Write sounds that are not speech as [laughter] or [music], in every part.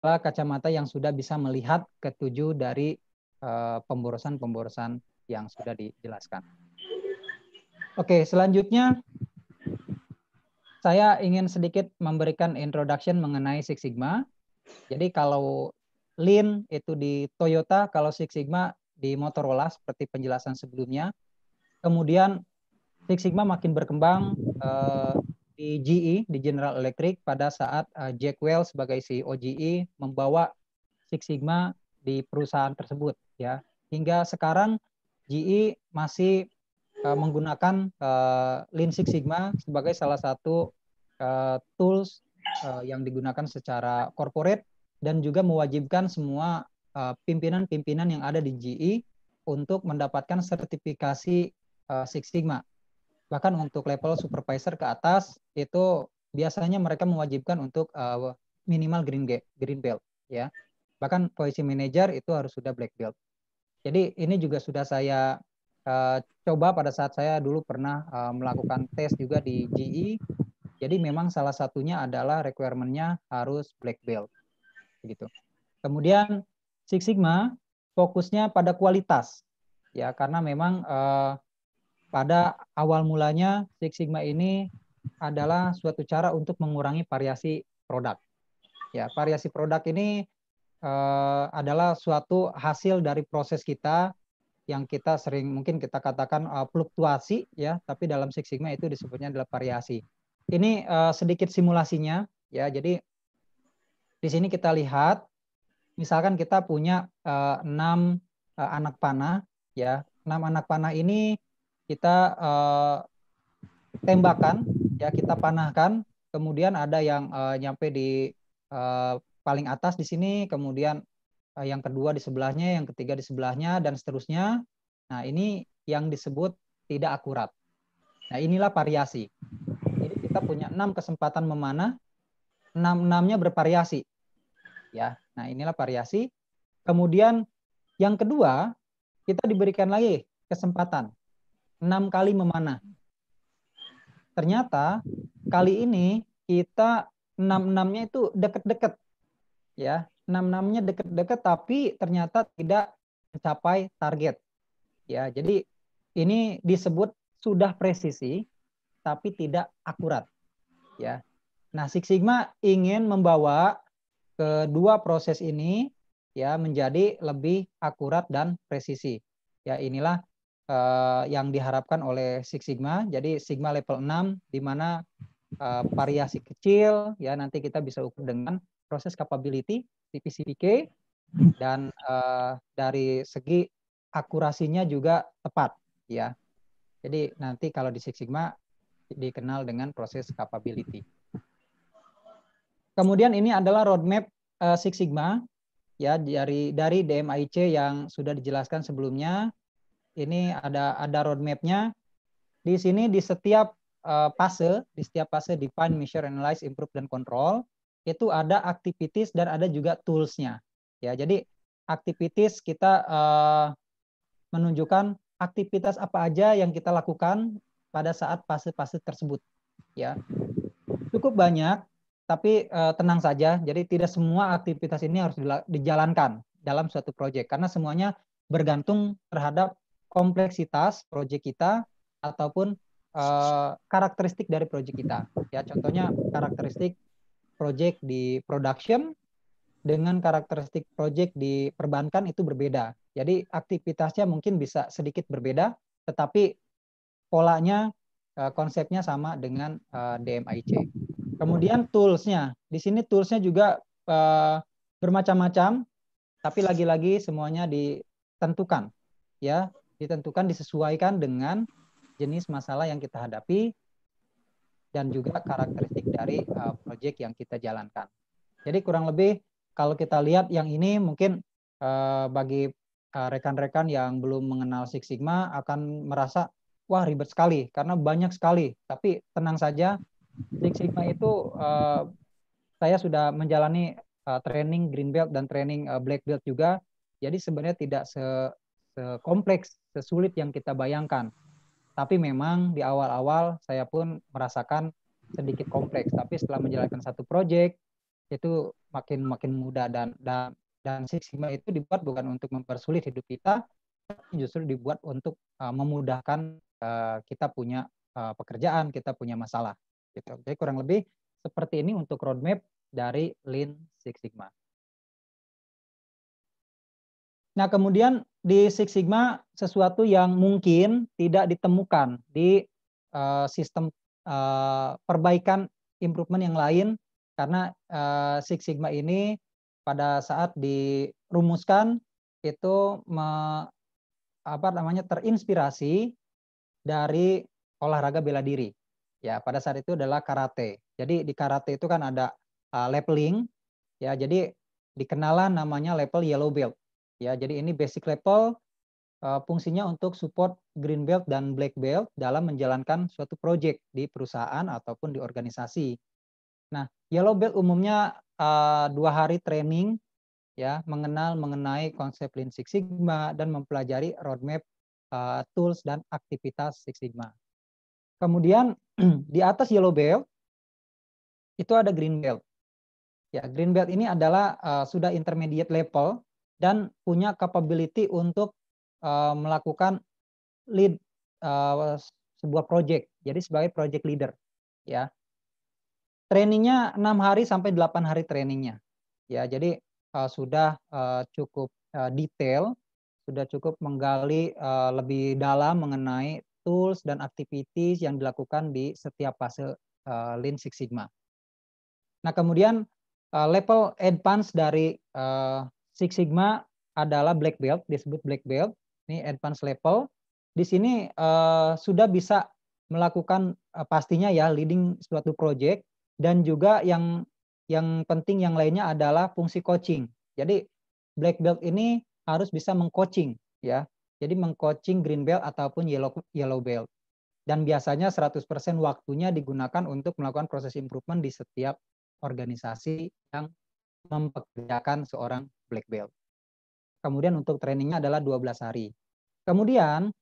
kacamata yang sudah bisa melihat ketujuh dari eh, pemborosan-pemborosan yang sudah dijelaskan. Oke, selanjutnya saya ingin sedikit memberikan introduction mengenai Six Sigma. Jadi kalau Lean itu di Toyota, kalau Six Sigma di Motorola seperti penjelasan sebelumnya. Kemudian Six Sigma makin berkembang, uh, di GE di General Electric pada saat uh, Jack Welch sebagai CEO GE membawa Six Sigma di perusahaan tersebut ya. Hingga sekarang GE masih uh, menggunakan uh, Lean Six Sigma sebagai salah satu uh, tools uh, yang digunakan secara corporate dan juga mewajibkan semua pimpinan-pimpinan uh, yang ada di GE untuk mendapatkan sertifikasi uh, Six Sigma bahkan untuk level supervisor ke atas itu biasanya mereka mewajibkan untuk uh, minimal green green belt ya bahkan posisi manager itu harus sudah black belt jadi ini juga sudah saya uh, coba pada saat saya dulu pernah uh, melakukan tes juga di GE jadi memang salah satunya adalah requirementnya harus black belt gitu kemudian Six Sigma fokusnya pada kualitas ya karena memang uh, pada awal mulanya Six Sigma ini adalah suatu cara untuk mengurangi variasi produk. Ya, variasi produk ini eh, adalah suatu hasil dari proses kita yang kita sering mungkin kita katakan uh, fluktuasi ya, tapi dalam Six Sigma itu disebutnya adalah variasi. Ini uh, sedikit simulasinya ya. Jadi di sini kita lihat misalkan kita punya eh, enam anak panah ya. enam anak panah ini kita uh, tembakan ya kita panahkan kemudian ada yang uh, nyampe di uh, paling atas di sini kemudian uh, yang kedua di sebelahnya yang ketiga di sebelahnya dan seterusnya nah ini yang disebut tidak akurat nah inilah variasi jadi kita punya enam kesempatan memanah enam enamnya bervariasi ya nah inilah variasi kemudian yang kedua kita diberikan lagi kesempatan enam kali memanah. Ternyata kali ini kita enam enamnya itu deket-deket, ya enam enamnya deket-deket, tapi ternyata tidak mencapai target. Ya, jadi ini disebut sudah presisi, tapi tidak akurat. Ya, nah Six Sigma ingin membawa kedua proses ini ya menjadi lebih akurat dan presisi. Ya inilah uh, yang diharapkan oleh Six Sigma. Jadi Sigma level 6 di mana uh, variasi kecil ya nanti kita bisa ukur dengan proses capability CpCpk, dan uh, dari segi akurasinya juga tepat ya. Jadi nanti kalau di Six Sigma dikenal dengan proses capability. Kemudian ini adalah roadmap uh, Six Sigma ya dari dari DMIC yang sudah dijelaskan sebelumnya ini ada ada roadmapnya. Di sini di setiap uh, fase, di setiap fase define, measure, analyze, improve, dan control itu ada activities dan ada juga toolsnya. Ya, jadi activities kita uh, menunjukkan aktivitas apa aja yang kita lakukan pada saat fase-fase tersebut. Ya, cukup banyak, tapi uh, tenang saja. Jadi tidak semua aktivitas ini harus dijalankan dalam suatu proyek karena semuanya bergantung terhadap kompleksitas proyek kita ataupun uh, karakteristik dari proyek kita. Ya, contohnya karakteristik proyek di production dengan karakteristik proyek di perbankan itu berbeda. Jadi aktivitasnya mungkin bisa sedikit berbeda, tetapi polanya, uh, konsepnya sama dengan uh, eh, DMIC. Kemudian toolsnya, di sini toolsnya juga uh, bermacam-macam, tapi lagi-lagi semuanya ditentukan. Ya, ditentukan disesuaikan dengan jenis masalah yang kita hadapi dan juga karakteristik dari uh, proyek yang kita jalankan. Jadi kurang lebih kalau kita lihat yang ini mungkin uh, bagi uh, rekan-rekan uh, yang belum mengenal Six Sigma akan merasa wah ribet sekali karena banyak sekali. Tapi tenang saja, Six Sigma itu uh, saya sudah menjalani uh, training green belt dan training uh, black belt juga. Jadi sebenarnya tidak se sekompleks, sesulit yang kita bayangkan. Tapi memang di awal-awal saya pun merasakan sedikit kompleks. Tapi setelah menjalankan satu proyek itu makin makin mudah dan dan dan Sigma itu dibuat bukan untuk mempersulit hidup kita, tapi justru dibuat untuk uh, memudahkan uh, kita punya uh, pekerjaan, kita punya masalah. Gitu. Jadi kurang lebih seperti ini untuk roadmap dari Lean Six Sigma. Nah, kemudian di Six Sigma sesuatu yang mungkin tidak ditemukan di uh, sistem uh, perbaikan improvement yang lain karena uh, Six Sigma ini pada saat dirumuskan itu me, apa namanya terinspirasi dari olahraga bela diri. Ya, pada saat itu adalah karate. Jadi di karate itu kan ada uh, leveling ya. Jadi dikenalan namanya level yellow belt Ya, jadi ini basic level eh, fungsinya untuk support green belt dan black belt dalam menjalankan suatu project di perusahaan ataupun di organisasi. Nah, yellow belt umumnya eh, dua hari training ya mengenal mengenai konsep Lean Six Sigma dan mempelajari roadmap eh, tools dan aktivitas Six Sigma. Kemudian [clears throat] di atas yellow belt itu ada green belt. Ya, green belt ini adalah uh, sudah intermediate level dan punya capability untuk uh, melakukan lead uh, sebuah project. Jadi sebagai project leader, ya. Trainingnya enam hari sampai 8 hari trainingnya, ya. Jadi uh, sudah uh, cukup uh, detail, sudah cukup menggali uh, lebih dalam mengenai tools dan activities yang dilakukan di setiap fase uh, Lean Six Sigma. Nah kemudian uh, level advance dari uh, Six Sigma adalah black belt, disebut black belt. Ini advanced level. Di sini uh, sudah bisa melakukan uh, pastinya ya leading suatu project dan juga yang yang penting yang lainnya adalah fungsi coaching. Jadi black belt ini harus bisa mengcoaching ya. Jadi mengcoaching green belt ataupun yellow yellow belt. Dan biasanya 100% waktunya digunakan untuk melakukan proses improvement di setiap organisasi yang mempekerjakan seorang black belt. Kemudian untuk trainingnya adalah 12 hari. Kemudian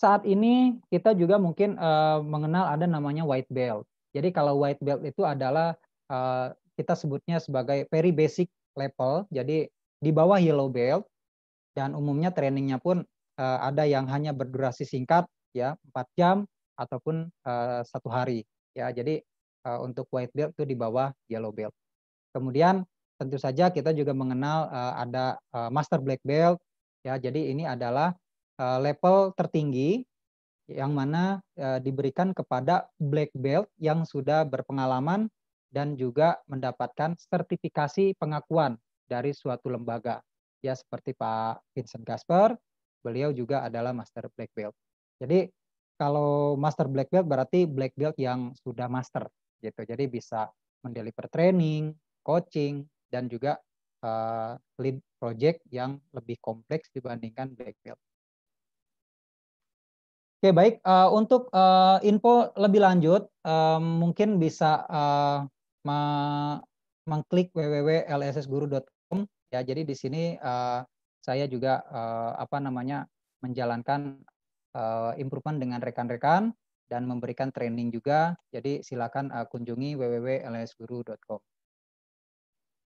saat ini kita juga mungkin uh, mengenal ada namanya white belt. Jadi kalau white belt itu adalah uh, kita sebutnya sebagai very basic level. Jadi di bawah yellow belt dan umumnya trainingnya pun uh, ada yang hanya berdurasi singkat ya 4 jam ataupun satu hari ya. Jadi untuk white belt itu di bawah yellow belt. Kemudian tentu saja kita juga mengenal uh, ada uh, master black belt ya jadi ini adalah uh, level tertinggi yang mana uh, diberikan kepada black belt yang sudah berpengalaman dan juga mendapatkan sertifikasi pengakuan dari suatu lembaga ya seperti Pak Vincent Gasper beliau juga adalah master black belt jadi kalau master black belt berarti black belt yang sudah master gitu jadi bisa mendeliver training coaching dan juga uh, lead project yang lebih kompleks dibandingkan backfill. Oke, Oke baik, uh, untuk uh, info lebih lanjut uh, mungkin bisa uh, mengklik www.lssguru.com ya. Jadi di sini uh, saya juga uh, apa namanya menjalankan uh, improvement dengan rekan-rekan dan memberikan training juga. Jadi silakan uh, kunjungi www.lssguru.com.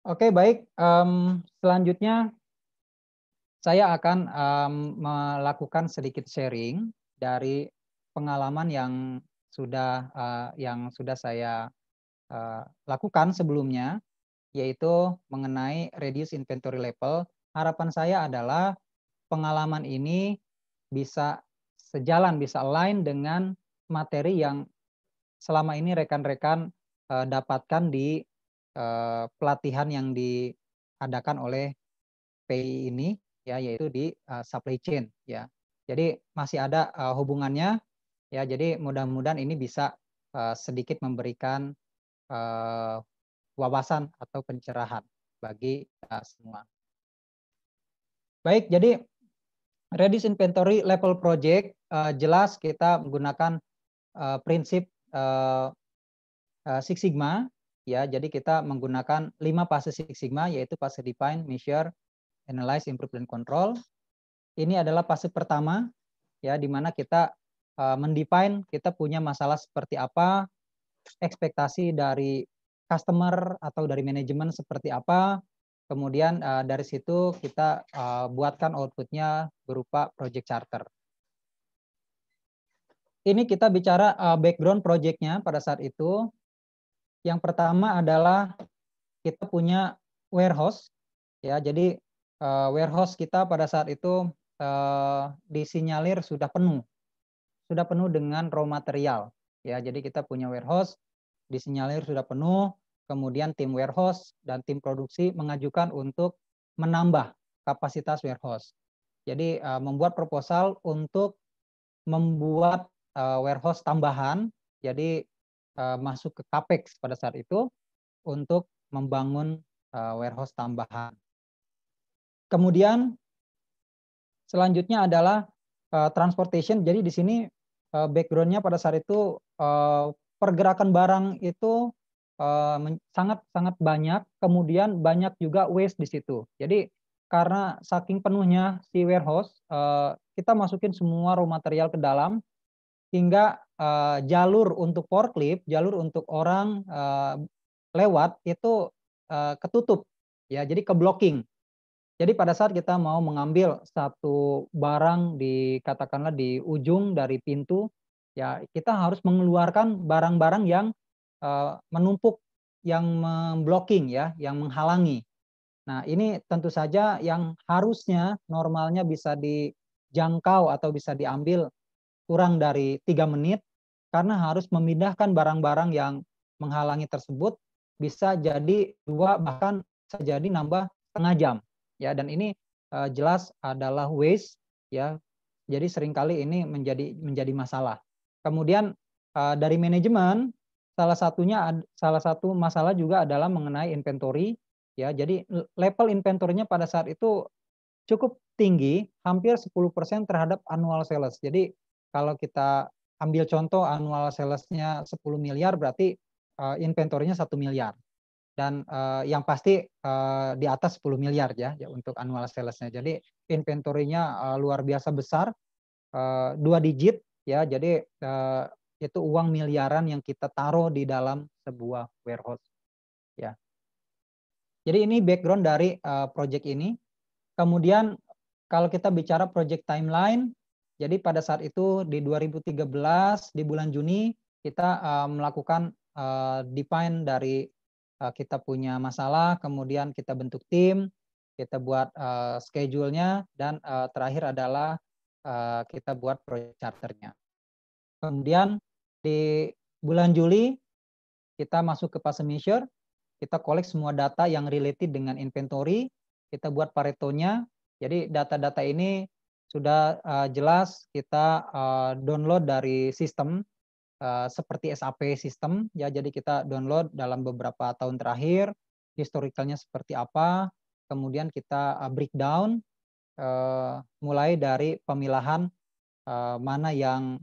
Oke, baik. Um, selanjutnya saya akan um, melakukan sedikit sharing dari pengalaman yang sudah uh, yang sudah saya uh, lakukan sebelumnya, yaitu mengenai reduce inventory level. Harapan saya adalah pengalaman ini bisa sejalan, bisa align dengan materi yang selama ini rekan-rekan uh, dapatkan di Eh, pelatihan yang diadakan oleh PI ini ya yaitu di eh, supply chain ya. Jadi masih ada eh, hubungannya ya. Jadi mudah-mudahan ini bisa sedikit memberikan wawasan atau pencerahan bagi kita semua. Baik, jadi Redis inventory level project jelas kita menggunakan prinsip Six Sigma ya. Jadi kita menggunakan lima fase Six Sigma yaitu fase define, measure, analyze, improve dan control. Ini adalah fase pertama ya di mana kita uh, mendefine kita punya masalah seperti apa, ekspektasi dari customer atau dari manajemen seperti apa. Kemudian uh, dari situ kita uh, buatkan outputnya berupa project charter. Ini kita bicara uh, background projectnya pada saat itu. Yang pertama adalah kita punya warehouse ya. Jadi uh, warehouse kita pada saat itu uh, disinyalir sudah penuh. Sudah penuh dengan raw material ya. Jadi kita punya warehouse disinyalir sudah penuh, kemudian tim warehouse dan tim produksi mengajukan untuk menambah kapasitas warehouse. Jadi uh, membuat proposal untuk membuat uh, warehouse tambahan. Jadi Eh, masuk ke capex pada saat itu untuk membangun eh, warehouse tambahan. Kemudian selanjutnya adalah eh, transportation. Jadi di sini backgroundnya pada saat itu pergerakan barang itu sangat sangat banyak. Kemudian banyak juga waste di situ. Jadi karena saking penuhnya si warehouse, kita masukin semua raw material ke dalam hingga uh, jalur untuk forklift, jalur untuk orang uh, lewat itu uh, ketutup ya, jadi ke blocking. Jadi pada saat kita mau mengambil satu barang di katakanlah di ujung dari pintu, ya kita harus mengeluarkan barang-barang yang uh, menumpuk, yang memblocking ya, yang menghalangi. Nah ini tentu saja yang harusnya normalnya bisa dijangkau atau bisa diambil kurang dari tiga menit karena harus memindahkan barang-barang yang menghalangi tersebut bisa jadi dua bahkan bisa jadi nambah setengah jam ya dan ini uh, jelas adalah waste ya jadi seringkali ini menjadi menjadi masalah kemudian uh, dari manajemen salah satunya salah satu masalah juga adalah mengenai inventory ya jadi level inventornya pada saat itu cukup tinggi hampir 10% terhadap annual sales jadi kalau kita ambil contoh annual salesnya 10 miliar berarti uh, eh, inventornya satu miliar dan uh, yang pasti uh, di atas 10 miliar ya, ya untuk annual salesnya. Jadi inventorinya uh, luar biasa besar uh, dua digit ya. Jadi uh, itu uang miliaran yang kita taruh di dalam sebuah warehouse ya. Jadi ini background dari uh, project ini. Kemudian kalau kita bicara project timeline jadi pada saat itu di 2013 di bulan Juni kita uh, melakukan uh, define dari uh, kita punya masalah, kemudian kita bentuk tim, kita buat uh, schedule-nya dan uh, terakhir adalah uh, kita buat project charternya. Kemudian di bulan Juli kita masuk ke fase measure, kita collect semua data yang related dengan inventory, kita buat paretonya. Jadi data-data ini sudah uh, jelas kita uh, download dari sistem uh, seperti SAP sistem ya jadi kita download dalam beberapa tahun terakhir historicalnya seperti apa kemudian kita uh, breakdown uh, mulai dari pemilahan uh, mana yang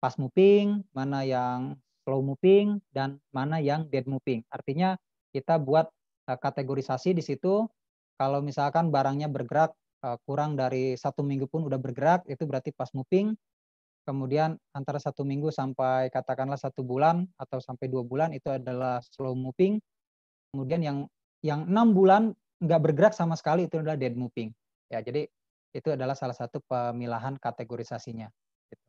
fast moving mana yang slow moving dan mana yang dead moving artinya kita buat uh, kategorisasi di situ kalau misalkan barangnya bergerak Eh, kurang dari satu minggu pun udah bergerak itu berarti pas moving kemudian antara satu minggu sampai katakanlah satu bulan atau sampai dua bulan itu adalah slow moving kemudian yang yang enam bulan nggak bergerak sama sekali itu adalah dead moving ya jadi itu adalah salah satu pemilahan kategorisasinya gitu.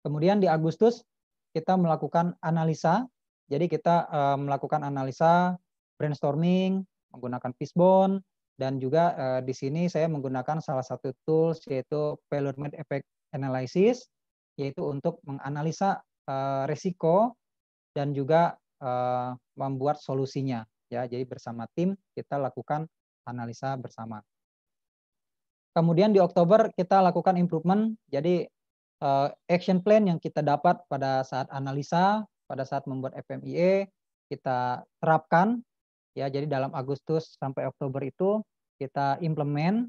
kemudian di Agustus kita melakukan analisa jadi kita eh, melakukan analisa brainstorming menggunakan fishbone dan juga uh, di sini saya menggunakan salah satu tools yaitu Mode Effect Analysis, yaitu untuk menganalisa uh, resiko dan juga uh, membuat solusinya. Ya, jadi bersama tim kita lakukan analisa bersama. Kemudian di Oktober kita lakukan improvement. Jadi uh, action plan yang kita dapat pada saat analisa, pada saat membuat FMIE kita terapkan Ya, jadi dalam Agustus sampai Oktober itu kita implement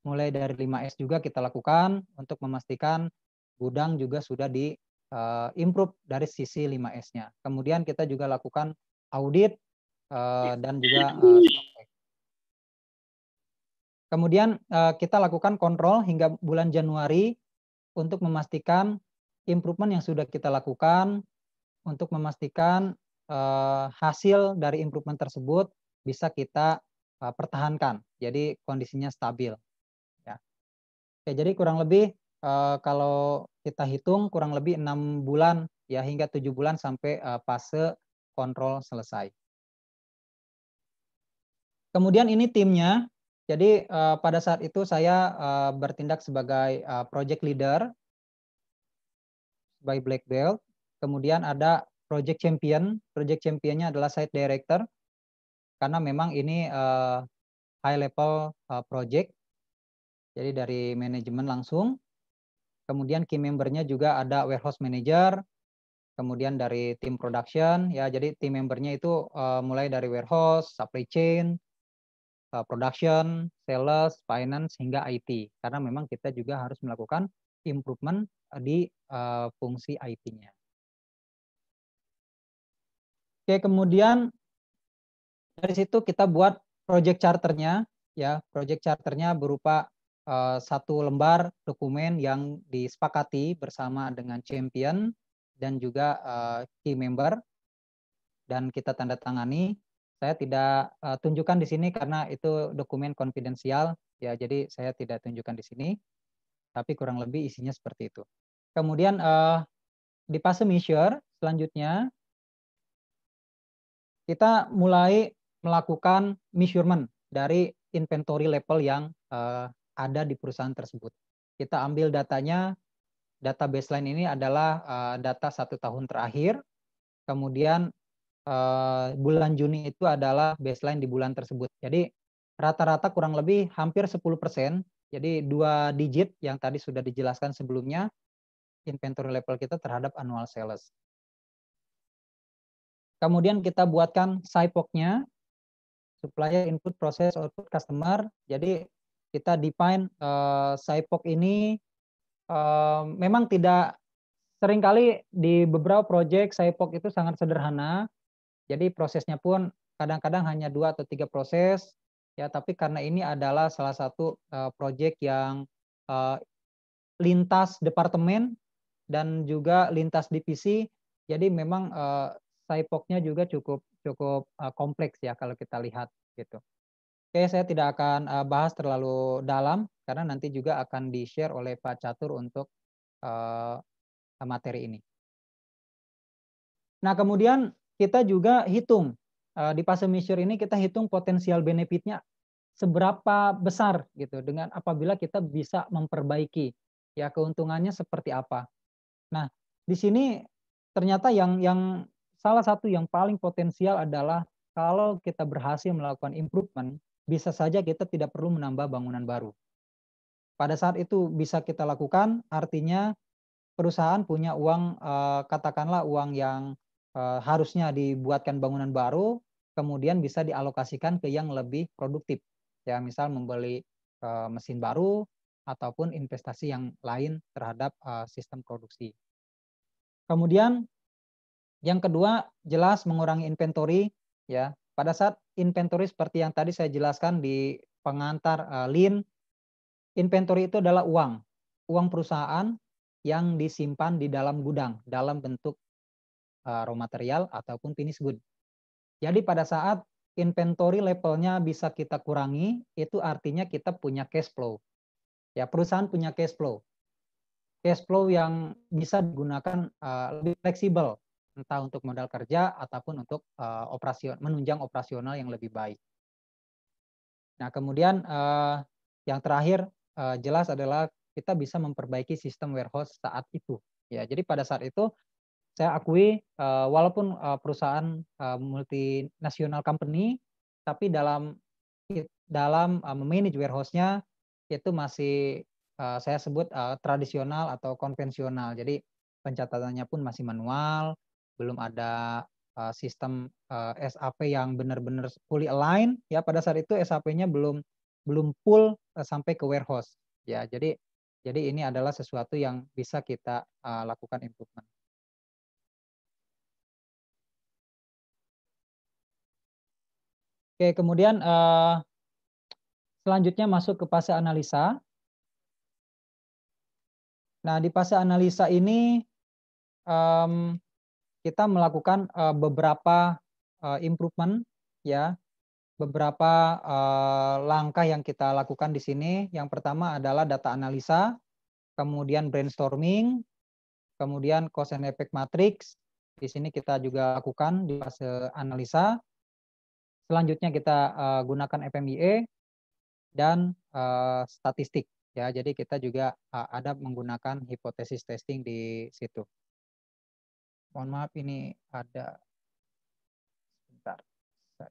mulai dari 5S juga kita lakukan untuk memastikan gudang juga sudah di uh, improve dari sisi 5S-nya. Kemudian kita juga lakukan audit uh, dan juga uh, Kemudian uh, kita lakukan kontrol hingga bulan Januari untuk memastikan improvement yang sudah kita lakukan untuk memastikan eh, hasil dari improvement tersebut bisa kita eh, pertahankan. Jadi kondisinya stabil. Ya. Oke, jadi kurang lebih eh, kalau kita hitung kurang lebih enam bulan ya hingga tujuh bulan sampai eh, fase kontrol selesai. Kemudian ini timnya. Jadi uh, pada saat itu saya uh, bertindak sebagai uh, project leader, sebagai black belt. Kemudian ada project champion. Project championnya adalah site director karena memang ini uh, high level uh, project. Jadi dari manajemen langsung. Kemudian key membernya juga ada warehouse manager, kemudian dari tim production ya. Jadi tim membernya itu uh, mulai dari warehouse, supply chain, uh, production, sales, finance hingga IT. Karena memang kita juga harus melakukan improvement di uh, fungsi IT-nya. Oke, kemudian dari situ kita buat project charternya ya, project charternya berupa uh, satu lembar dokumen yang disepakati bersama dengan champion dan juga uh, key member dan kita tanda tangani. Saya tidak uh, tunjukkan di sini karena itu dokumen konfidensial ya, jadi saya tidak tunjukkan di sini. Tapi kurang lebih isinya seperti itu. Kemudian uh, di fase measure selanjutnya kita mulai melakukan measurement dari inventory level yang uh, ada di perusahaan tersebut. Kita ambil datanya, data baseline ini adalah uh, data satu tahun terakhir, kemudian uh, bulan Juni itu adalah baseline di bulan tersebut. Jadi rata-rata kurang lebih hampir 10%, jadi dua digit yang tadi sudah dijelaskan sebelumnya, inventory level kita terhadap annual sales. Kemudian kita buatkan sidewalknya, supplier input proses output customer. Jadi kita define uh, sidewalk ini uh, memang tidak seringkali di beberapa project sidewalk itu sangat sederhana. Jadi prosesnya pun kadang-kadang hanya dua atau tiga proses. Ya, tapi karena ini adalah salah satu uh, project yang uh, lintas departemen dan juga lintas divisi, jadi memang uh, saipoknya juga cukup cukup uh, kompleks ya kalau kita lihat gitu. Oke, saya tidak akan uh, bahas terlalu dalam karena nanti juga akan di-share oleh Pak Catur untuk uh, materi ini. Nah, kemudian kita juga hitung uh, di fase measure ini kita hitung potensial benefitnya seberapa besar gitu dengan apabila kita bisa memperbaiki ya keuntungannya seperti apa. Nah, di sini ternyata yang yang salah satu yang paling potensial adalah kalau kita berhasil melakukan improvement, bisa saja kita tidak perlu menambah bangunan baru. Pada saat itu bisa kita lakukan, artinya perusahaan punya uang, eh, katakanlah uang yang eh, harusnya dibuatkan bangunan baru, kemudian bisa dialokasikan ke yang lebih produktif. Ya, misal membeli eh, mesin baru ataupun investasi yang lain terhadap sistem produksi. Kemudian yang kedua, jelas mengurangi inventory ya. Pada saat inventory seperti yang tadi saya jelaskan di pengantar uh, eh, lean, inventory itu adalah uang, uang perusahaan yang disimpan di dalam gudang dalam bentuk uh, raw material ataupun finished good. Jadi pada saat inventory levelnya bisa kita kurangi, itu artinya kita punya cash flow. Ya, perusahaan punya cash flow. Cash flow yang bisa digunakan uh, lebih fleksibel entah untuk modal kerja ataupun untuk uh, eh, operasion, menunjang operasional yang lebih baik. Nah, kemudian uh, yang terakhir uh, jelas adalah kita bisa memperbaiki sistem warehouse saat itu. Ya, jadi pada saat itu saya akui uh, walaupun uh, perusahaan uh, multinasional company, tapi dalam dalam uh, memanage warehouse-nya itu masih uh, saya sebut uh, tradisional atau konvensional. Jadi pencatatannya pun masih manual, belum ada uh, sistem uh, eh, SAP yang benar-benar fully align ya pada saat itu SAP-nya belum belum full uh, sampai ke warehouse ya jadi jadi ini adalah sesuatu yang bisa kita uh, lakukan improvement. Oke, kemudian uh, selanjutnya masuk ke fase analisa. Nah, di fase analisa ini um, kita melakukan uh, beberapa uh, improvement ya beberapa uh, langkah yang kita lakukan di sini. Yang pertama adalah data analisa, kemudian brainstorming, kemudian cost and effect matrix. Di sini kita juga lakukan di fase analisa. Selanjutnya kita uh, gunakan FMIE dan uh, statistik. Ya, jadi kita juga uh, ada menggunakan hipotesis testing di situ. Mohon maaf ini ada sebentar saya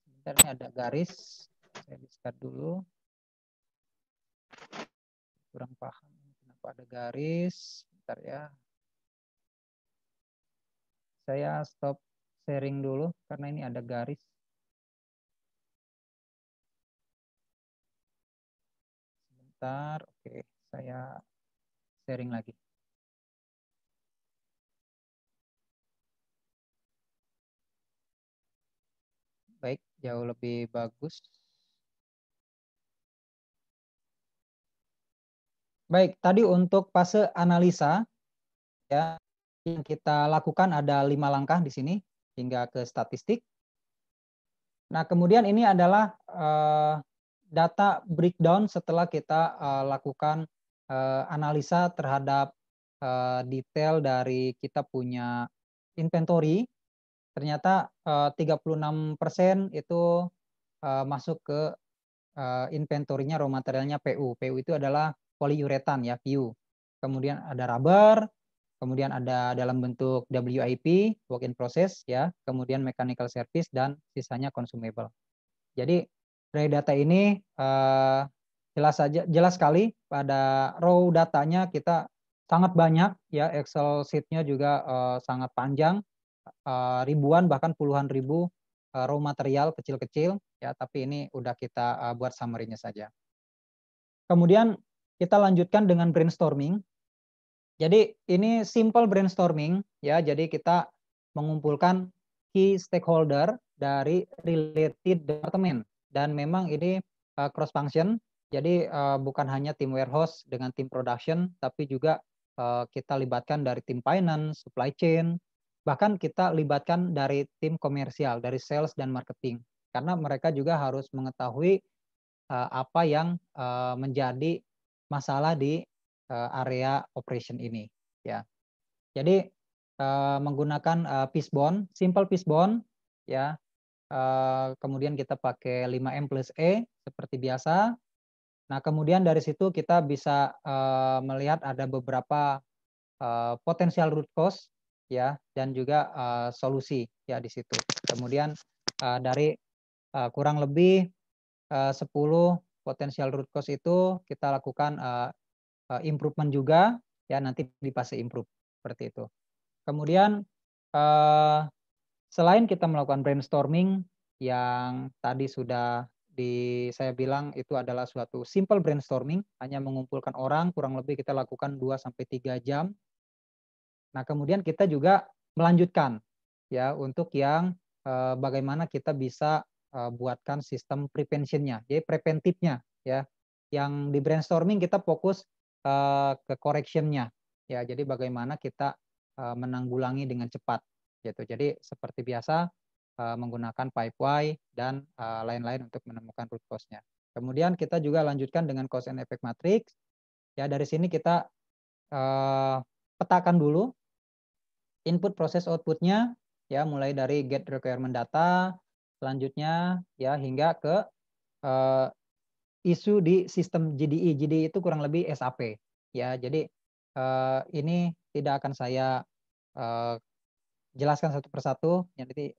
sebentar ini ada garis saya diskat dulu kurang paham kenapa ada garis sebentar ya saya stop sharing dulu karena ini ada garis sebentar oke saya sharing lagi baik jauh lebih bagus. Baik, tadi untuk fase analisa ya yang kita lakukan ada lima langkah di sini hingga ke statistik. Nah, kemudian ini adalah uh, data breakdown setelah kita uh, lakukan uh, analisa terhadap uh, detail dari kita punya inventory ternyata eh, uh, 36 persen itu uh, masuk ke uh, eh, inventorinya raw materialnya PU. PU itu adalah poliuretan ya PU. Kemudian ada rubber, kemudian ada dalam bentuk WIP work in process ya, kemudian mechanical service dan sisanya consumable. Jadi dari data ini uh, jelas saja jelas sekali pada raw datanya kita sangat banyak ya Excel sheet-nya juga uh, sangat panjang Eh, ribuan bahkan puluhan ribu uh, raw material kecil-kecil ya tapi ini udah kita eh, buat summary-nya saja. Kemudian kita lanjutkan dengan brainstorming. Jadi ini simple brainstorming ya jadi kita mengumpulkan key stakeholder dari related department dan memang ini cross function jadi bukan hanya tim warehouse dengan tim production, tapi juga kita libatkan dari tim finance, supply chain, Bahkan kita libatkan dari tim komersial, dari sales dan marketing. Karena mereka juga harus mengetahui eh, apa yang eh, menjadi masalah di eh, area operation ini, ya. Jadi menggunakan uh, bond simple bond ya. kemudian kita pakai 5M plus E seperti biasa. Nah, kemudian dari situ kita bisa melihat ada beberapa potensial root cause ya dan juga uh, solusi ya di situ. Kemudian uh, dari uh, kurang lebih uh, 10 potensial root cause itu kita lakukan uh, uh, improvement juga ya nanti di fase improve seperti itu. Kemudian uh, selain kita melakukan brainstorming yang tadi sudah di saya bilang itu adalah suatu simple brainstorming hanya mengumpulkan orang kurang lebih kita lakukan 2 sampai 3 jam Nah, kemudian kita juga melanjutkan ya untuk yang eh, bagaimana kita bisa eh, buatkan sistem preventionnya, jadi preventifnya ya. Yang di brainstorming kita fokus eh, ke correctionnya ya. Jadi bagaimana kita eh, menanggulangi dengan cepat gitu. Jadi seperti biasa eh, menggunakan pipeline dan eh, lain-lain eh, untuk menemukan root cause-nya. Kemudian kita juga lanjutkan dengan cause and effect matrix. Ya dari sini kita eh, petakan dulu input proses outputnya ya mulai dari get requirement data selanjutnya ya hingga ke uh, isu di sistem GDE GDE itu kurang lebih SAP ya jadi uh, ini tidak akan saya uh, jelaskan satu persatu nanti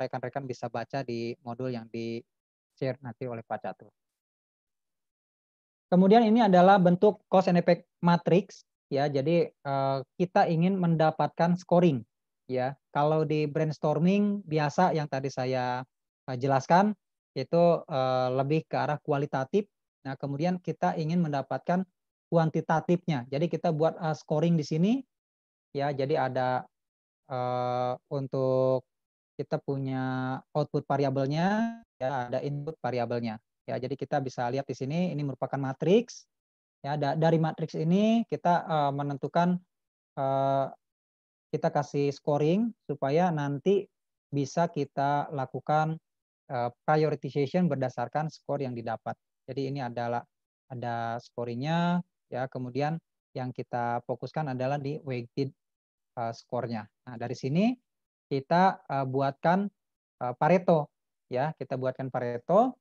rekan-rekan bisa baca di modul yang di share nanti oleh Pak Catur. Kemudian ini adalah bentuk cost and effect matrix ya jadi uh, kita ingin mendapatkan scoring ya kalau di brainstorming biasa yang tadi saya uh, jelaskan itu uh, lebih ke arah kualitatif nah kemudian kita ingin mendapatkan kuantitatifnya jadi kita buat uh, scoring di sini ya jadi ada uh, untuk kita punya output variabelnya ya ada input variabelnya ya jadi kita bisa lihat di sini ini merupakan matriks Ya, da dari matriks ini kita uh, menentukan uh, kita kasih scoring supaya nanti bisa kita lakukan uh, prioritization berdasarkan skor yang didapat. Jadi ini adalah ada scoringnya, ya kemudian yang kita fokuskan adalah di weighted uh, skornya. Nah dari sini kita uh, buatkan uh, Pareto, ya kita buatkan Pareto.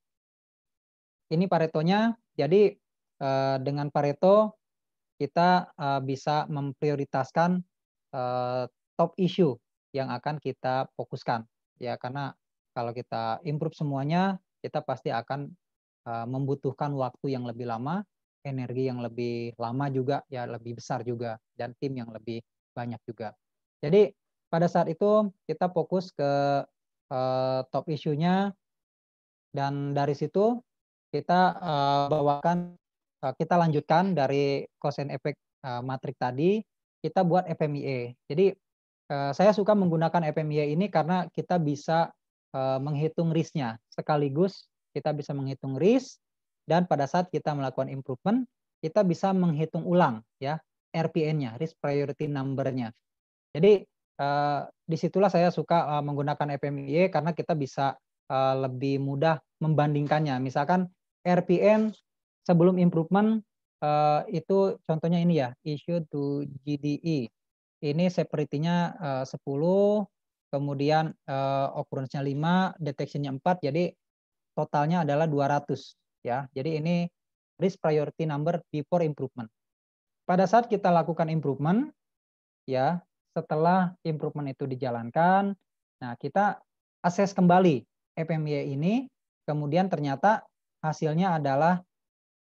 Ini Paretonya, jadi Eh, dengan Pareto kita eh, bisa memprioritaskan eh, top issue yang akan kita fokuskan ya karena kalau kita improve semuanya kita pasti akan membutuhkan waktu yang lebih lama energi yang lebih lama juga ya lebih besar juga dan tim yang lebih banyak juga jadi pada saat itu kita fokus ke uh, top isunya dan dari situ kita bawakan Eh, kita lanjutkan dari cosine efek eh, matrik tadi, kita buat FMIE. Jadi eh, saya suka menggunakan FMIE ini karena kita bisa menghitung risknya. Sekaligus kita bisa menghitung risk dan pada saat kita melakukan improvement, kita bisa menghitung ulang ya RPN-nya, risk priority number-nya. Jadi disitulah saya suka menggunakan FMIE karena kita bisa lebih mudah membandingkannya. Misalkan RPN sebelum improvement uh, itu contohnya ini ya, issue to GDE. Ini sepertinya eh, uh, 10, kemudian uh, occurrence-nya 5, detection-nya 4, jadi totalnya adalah 200 ya. Jadi ini risk priority number before improvement. Pada saat kita lakukan improvement ya, setelah improvement itu dijalankan, nah kita akses kembali FMY ini, kemudian ternyata hasilnya adalah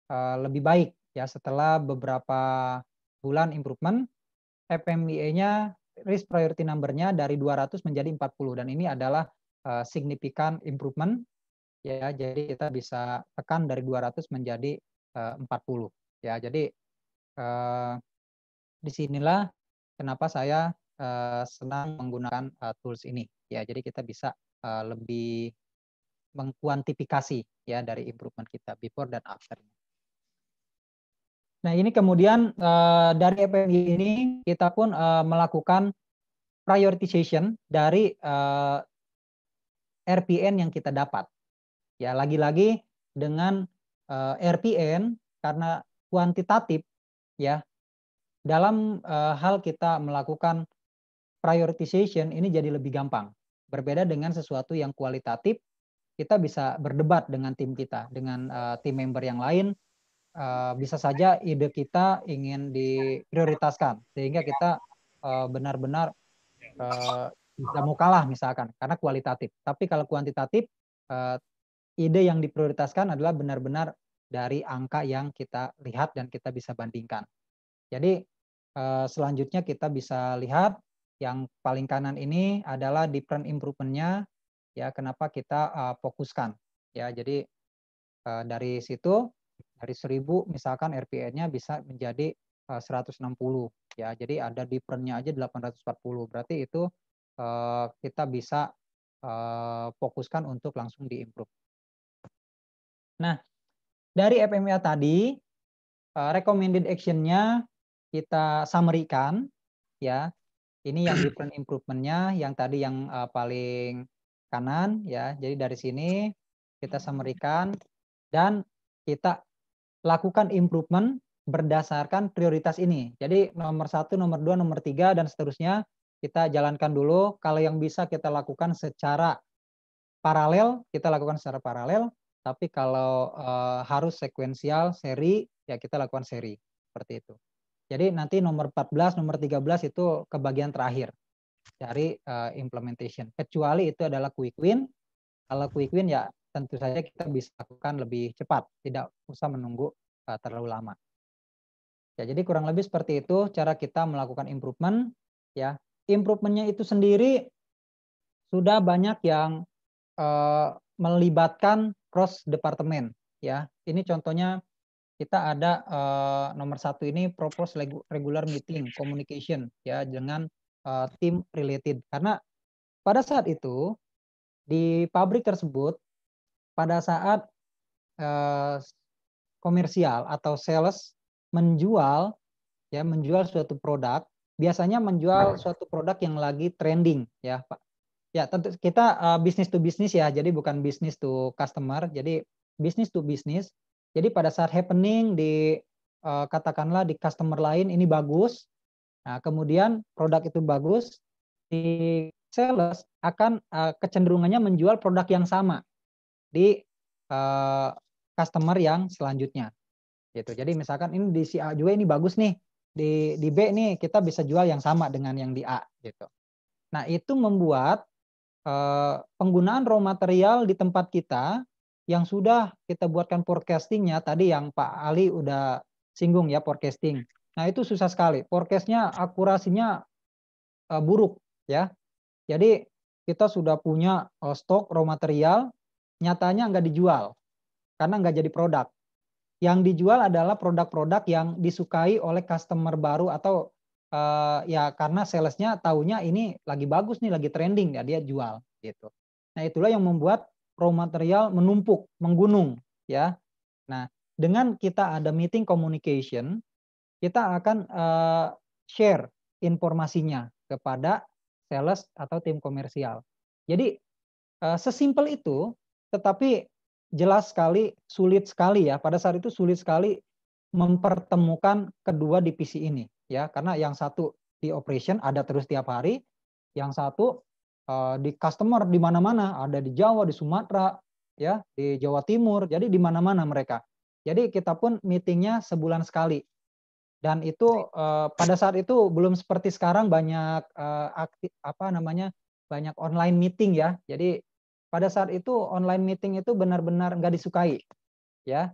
Eh, lebih baik ya setelah beberapa bulan improvement FMIA-nya risk priority number-nya dari 200 menjadi 40 dan ini adalah uh, signifikan improvement ya jadi kita bisa tekan dari 200 menjadi eh, uh, 40 ya jadi uh, disinilah kenapa saya uh, senang menggunakan uh, tools ini ya jadi kita bisa uh, lebih mengkuantifikasi ya dari improvement kita before dan after. Nah, ini kemudian uh, dari FMI ini kita pun uh, melakukan prioritization dari uh, eh, RPN yang kita dapat. Ya, lagi-lagi dengan uh, RPN karena kuantitatif ya. Dalam uh, hal kita melakukan prioritization ini jadi lebih gampang. Berbeda dengan sesuatu yang kualitatif, kita bisa berdebat dengan tim kita, dengan uh, tim member yang lain Eh, bisa saja ide kita ingin diprioritaskan sehingga kita eh, benar-benar uh, uh, tidak mau kalah misalkan karena kualitatif. Tapi kalau kuantitatif ide yang diprioritaskan adalah benar-benar dari angka yang kita lihat dan kita bisa bandingkan. Jadi selanjutnya kita bisa lihat yang paling kanan ini adalah different improvement-nya ya kenapa kita fokuskan ya. Jadi dari situ dari 1000 misalkan RPN-nya bisa menjadi 160 eh, ya. Jadi ada difference-nya aja 840. Berarti itu eh, kita bisa eh, fokuskan untuk langsung diimprove. Nah, dari FMEA tadi recommended action-nya kita summary-kan ya. Ini yang different improvement-nya yang tadi yang paling kanan ya. Jadi dari sini kita summary dan kita lakukan improvement berdasarkan prioritas ini. Jadi nomor satu, nomor dua, nomor tiga, dan seterusnya kita jalankan dulu. Kalau yang bisa kita lakukan secara paralel, kita lakukan secara paralel. Tapi kalau uh, harus sekuensial, seri, ya kita lakukan seri. Seperti itu. Jadi nanti nomor 14, nomor 13 itu kebagian terakhir dari uh, implementation. Kecuali itu adalah quick win. Kalau quick win ya tentu saja kita bisa lakukan lebih cepat, tidak usah menunggu eh, terlalu lama. Ya, jadi kurang lebih seperti itu cara kita melakukan improvement. Ya, improvementnya itu sendiri sudah banyak yang uh, melibatkan cross departemen. Ya, ini contohnya kita ada uh, nomor satu ini propose regular meeting communication ya dengan uh, tim related karena pada saat itu di pabrik tersebut pada saat eh, komersial atau sales menjual ya menjual suatu produk biasanya menjual nah. suatu produk yang lagi trending ya Pak. Ya tentu kita uh, eh, bisnis to bisnis ya jadi bukan bisnis to customer jadi bisnis to bisnis. Jadi pada saat happening di uh, katakanlah di customer lain ini bagus. Nah, kemudian produk itu bagus di sales akan uh, kecenderungannya menjual produk yang sama di uh, customer yang selanjutnya. Gitu. Jadi misalkan ini di si A juga ini bagus nih, di di B nih kita bisa jual yang sama dengan yang di A gitu. Nah, itu membuat uh, penggunaan raw material di tempat kita yang sudah kita buatkan forecastingnya tadi yang Pak Ali udah singgung ya forecasting. Nah itu susah sekali. Forecastnya akurasinya uh, buruk ya. Jadi kita sudah punya uh, stok raw material nyatanya nggak dijual karena nggak jadi produk. Yang dijual adalah produk-produk yang disukai oleh customer baru atau uh, ya karena salesnya tahunya ini lagi bagus nih, lagi trending ya dia jual gitu. Nah itulah yang membuat raw material menumpuk, menggunung ya. Nah dengan kita ada meeting communication, kita akan uh, share informasinya kepada sales atau tim komersial. Jadi eh, sesimpel itu tetapi jelas sekali sulit sekali ya pada saat itu sulit sekali mempertemukan kedua divisi ini ya karena yang satu di operation ada terus tiap hari yang satu uh, di customer di mana-mana ada di Jawa di Sumatera ya di Jawa Timur jadi di mana-mana mereka jadi kita pun meetingnya sebulan sekali dan itu uh, pada saat itu belum seperti sekarang banyak uh, eh, aktif, apa namanya banyak online meeting ya jadi pada saat itu online meeting itu benar-benar nggak disukai ya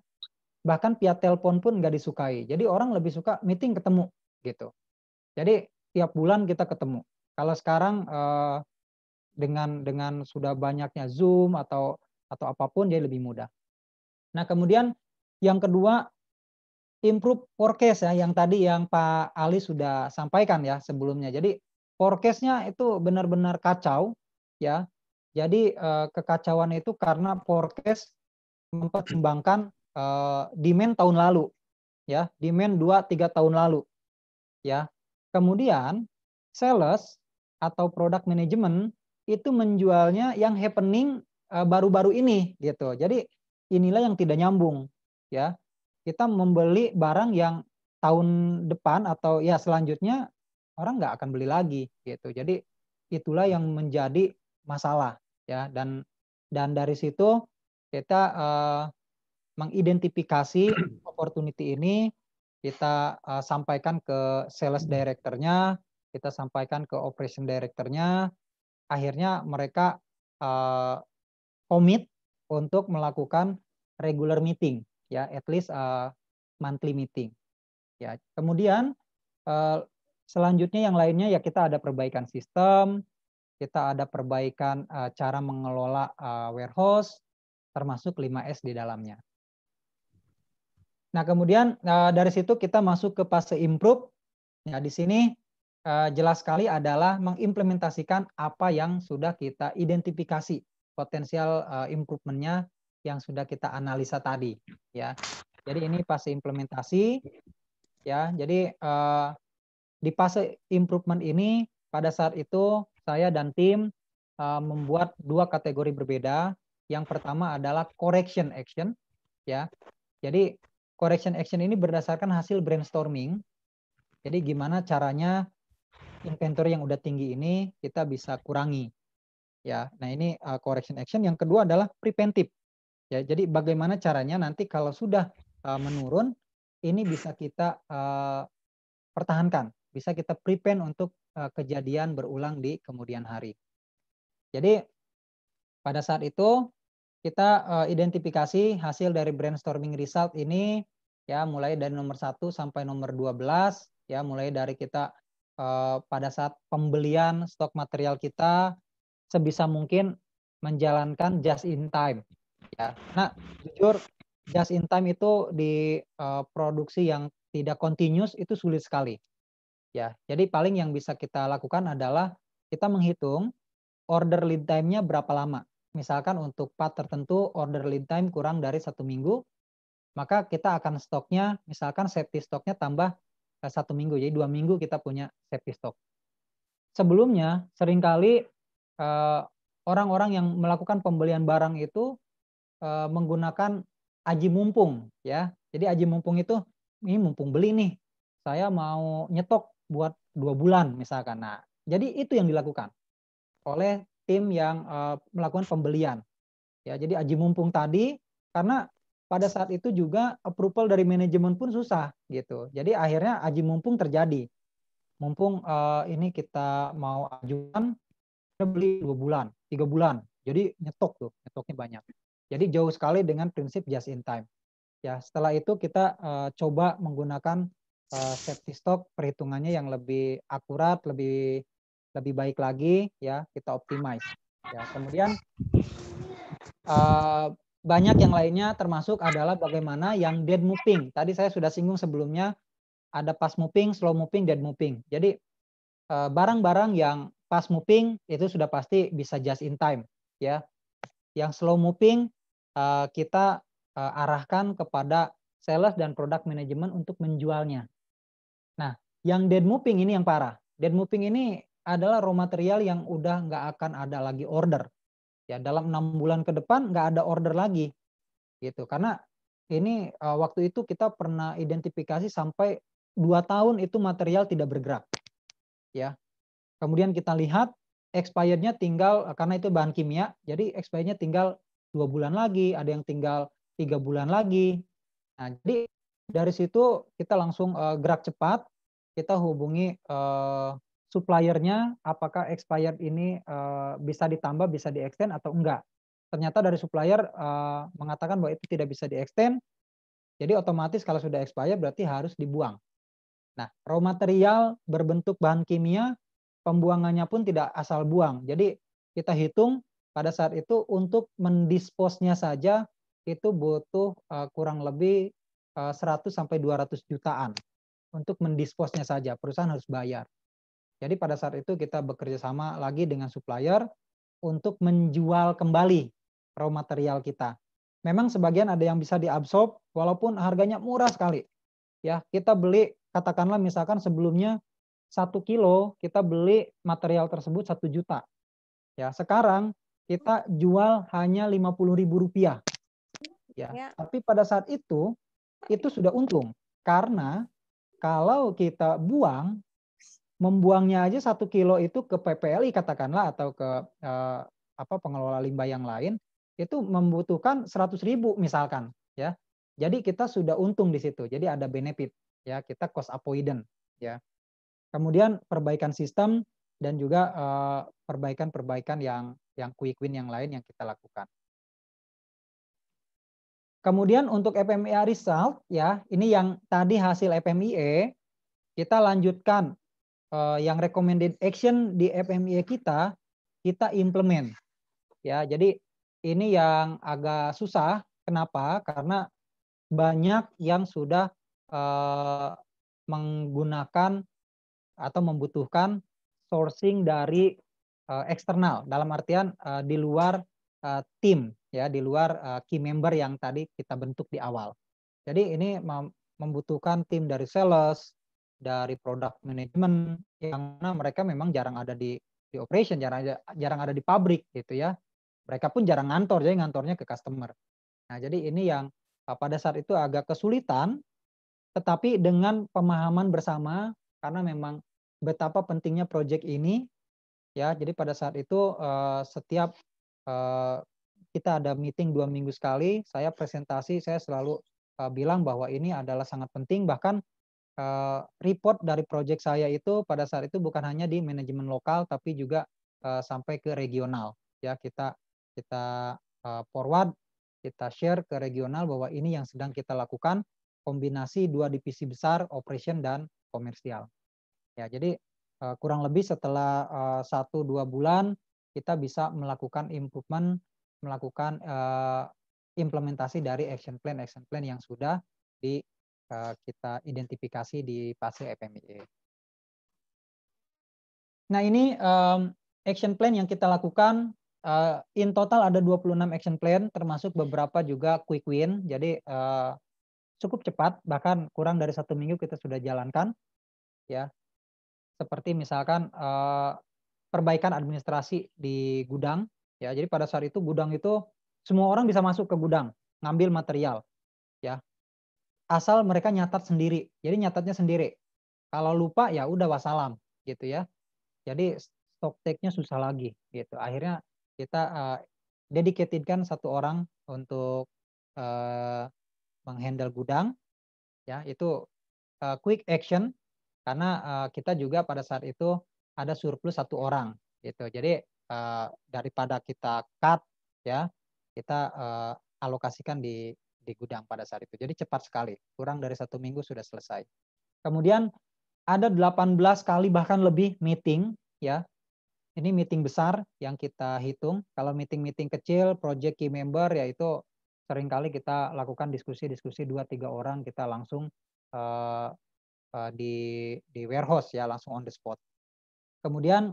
bahkan via telepon pun nggak disukai jadi orang lebih suka meeting ketemu gitu jadi tiap bulan kita ketemu kalau sekarang eh, dengan dengan sudah banyaknya zoom atau atau apapun dia lebih mudah nah kemudian yang kedua improve forecast ya yang tadi yang Pak Ali sudah sampaikan ya sebelumnya jadi forecastnya itu benar-benar kacau ya jadi uh, kekacauan itu karena forecast mempertimbangkan uh, demand tahun lalu, ya, demand dua tiga tahun lalu, ya. Kemudian sales atau product management itu menjualnya yang happening eh, baru-baru uh, ini, gitu. Jadi inilah yang tidak nyambung, ya. Kita membeli barang yang tahun depan atau ya selanjutnya orang nggak akan beli lagi, gitu. Jadi itulah yang menjadi masalah ya dan dan dari situ kita uh, mengidentifikasi [clears throat] opportunity ini kita uh, sampaikan ke sales directornya kita sampaikan ke operation directornya akhirnya mereka uh, commit untuk melakukan regular meeting ya at least uh, monthly meeting ya kemudian uh, selanjutnya yang lainnya ya kita ada perbaikan sistem kita ada perbaikan uh, cara mengelola uh, warehouse, termasuk 5S di dalamnya. Nah, kemudian uh, dari situ kita masuk ke fase improve. Nah di sini uh, jelas sekali adalah mengimplementasikan apa yang sudah kita identifikasi potensial uh, improvementnya yang sudah kita analisa tadi. Ya, jadi ini fase implementasi. Ya, jadi uh, di fase improvement ini pada saat itu saya dan tim uh, membuat dua kategori berbeda. Yang pertama adalah correction action, ya. Jadi correction action ini berdasarkan hasil brainstorming. Jadi gimana caranya inventory yang udah tinggi ini kita bisa kurangi, ya. Nah ini uh, correction action. Yang kedua adalah preventive, ya. Jadi bagaimana caranya nanti kalau sudah uh, menurun, ini bisa kita uh, pertahankan, bisa kita prevent untuk Eh, kejadian berulang di kemudian hari. Jadi pada saat itu kita eh, identifikasi hasil dari brainstorming result ini ya mulai dari nomor 1 sampai nomor 12 ya mulai dari kita eh, pada saat pembelian stok material kita sebisa mungkin menjalankan just in time ya. Nah, jujur just in time itu di produksi yang tidak continuous itu sulit sekali Ya, jadi paling yang bisa kita lakukan adalah kita menghitung order lead time-nya berapa lama. Misalkan untuk part tertentu order lead time kurang dari satu minggu, maka kita akan stoknya, misalkan safety stoknya tambah eh, satu minggu, jadi dua minggu kita punya safety stok. Sebelumnya seringkali eh, orang-orang yang melakukan pembelian barang itu eh, menggunakan aji mumpung, ya. Jadi aji mumpung itu ini mumpung beli nih, saya mau nyetok buat dua bulan misalkan. Nah, jadi itu yang dilakukan oleh tim yang uh, melakukan pembelian. Ya, jadi aji mumpung tadi karena pada saat itu juga approval dari manajemen pun susah gitu. Jadi akhirnya aji mumpung terjadi. Mumpung uh, ini kita mau ajukan kita beli dua bulan, tiga bulan. Jadi nyetok tuh, nyetoknya banyak. Jadi jauh sekali dengan prinsip just in time. Ya, setelah itu kita uh, coba menggunakan Eh, safety stock perhitungannya yang lebih akurat, lebih lebih baik lagi ya kita optimize. Ya, kemudian uh, banyak yang lainnya termasuk adalah bagaimana yang dead moving. Tadi saya sudah singgung sebelumnya ada fast moving, slow moving, dead moving. Jadi eh, barang-barang uh, yang fast moving itu sudah pasti bisa just in time ya. Yang slow moving uh, kita uh, arahkan kepada sales dan product management untuk menjualnya Nah, yang dead moving ini yang parah. Dead moving ini adalah raw material yang udah nggak akan ada lagi order. Ya, dalam enam bulan ke depan nggak ada order lagi. Gitu. Karena ini eh, waktu itu kita pernah identifikasi sampai dua tahun itu material tidak bergerak. Ya. Kemudian kita lihat expirednya tinggal eh, karena itu bahan kimia, jadi expirednya tinggal dua bulan lagi, ada yang tinggal tiga bulan lagi. Nah, jadi dari situ kita langsung uh, gerak cepat, kita hubungi uh, suppliernya, apakah expired ini uh, bisa ditambah, bisa diextend atau enggak. Ternyata dari supplier uh, mengatakan bahwa itu tidak bisa diextend, jadi otomatis kalau sudah expired berarti harus dibuang. Nah, raw material berbentuk bahan kimia, pembuangannya pun tidak asal buang. Jadi kita hitung pada saat itu untuk mendisposnya saja itu butuh uh, kurang lebih 100 eh, sampai 200 jutaan untuk mendisposnya saja. Perusahaan harus bayar. Jadi pada saat itu kita bekerja sama lagi dengan supplier untuk menjual kembali raw material kita. Memang sebagian ada yang bisa diabsorb walaupun harganya murah sekali. Ya, kita beli katakanlah misalkan sebelumnya satu kilo kita beli material tersebut satu juta. Ya, sekarang kita jual hanya lima puluh ribu rupiah. Ya, ya. Tapi pada saat itu itu sudah untung. Karena kalau kita buang, membuangnya aja satu kilo itu ke PPLI katakanlah atau ke eh, apa pengelola limbah yang lain, itu membutuhkan seratus ribu misalkan. ya Jadi kita sudah untung di situ. Jadi ada benefit. ya Kita cost avoidant. Ya. Kemudian perbaikan sistem dan juga eh, perbaikan-perbaikan yang yang quick win yang lain yang kita lakukan. Kemudian untuk FMIA result ya, ini yang tadi hasil FMIE, kita lanjutkan eh, yang recommended action di FMIE kita, kita implement. Ya, jadi ini yang agak susah. Kenapa? Karena banyak yang sudah eh, menggunakan atau membutuhkan sourcing dari eh, eksternal dalam artian eh, di luar uh, tim ya di luar uh, key member yang tadi kita bentuk di awal. Jadi ini membutuhkan tim dari sales, dari product management yang mana mereka memang jarang ada di di operation, jarang jarang ada di pabrik gitu ya. Mereka pun jarang ngantor, jadi ngantornya ke customer. Nah, jadi ini yang eh, pada saat itu agak kesulitan tetapi dengan pemahaman bersama karena memang betapa pentingnya project ini ya jadi pada saat itu setiap Eh, kita ada meeting dua minggu sekali, saya presentasi, saya selalu uh, bilang bahwa ini adalah sangat penting. Bahkan uh, report dari proyek saya itu pada saat itu bukan hanya di manajemen lokal, tapi juga uh, sampai ke regional. Ya kita kita uh, forward, kita share ke regional bahwa ini yang sedang kita lakukan kombinasi dua divisi besar operation dan komersial. Ya jadi uh, kurang lebih setelah satu dua bulan kita bisa melakukan improvement, melakukan uh, implementasi dari action plan action plan yang sudah di uh, kita identifikasi di fase FMEA. Nah, ini um, action plan yang kita lakukan uh, in total ada 26 action plan termasuk beberapa juga quick win. Jadi uh, cukup cepat bahkan kurang dari satu minggu kita sudah jalankan ya. Seperti misalkan uh, perbaikan administrasi di gudang ya jadi pada saat itu gudang itu semua orang bisa masuk ke gudang ngambil material ya asal mereka nyatat sendiri jadi nyatatnya sendiri kalau lupa ya udah wassalam gitu ya jadi stock take-nya susah lagi gitu akhirnya kita uh, dedicatedkan satu orang untuk uh, menghandle gudang ya itu uh, quick action karena uh, kita juga pada saat itu ada surplus satu orang gitu. Jadi uh, daripada kita cut ya kita uh, alokasikan di di gudang pada saat itu. Jadi cepat sekali, kurang dari satu minggu sudah selesai. Kemudian ada 18 kali bahkan lebih meeting ya. Ini meeting besar yang kita hitung. Kalau meeting-meeting kecil, project key member yaitu seringkali kita lakukan diskusi-diskusi dua tiga orang kita langsung uh, di di warehouse ya langsung on the spot Kemudian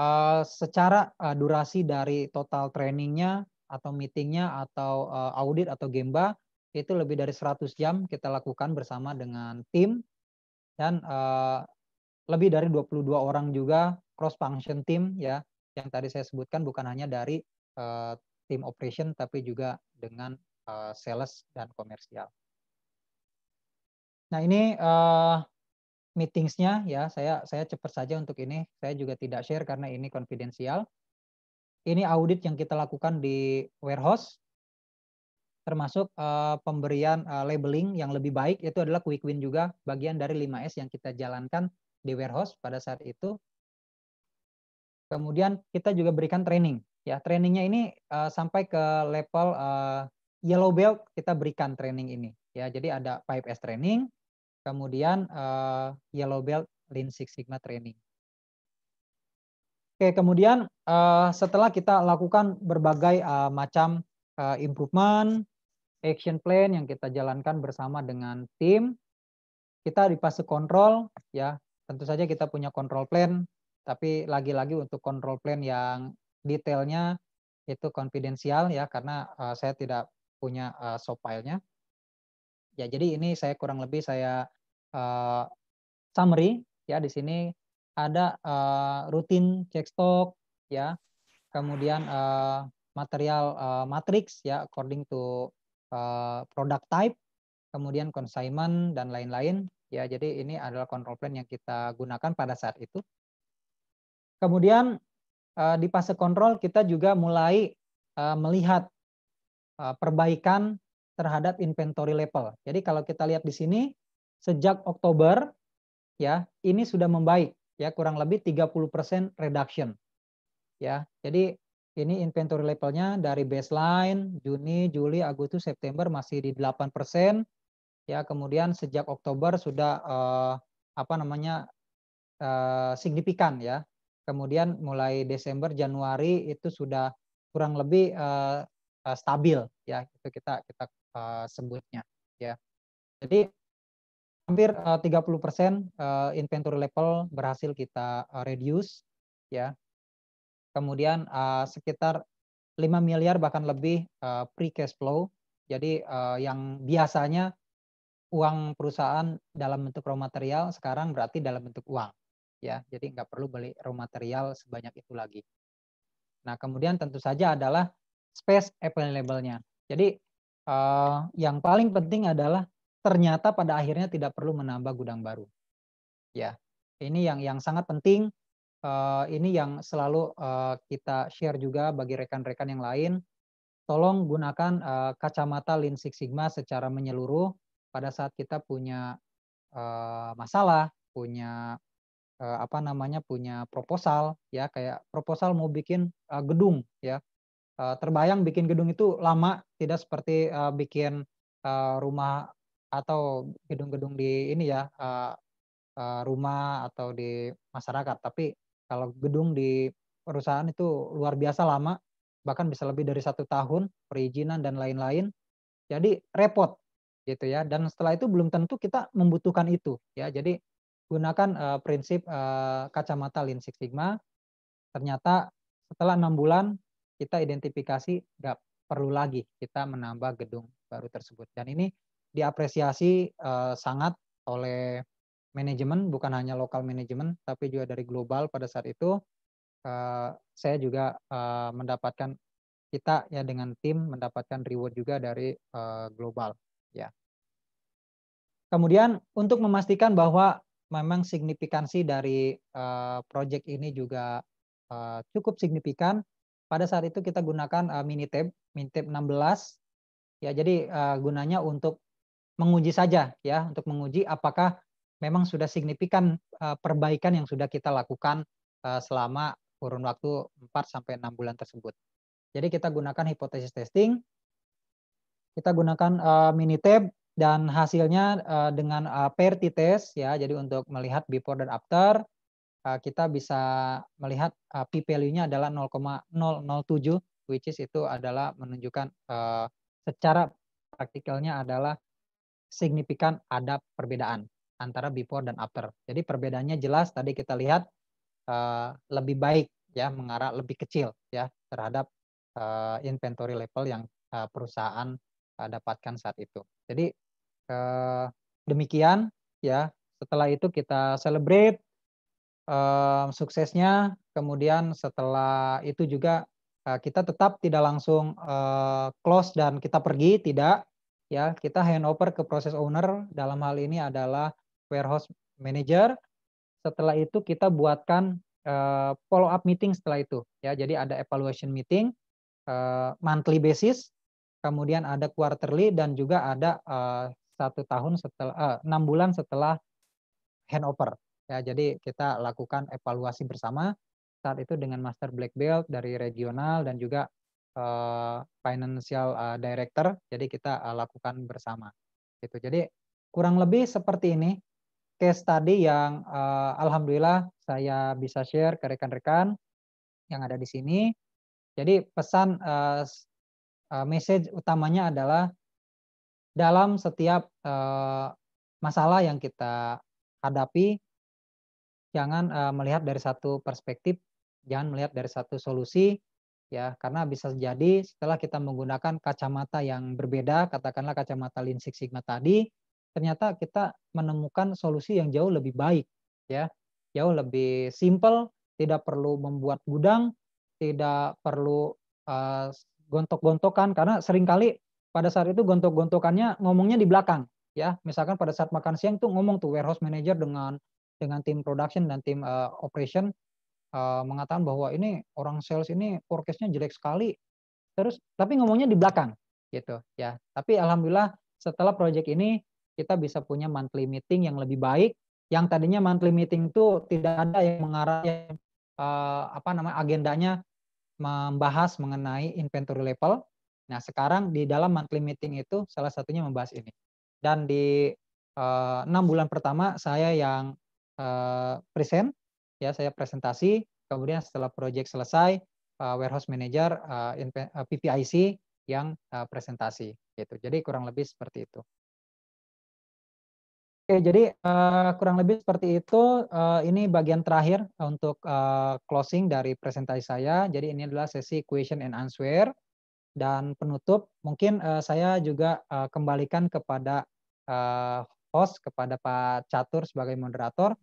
uh, secara uh, durasi dari total trainingnya atau meetingnya atau uh, audit atau gemba itu lebih dari 100 jam kita lakukan bersama dengan tim dan uh, lebih dari 22 orang juga cross function team ya yang tadi saya sebutkan bukan hanya dari uh, tim operation tapi juga dengan uh, sales dan komersial. Nah ini uh, meetingsnya ya saya saya cepat saja untuk ini saya juga tidak share karena ini konfidensial ini audit yang kita lakukan di warehouse termasuk uh, pemberian uh, labeling yang lebih baik itu adalah quick win juga bagian dari 5S yang kita jalankan di warehouse pada saat itu kemudian kita juga berikan training ya trainingnya ini uh, sampai ke level uh, yellow belt kita berikan training ini ya jadi ada 5S training kemudian uh, Yellow Belt Lean Six Sigma Training. Oke, kemudian uh, setelah kita lakukan berbagai uh, macam uh, improvement, action plan yang kita jalankan bersama dengan tim, kita di fase kontrol, ya tentu saja kita punya kontrol plan, tapi lagi-lagi untuk kontrol plan yang detailnya itu konfidensial ya karena uh, saya tidak punya uh, soft file nya Ya, jadi ini saya kurang lebih saya uh, summary ya di sini ada uh, rutin cek stok ya. Kemudian uh, material uh, matrix ya according to uh, product type, kemudian consignment dan lain-lain ya. Jadi ini adalah control plan yang kita gunakan pada saat itu. Kemudian uh, di fase kontrol kita juga mulai uh, melihat uh, perbaikan terhadap inventory level. Jadi kalau kita lihat di sini sejak Oktober ya, ini sudah membaik ya kurang lebih 30% reduction. Ya. Jadi ini inventory levelnya dari baseline Juni, Juli, Agustus, September masih di 8%. Ya, kemudian sejak Oktober sudah eh, apa namanya? Eh, signifikan ya. Kemudian mulai Desember, Januari itu sudah kurang lebih eh, eh stabil ya itu kita kita Eh, sebutnya ya. Jadi hampir uh, 30% uh, inventory level berhasil kita uh, reduce ya. Kemudian uh, sekitar 5 miliar bahkan lebih uh, pre cash flow. Jadi uh, yang biasanya uang perusahaan dalam bentuk raw material sekarang berarti dalam bentuk uang ya jadi nggak perlu beli raw material sebanyak itu lagi nah kemudian tentu saja adalah space available-nya jadi uh, yang paling penting adalah ternyata pada akhirnya tidak perlu menambah gudang baru. Ya, ini yang yang sangat penting. Uh, ini yang selalu uh, kita share juga bagi rekan-rekan yang lain. Tolong gunakan uh, kacamata Lean Six Sigma secara menyeluruh pada saat kita punya uh, masalah, punya uh, apa namanya, punya proposal, ya kayak proposal mau bikin uh, gedung, ya Eh, terbayang bikin gedung itu lama, tidak seperti uh, bikin uh, rumah atau gedung-gedung di ini ya uh, uh, rumah atau di masyarakat. Tapi kalau gedung di perusahaan itu luar biasa lama, bahkan bisa lebih dari satu tahun perizinan dan lain-lain. Jadi repot gitu ya. Dan setelah itu belum tentu kita membutuhkan itu ya. Jadi gunakan uh, prinsip uh, kacamata Lean Six Sigma. Ternyata setelah enam bulan kita identifikasi nggak perlu lagi kita menambah gedung baru tersebut. Dan ini diapresiasi uh, sangat oleh manajemen, bukan hanya lokal manajemen, tapi juga dari global pada saat itu. Uh, saya juga uh, mendapatkan kita ya dengan tim mendapatkan reward juga dari uh, global ya. Kemudian untuk memastikan bahwa memang signifikansi dari uh, proyek ini juga uh, cukup signifikan, pada saat itu kita gunakan uh, mini Minitab 16. Ya, jadi uh, gunanya untuk menguji saja ya, untuk menguji apakah memang sudah signifikan uh, perbaikan yang sudah kita lakukan uh, selama kurun waktu 4 sampai 6 bulan tersebut. Jadi kita gunakan hipotesis testing, kita gunakan uh, Tab dan hasilnya uh, dengan uh, pair t test ya, jadi untuk melihat before dan after Eh, kita bisa melihat eh, p-value-nya adalah 0,007 which is itu adalah menunjukkan eh, secara praktikalnya adalah signifikan ada perbedaan antara before dan after. Jadi perbedaannya jelas tadi kita lihat lebih baik ya mengarah lebih kecil ya terhadap inventory level yang perusahaan dapatkan saat itu. Jadi demikian ya setelah itu kita celebrate um, suksesnya kemudian setelah itu juga uh, kita tetap tidak langsung uh, close dan kita pergi tidak ya kita handover ke proses owner dalam hal ini adalah warehouse manager setelah itu kita buatkan uh, eh, follow up meeting setelah itu ya jadi ada evaluation meeting uh, monthly basis kemudian ada quarterly dan juga ada uh, satu tahun setelah enam bulan setelah handover Ya, jadi kita lakukan evaluasi bersama saat itu dengan Master Black Belt dari regional dan juga uh, Financial uh, Director. Jadi kita uh, lakukan bersama. Gitu. Jadi kurang lebih seperti ini case tadi yang uh, alhamdulillah saya bisa share ke rekan-rekan yang ada di sini. Jadi pesan uh, uh, message utamanya adalah dalam setiap uh, masalah yang kita hadapi jangan uh, melihat dari satu perspektif, jangan melihat dari satu solusi ya karena bisa jadi setelah kita menggunakan kacamata yang berbeda, katakanlah kacamata Lean Six Sigma tadi, ternyata kita menemukan solusi yang jauh lebih baik ya. Jauh lebih simple, tidak perlu membuat gudang, tidak perlu uh, gontok-gontokan karena seringkali pada saat itu gontok-gontokannya ngomongnya di belakang ya misalkan pada saat makan siang tuh ngomong tuh warehouse manager dengan dengan tim production dan tim uh, operation uh, mengatakan bahwa ini orang sales ini forecastnya jelek sekali terus tapi ngomongnya di belakang gitu ya tapi alhamdulillah setelah project ini kita bisa punya monthly meeting yang lebih baik yang tadinya monthly meeting itu tidak ada yang mengarah uh, apa namanya agendanya membahas mengenai inventory level. Nah, sekarang di dalam monthly meeting itu salah satunya membahas ini. Dan di enam uh, bulan pertama saya yang uh, present ya saya presentasi kemudian setelah project selesai uh, warehouse manager uh, eh, PPIC yang uh, presentasi gitu jadi kurang lebih seperti itu oke jadi uh, kurang lebih seperti itu uh, ini bagian terakhir untuk uh, closing dari presentasi saya jadi ini adalah sesi question and answer dan penutup mungkin uh, saya juga uh, kembalikan kepada uh, host kepada Pak Catur sebagai moderator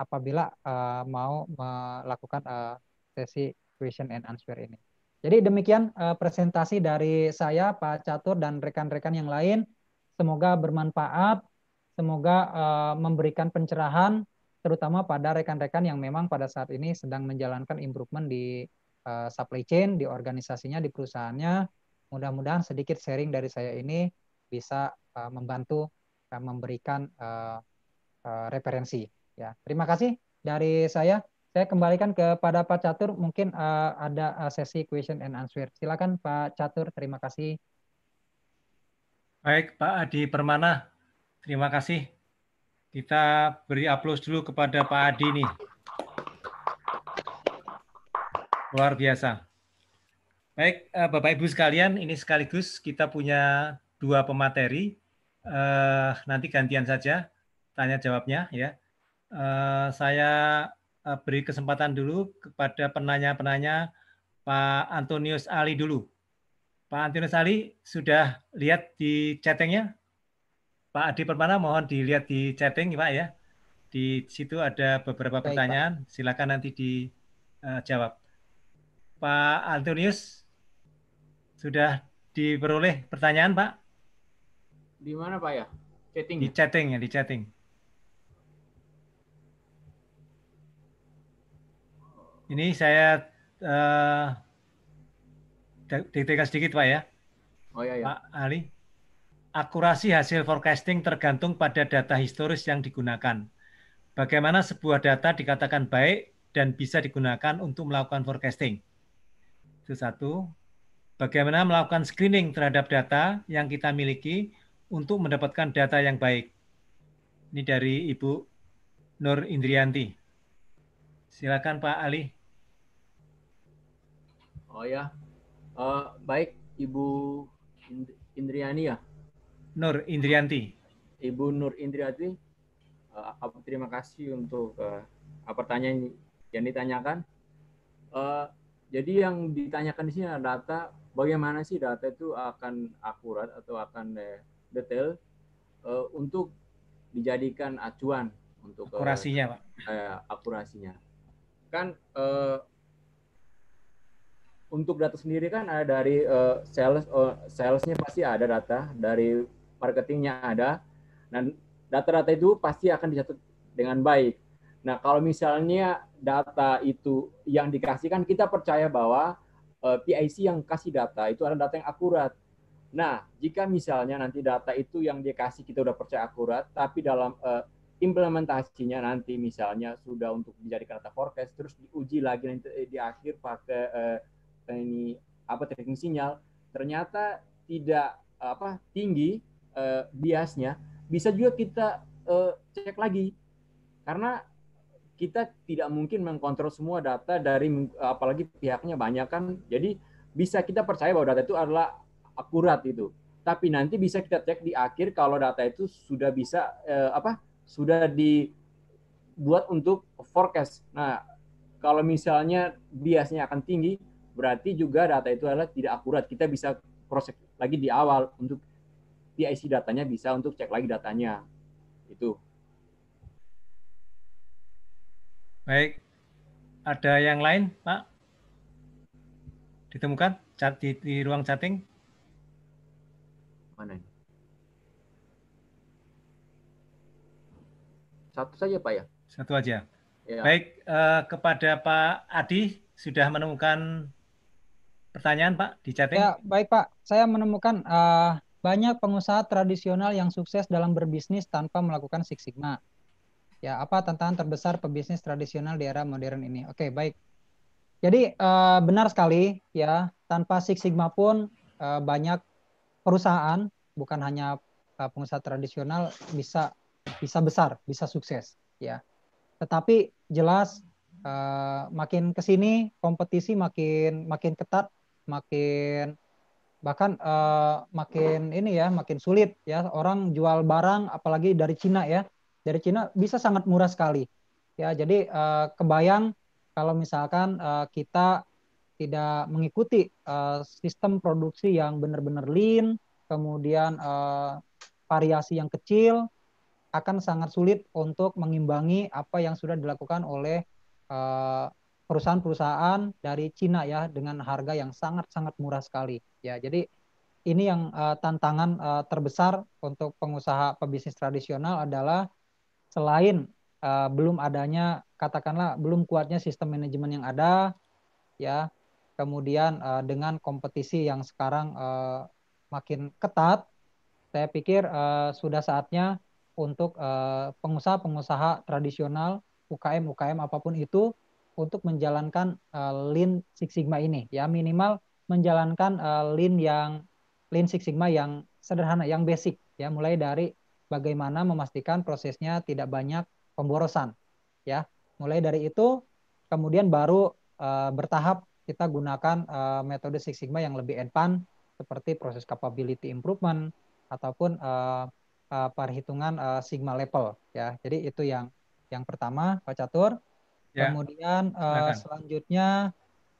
apabila uh, mau melakukan uh, sesi question and answer ini. Jadi demikian uh, presentasi dari saya, Pak Catur dan rekan-rekan yang lain. Semoga bermanfaat, semoga uh, memberikan pencerahan terutama pada rekan-rekan yang memang pada saat ini sedang menjalankan improvement di uh, supply chain, di organisasinya, di perusahaannya. Mudah-mudahan sedikit sharing dari saya ini bisa uh, membantu dan memberikan uh, uh, referensi. Ya, terima kasih dari saya. Saya kembalikan kepada Pak Catur, mungkin uh, ada uh, sesi question and answer. Silakan Pak Catur, terima kasih. Baik, Pak Adi Permana, terima kasih. Kita beri aplaus dulu kepada Pak Adi nih. Luar biasa. Baik, eh, Bapak Ibu sekalian, ini sekaligus kita punya dua pemateri. nanti gantian saja tanya jawabnya ya. Eh, saya eh, beri kesempatan dulu kepada penanya-penanya Pak Antonius Ali dulu. Pak Antonius Ali sudah lihat di chattingnya? Pak Adi Permana mohon dilihat di chatting Pak ya. Di situ ada beberapa Baik, pertanyaan, Pak. silakan nanti dijawab. Eh, Pak Antonius sudah diperoleh pertanyaan Pak? Di mana Pak ya? Chatting. Di ya? chatting ya, di chatting. Ini saya uh, eh, diktekan sedikit Pak ya. Oh iya, iya. Pak Ali. Akurasi hasil forecasting tergantung pada data historis yang digunakan. Bagaimana sebuah data dikatakan baik dan bisa digunakan untuk melakukan forecasting. Itu satu. Bagaimana melakukan screening terhadap data yang kita miliki untuk mendapatkan data yang baik. Ini dari Ibu Nur Indrianti. Silakan Pak Ali. Oh ya, uh, baik Ibu Indriani ya. Nur Indrianti. Ibu Nur Indrianti, uh, terima kasih untuk uh, pertanyaan yang ditanyakan. Uh, jadi yang ditanyakan di sini adalah data, bagaimana sih data itu akan akurat atau akan uh, detail uh, untuk dijadikan acuan untuk akurasinya, uh, Pak. Uh, akurasinya. Kan uh, untuk data sendiri kan ada dari uh, sales uh, salesnya pasti ada data dari marketingnya ada dan data-data itu pasti akan dicatat dengan baik. Nah kalau misalnya data itu yang dikasihkan kita percaya bahwa uh, eh, PIC yang kasih data itu adalah data yang akurat. Nah jika misalnya nanti data itu yang dia kasih kita udah percaya akurat, tapi dalam uh, implementasinya nanti misalnya sudah untuk menjadi data forecast terus diuji lagi nanti di akhir pakai uh, ini apa teknik sinyal ternyata tidak apa tinggi eh, biasnya bisa juga kita eh, cek lagi karena kita tidak mungkin mengkontrol semua data dari apalagi pihaknya banyak kan jadi bisa kita percaya bahwa data itu adalah akurat itu tapi nanti bisa kita cek di akhir kalau data itu sudah bisa eh, apa sudah dibuat untuk forecast nah kalau misalnya biasnya akan tinggi berarti juga data itu adalah tidak akurat. Kita bisa proses lagi di awal untuk PIC datanya bisa untuk cek lagi datanya. Itu. Baik. Ada yang lain, Pak? Ditemukan chat di, di ruang chatting? Mana ini? Satu saja, Pak ya? Satu aja. Ya. Baik, eh, kepada Pak Adi sudah menemukan pertanyaan Pak di chatting. Ya, baik Pak. Saya menemukan uh, banyak pengusaha tradisional yang sukses dalam berbisnis tanpa melakukan Six Sigma. Ya, apa tantangan terbesar pebisnis tradisional di era modern ini? Oke, baik. Jadi uh, benar sekali ya, tanpa Six Sigma pun uh, banyak perusahaan bukan hanya uh, pengusaha tradisional bisa bisa besar, bisa sukses ya. Tetapi jelas uh, makin ke sini kompetisi makin makin ketat makin bahkan uh, makin ini ya makin sulit ya orang jual barang apalagi dari Cina ya dari Cina bisa sangat murah sekali ya jadi uh, kebayang kalau misalkan uh, kita tidak mengikuti uh, sistem produksi yang benar-benar lean kemudian uh, variasi yang kecil akan sangat sulit untuk mengimbangi apa yang sudah dilakukan oleh uh, perusahaan-perusahaan dari Cina ya dengan harga yang sangat-sangat murah sekali ya jadi ini yang uh, tantangan uh, terbesar untuk pengusaha pebisnis tradisional adalah selain uh, belum adanya katakanlah belum kuatnya sistem manajemen yang ada ya kemudian uh, dengan kompetisi yang sekarang uh, makin ketat saya pikir uh, sudah saatnya untuk pengusaha-pengusaha tradisional UKM UKM apapun itu untuk menjalankan uh, eh, Lean Six Sigma ini ya minimal menjalankan uh, eh, Lean yang Lean Six Sigma yang sederhana yang basic ya mulai dari bagaimana memastikan prosesnya tidak banyak pemborosan ya mulai dari itu kemudian baru uh, bertahap kita gunakan uh, metode Six Sigma yang lebih advance seperti proses capability improvement ataupun uh, uh, perhitungan uh, sigma level ya. Jadi itu yang yang pertama Pak Catur. Ya. Kemudian uh, selanjutnya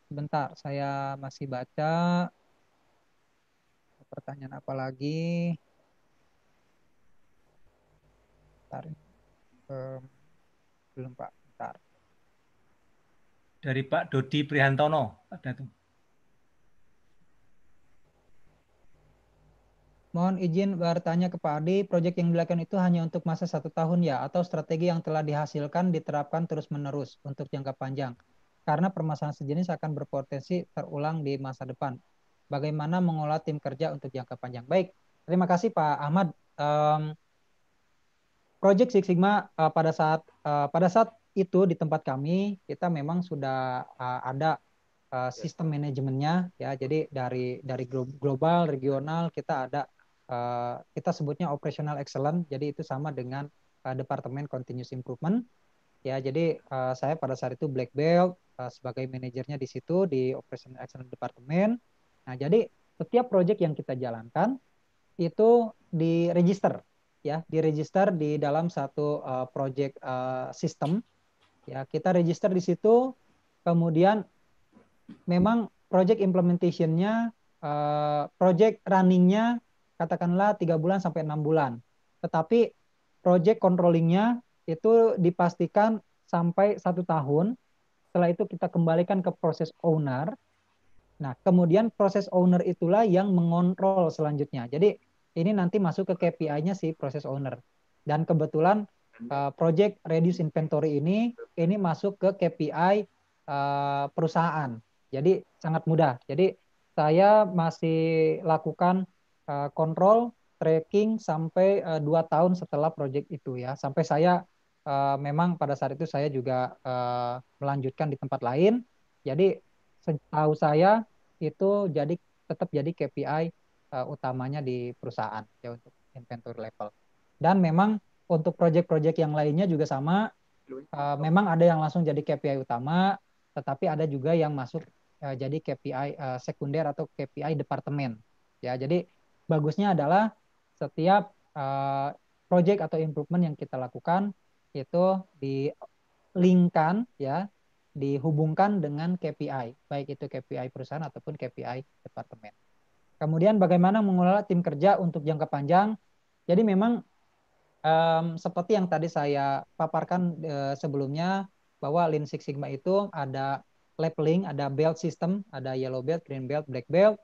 sebentar saya masih baca pertanyaan apa lagi? Bentar. Um, belum Pak, bentar. Dari Pak Dodi Prihantono ada tuh. Mohon izin bertanya ke Pak Adi, proyek yang dilakukan itu hanya untuk masa satu tahun ya, atau strategi yang telah dihasilkan diterapkan terus-menerus untuk jangka panjang? Karena permasalahan sejenis akan berpotensi terulang di masa depan. Bagaimana mengolah tim kerja untuk jangka panjang? Baik, terima kasih Pak Ahmad. Um, proyek Six Sigma uh, pada saat uh, pada saat itu di tempat kami kita memang sudah uh, ada sistem manajemennya ya. Jadi dari dari global, regional kita ada Eh, kita sebutnya operational excellence. Jadi itu sama dengan eh, departemen continuous improvement. Ya, jadi eh, saya pada saat itu black belt sebagai manajernya di situ di operational excellence departemen. Nah, jadi setiap proyek yang kita jalankan itu di register, ya, di register di dalam satu uh, project system. Ya, kita register di situ kemudian memang project implementationnya, uh, project runningnya katakanlah tiga bulan sampai enam bulan. Tetapi project controllingnya itu dipastikan sampai satu tahun. Setelah itu kita kembalikan ke proses owner. Nah, kemudian proses owner itulah yang mengontrol selanjutnya. Jadi ini nanti masuk ke KPI-nya si proses owner. Dan kebetulan uh, project reduce inventory ini ini masuk ke KPI uh, eh, perusahaan. Jadi sangat mudah. Jadi saya masih lakukan Eh, kontrol tracking sampai uh, dua tahun setelah proyek itu ya sampai saya uh, memang pada saat itu saya juga uh, melanjutkan di tempat lain jadi setahu saya itu jadi tetap jadi KPI uh, utamanya di perusahaan ya untuk inventory level dan memang untuk proyek-proyek yang lainnya juga sama uh, memang ada yang langsung jadi KPI utama tetapi ada juga yang masuk uh, jadi KPI uh, sekunder atau KPI departemen ya jadi bagusnya adalah setiap uh, project atau improvement yang kita lakukan itu di dilingkan ya dihubungkan dengan KPI baik itu KPI perusahaan ataupun KPI departemen. Kemudian bagaimana mengelola tim kerja untuk jangka panjang? Jadi memang um, seperti yang tadi saya paparkan uh, sebelumnya bahwa Lean Six Sigma itu ada labeling, ada belt system, ada yellow belt, green belt, black belt.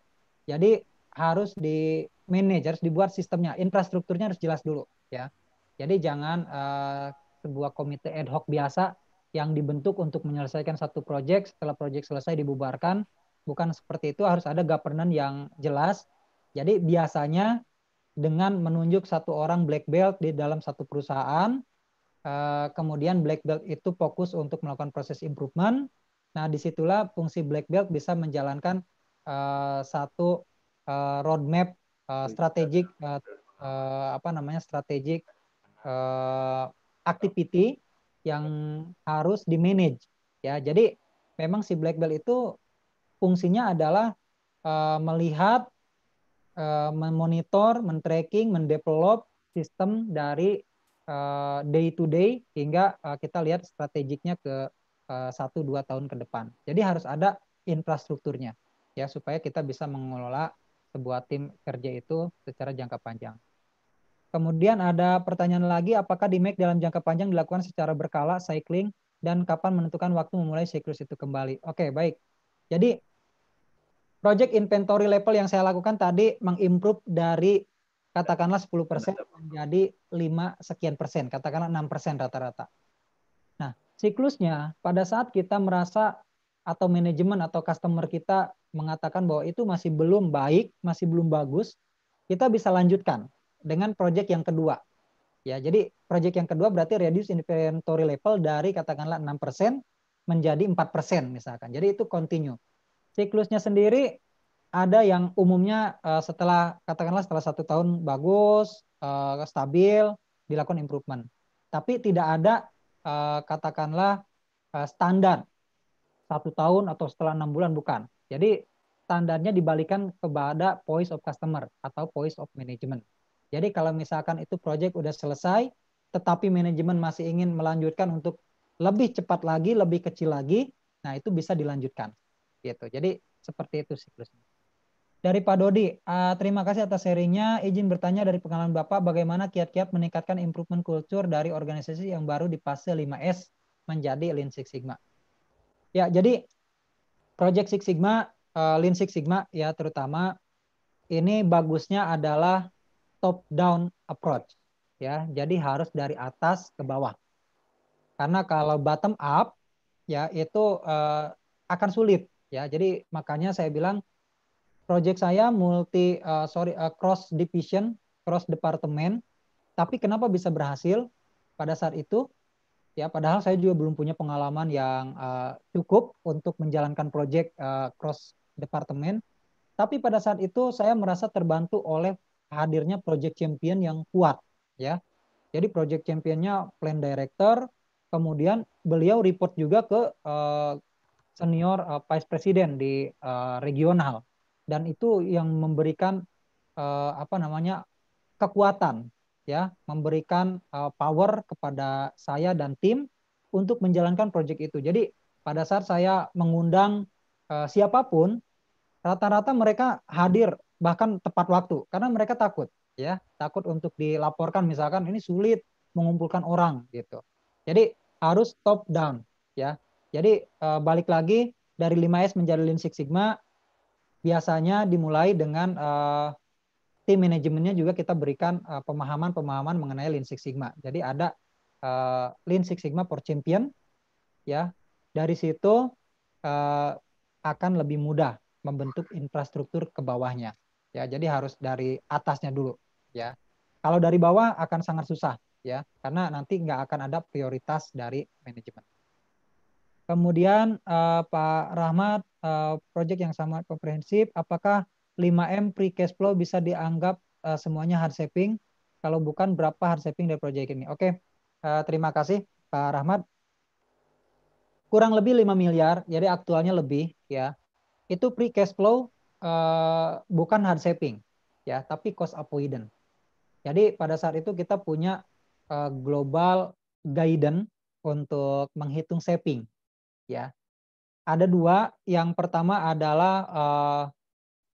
Jadi harus di manage, harus dibuat sistemnya, infrastrukturnya harus jelas dulu ya. Jadi jangan uh, sebuah komite ad hoc biasa yang dibentuk untuk menyelesaikan satu proyek setelah proyek selesai dibubarkan bukan seperti itu harus ada governance yang jelas jadi biasanya dengan menunjuk satu orang black belt di dalam satu perusahaan eh, kemudian black belt itu fokus untuk melakukan proses improvement nah disitulah fungsi black belt bisa menjalankan eh, satu uh, roadmap uh, eh, iya. strategik uh, eh, uh, apa namanya strategik uh, activity yang harus di manage ya. Jadi memang si black belt itu fungsinya adalah uh, melihat, uh, memonitor, men-tracking, mendevelop sistem dari day to day hingga kita lihat strategiknya ke satu dua tahun ke depan. Jadi harus ada infrastrukturnya ya supaya kita bisa mengelola sebuah tim kerja itu secara jangka panjang. Kemudian ada pertanyaan lagi, apakah di make dalam jangka panjang dilakukan secara berkala cycling dan kapan menentukan waktu memulai siklus itu kembali? Oke, baik. Jadi project inventory level yang saya lakukan tadi mengimprove dari katakanlah 10% menjadi 5 sekian persen, katakanlah 6 persen rata-rata. Nah, siklusnya pada saat kita merasa atau manajemen atau customer kita mengatakan bahwa itu masih belum baik, masih belum bagus, kita bisa lanjutkan dengan proyek yang kedua. Ya, jadi proyek yang kedua berarti reduce inventory level dari katakanlah 6% menjadi 4% misalkan. Jadi itu continue. Siklusnya sendiri ada yang umumnya eh, setelah katakanlah setelah satu tahun bagus, eh, stabil, dilakukan improvement. Tapi tidak ada eh, katakanlah standar satu tahun atau setelah enam bulan bukan. Jadi standarnya dibalikan kepada voice of customer atau voice of management. Jadi kalau misalkan itu project udah selesai, tetapi manajemen masih ingin melanjutkan untuk lebih cepat lagi, lebih kecil lagi, nah itu bisa dilanjutkan. Gitu. Jadi seperti itu siklusnya. Dari Pak Dodi, uh, terima kasih atas sharingnya. Izin bertanya dari pengalaman Bapak, bagaimana kiat-kiat meningkatkan improvement culture dari organisasi yang baru di fase 5S menjadi Lean Six Sigma? Ya, jadi Project Six Sigma, uh, Lean Six Sigma ya terutama ini bagusnya adalah top down approach ya. Jadi harus dari atas ke bawah. Karena kalau bottom up ya itu uh, akan sulit ya. Jadi makanya saya bilang project saya multi uh, sorry uh, cross division, cross departemen. Tapi kenapa bisa berhasil pada saat itu? ya padahal saya juga belum punya pengalaman yang uh, cukup untuk menjalankan proyek uh, eh, cross departemen tapi pada saat itu saya merasa terbantu oleh hadirnya project champion yang kuat ya jadi project championnya plan director kemudian beliau report juga ke uh, senior uh, vice president di uh, regional dan itu yang memberikan uh, apa namanya kekuatan ya memberikan uh, power kepada saya dan tim untuk menjalankan proyek itu. Jadi pada saat saya mengundang uh, siapapun, rata-rata mereka hadir bahkan tepat waktu karena mereka takut ya, takut untuk dilaporkan misalkan ini sulit mengumpulkan orang gitu. Jadi harus top down ya. Jadi uh, balik lagi dari 5S menjadi Lean Six Sigma biasanya dimulai dengan uh, tim manajemennya juga kita berikan eh, pemahaman-pemahaman mengenai Lean Six Sigma. Jadi ada uh, Lean Six Sigma for Champion, ya. Dari situ uh, akan lebih mudah membentuk infrastruktur ke bawahnya, ya. Jadi harus dari atasnya dulu, ya. Kalau dari bawah akan sangat susah, ya, karena nanti nggak akan ada prioritas dari manajemen. Kemudian uh, Pak Rahmat, uh, proyek yang sama komprehensif, apakah 5M pre cash flow bisa dianggap uh, semuanya hard saving. Kalau bukan berapa hard saving dari proyek ini. Oke, uh, terima kasih Pak Rahmat. Kurang lebih 5 miliar, jadi aktualnya lebih ya. Itu pre cash flow uh, bukan hard saving ya, tapi cost avoidance. Jadi pada saat itu kita punya uh, global guidance untuk menghitung saving ya. Ada dua, yang pertama adalah uh,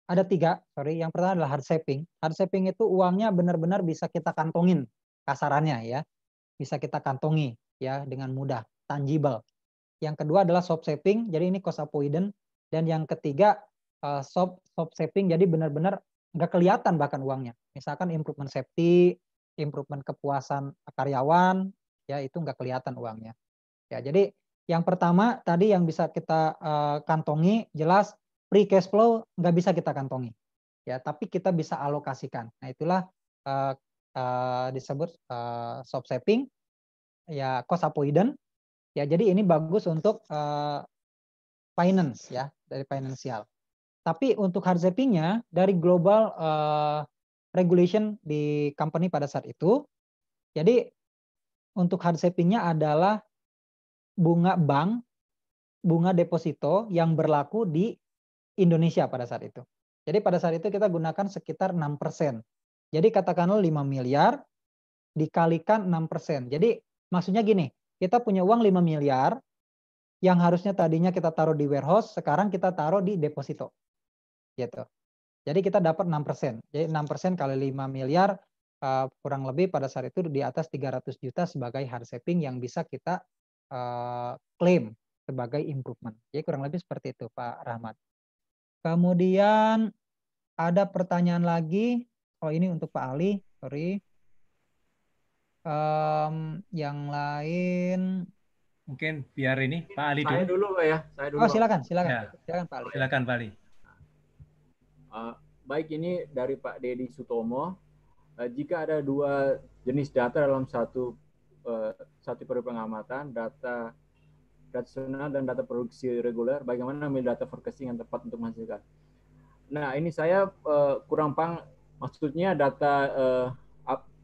ada tiga, sorry. Yang pertama adalah hard saving. Hard saving itu uangnya benar-benar bisa kita kantongin, kasarannya ya. Bisa kita kantongi ya dengan mudah, tangible. Yang kedua adalah soft saving, jadi ini cost avoidance. Dan yang ketiga eh, soft, soft saving, jadi benar-benar nggak kelihatan bahkan uangnya. Misalkan improvement safety, improvement kepuasan karyawan, ya itu nggak kelihatan uangnya. Ya, jadi yang pertama tadi yang bisa kita uh, kantongi jelas free cash flow nggak bisa kita kantongi ya tapi kita bisa alokasikan nah itulah uh, uh, disebut uh, soft saving ya cost avoidance ya jadi ini bagus untuk uh, finance ya dari financial. tapi untuk hard savingnya dari global uh, regulation di company pada saat itu jadi untuk hard savingnya adalah bunga bank bunga deposito yang berlaku di Indonesia pada saat itu. Jadi pada saat itu kita gunakan sekitar 6%. Jadi katakanlah 5 miliar dikalikan 6%. Jadi maksudnya gini, kita punya uang 5 miliar yang harusnya tadinya kita taruh di warehouse, sekarang kita taruh di deposito. Gitu. Jadi kita dapat 6%. Jadi 6% kali 5 miliar eh, kurang lebih pada saat itu di atas 300 juta sebagai hard saving yang bisa kita uh, eh, klaim sebagai improvement. Jadi kurang lebih seperti itu Pak Rahmat. Kemudian ada pertanyaan lagi. Oh ini untuk Pak Ali, sorry. Um, yang lain mungkin biar ini Pak Ali saya dulu. Pak ya. Saya dulu. Oh silakan, silakan. Ya. Silakan Pak Ali. Silakan Pak Ali. Uh, baik ini dari Pak Dedi Sutomo. Uh, jika ada dua jenis data dalam satu uh, satu periode pengamatan, data tradisional dan data produksi reguler, bagaimana memilih data forecasting yang tepat untuk menghasilkan. Nah, ini saya uh, kurang paham maksudnya data uh,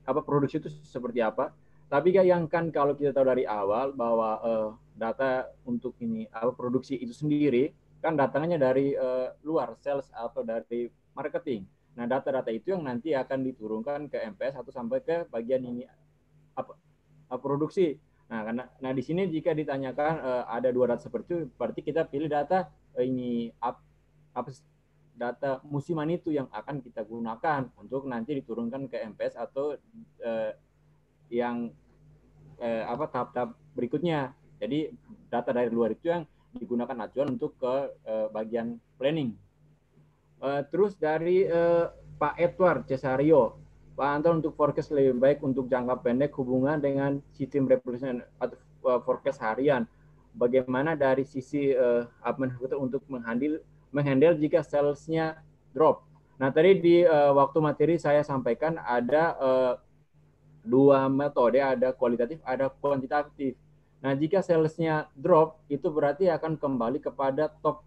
apa produksi itu seperti apa. Tapi yang kan kalau kita tahu dari awal bahwa uh, data untuk ini apa produksi itu sendiri kan datangnya dari uh, luar sales atau dari marketing. Nah, data-data itu yang nanti akan diturunkan ke MPS atau sampai ke bagian ini apa produksi. Nah, karena nah di sini jika ditanyakan uh, ada dua data seperti itu, berarti kita pilih data uh, ini up, up, data musiman itu yang akan kita gunakan untuk nanti diturunkan ke MPS atau uh, yang uh, apa tahap-tahap berikutnya. Jadi data dari luar itu yang digunakan acuan untuk ke uh, bagian planning. Uh, terus dari uh, Pak Edward Cesario, Pak Anton untuk forecast lebih baik untuk jangka pendek hubungan dengan sistem revolution atau eh, forecast harian. Bagaimana dari sisi uh, eh, admin untuk menghandle menghandle jika salesnya drop. Nah tadi di uh, waktu materi saya sampaikan ada uh, dua metode, ada kualitatif, ada kuantitatif. Nah jika salesnya drop itu berarti akan kembali kepada top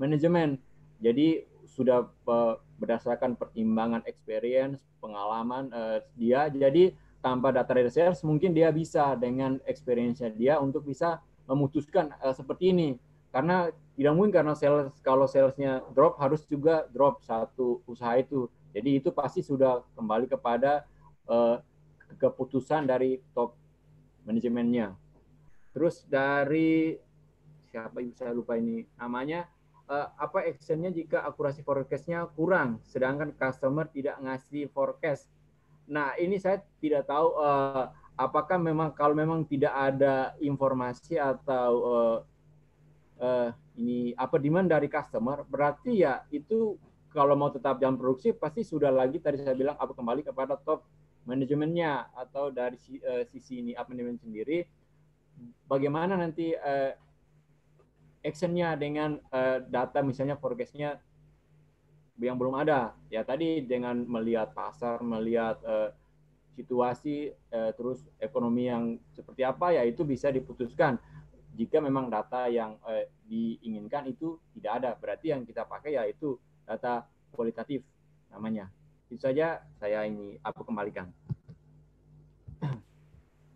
manajemen. Jadi sudah eh, berdasarkan pertimbangan experience, pengalaman eh, dia. Jadi tanpa data research mungkin dia bisa dengan experience-nya dia untuk bisa memutuskan eh, seperti ini. Karena tidak mungkin karena sales kalau salesnya drop harus juga drop satu usaha itu. Jadi itu pasti sudah kembali kepada uh, keputusan dari top manajemennya. Terus dari siapa yang saya lupa ini namanya uh, apa actionnya jika akurasi forecastnya kurang, sedangkan customer tidak ngasih forecast. Nah ini saya tidak tahu uh, apakah memang kalau memang tidak ada informasi atau uh, uh, ini apa demand dari customer, berarti ya itu kalau mau tetap jam produksi pasti sudah lagi tadi saya bilang apa kembali kepada top manajemennya atau dari uh, sisi ini up manajemen sendiri bagaimana nanti uh, actionnya dengan uh, data misalnya forecastnya yang belum ada ya tadi dengan melihat pasar melihat uh, situasi uh, terus ekonomi yang seperti apa ya itu bisa diputuskan jika memang data yang uh, diinginkan itu tidak ada berarti yang kita pakai yaitu data kualitatif namanya itu saja saya ini aku kembalikan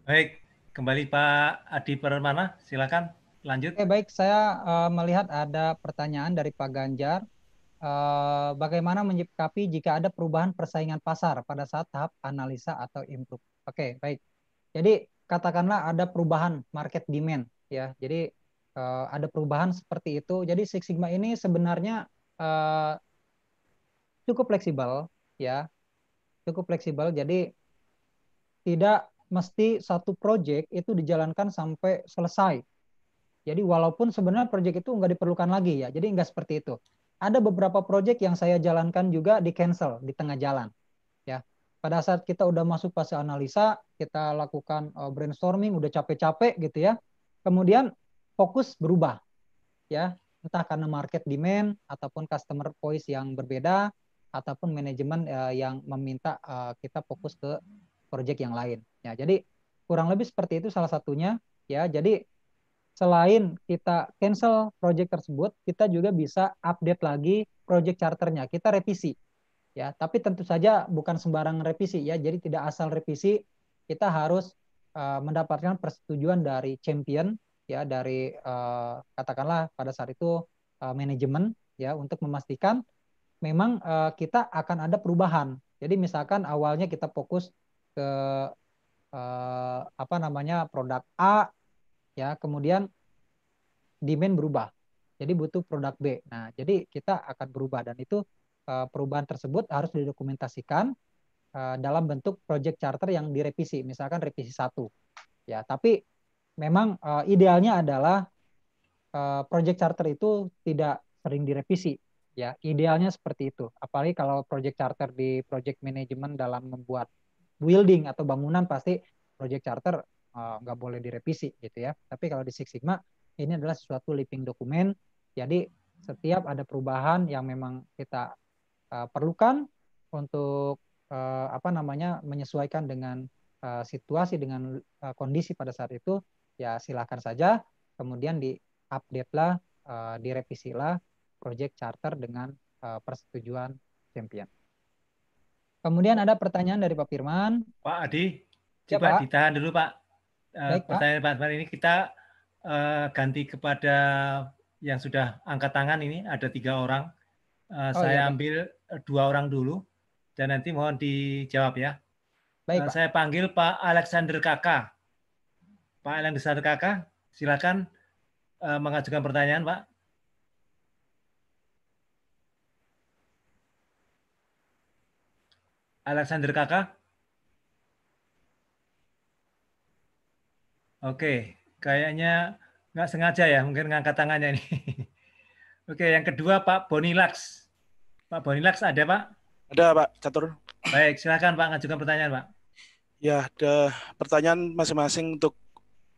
baik kembali Pak Adi Permana silakan Lanjut. Oke, baik. Saya uh, melihat ada pertanyaan dari Pak Ganjar. Uh, bagaimana menyikapi jika ada perubahan persaingan pasar pada saat tahap analisa atau improve? Oke, baik. Jadi katakanlah ada perubahan market demand, ya. Jadi uh, ada perubahan seperti itu. Jadi Six Sigma ini sebenarnya uh, cukup fleksibel, ya. Cukup fleksibel. Jadi tidak mesti satu project itu dijalankan sampai selesai jadi walaupun sebenarnya proyek itu nggak diperlukan lagi ya, jadi nggak seperti itu. Ada beberapa proyek yang saya jalankan juga di cancel di tengah jalan. Ya, pada saat kita udah masuk fase analisa, kita lakukan eh, brainstorming, udah capek-capek gitu ya. Kemudian fokus berubah, ya entah karena market demand ataupun customer voice yang berbeda ataupun manajemen eh, yang meminta eh, kita fokus ke proyek yang lain. Ya, jadi kurang lebih seperti itu salah satunya. Ya, jadi selain kita cancel project tersebut, kita juga bisa update lagi project charternya. Kita revisi. Ya, tapi tentu saja bukan sembarang revisi ya. Jadi tidak asal revisi, kita harus uh, mendapatkan persetujuan dari champion ya dari uh, katakanlah pada saat itu uh, manajemen ya untuk memastikan memang uh, kita akan ada perubahan. Jadi misalkan awalnya kita fokus ke uh, apa namanya produk A ya kemudian demand berubah jadi butuh produk B nah jadi kita akan berubah dan itu eh, perubahan tersebut harus didokumentasikan eh, dalam bentuk project charter yang direvisi misalkan revisi satu ya tapi memang eh, idealnya adalah project charter itu tidak sering direvisi ya idealnya seperti itu apalagi kalau project charter di project management dalam membuat building atau bangunan pasti project charter Eh, nggak uh, boleh direvisi gitu ya. Tapi kalau di Six Sigma ini adalah sesuatu living dokumen. Jadi setiap ada perubahan yang memang kita uh, perlukan untuk uh, apa namanya menyesuaikan dengan uh, situasi dengan uh, kondisi pada saat itu ya silahkan saja kemudian di update lah uh, direvisi lah project charter dengan uh, persetujuan champion. Kemudian ada pertanyaan dari Pak Firman. Pak Adi, ya, coba ya, ditahan dulu Pak. Eh, Baik, pertanyaan Pak Akbar ini kita uh, ganti kepada yang sudah angkat tangan ini ada tiga orang. Uh, oh, iya, saya iya, ambil dua orang dulu dan nanti mohon dijawab ya. Baik, uh, Pak. Saya panggil Pak Alexander Kakak, Pak Alexander Kakak, silakan uh, mengajukan pertanyaan, Pak. Alexander Kakak. Oke, kayaknya nggak sengaja ya, mungkin ngangkat tangannya ini. [laughs] Oke, yang kedua Pak Bonilax. Pak Bonilax ada Pak? Ada Pak Catur. Baik, silakan Pak ngajukan pertanyaan Pak. Ya, ada pertanyaan masing-masing untuk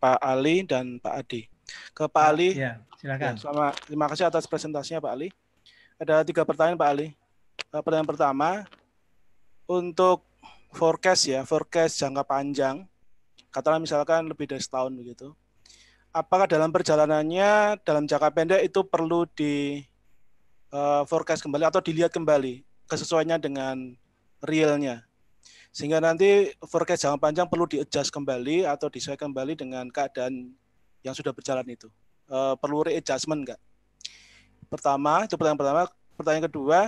Pak Ali dan Pak Adi. Ke Pak Ali. Ya, silakan. Ya, selamat, terima kasih atas presentasinya Pak Ali. Ada tiga pertanyaan Pak Ali. Eh, pertanyaan pertama, untuk forecast ya, forecast jangka panjang katakanlah misalkan lebih dari setahun begitu. Apakah dalam perjalanannya dalam jangka pendek itu perlu di uh, forecast kembali atau dilihat kembali kesesuaiannya dengan realnya? Sehingga nanti forecast jangka panjang perlu di-adjust kembali atau disesuaikan kembali dengan keadaan yang sudah berjalan itu. Uh, perlu re-adjustment enggak? Pertama, itu pertanyaan pertama. Pertanyaan kedua,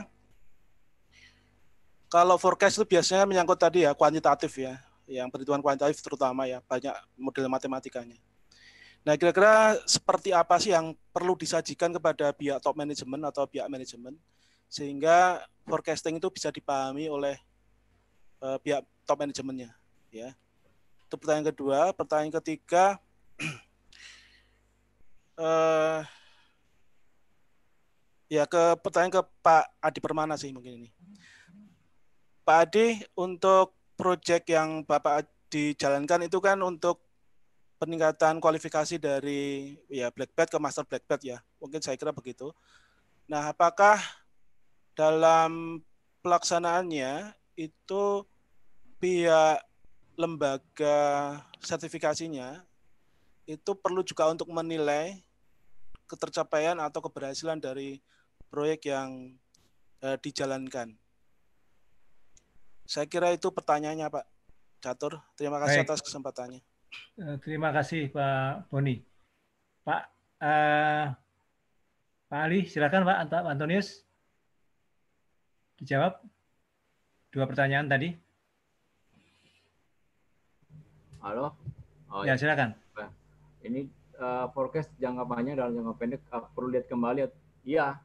kalau forecast itu biasanya menyangkut tadi ya kuantitatif ya yang perhitungan kuantitatif terutama ya banyak model matematikanya. Nah, kira-kira seperti apa sih yang perlu disajikan kepada pihak top management atau pihak manajemen sehingga forecasting itu bisa dipahami oleh uh, pihak top manajemennya, ya. Itu pertanyaan kedua. Pertanyaan ketiga, uh, [clears throat] ya ke pertanyaan ke Pak Adi Permana sih mungkin ini. Pak Adi, untuk proyek yang Bapak dijalankan itu kan untuk peningkatan kualifikasi dari ya black belt ke master black belt ya. Mungkin saya kira begitu. Nah, apakah dalam pelaksanaannya itu pihak lembaga sertifikasinya itu perlu juga untuk menilai ketercapaian atau keberhasilan dari proyek yang eh, dijalankan. Saya kira itu pertanyaannya Pak Catur. Terima kasih Baik. atas kesempatannya. Eh, terima kasih Pak Boni. Pak uh, Pak Ali, silakan Pak Antonius dijawab dua pertanyaan tadi. Halo. Oh, ya, ya silakan. Ini uh, forecast jangka panjang dan jangka pendek uh, perlu lihat kembali. Iya,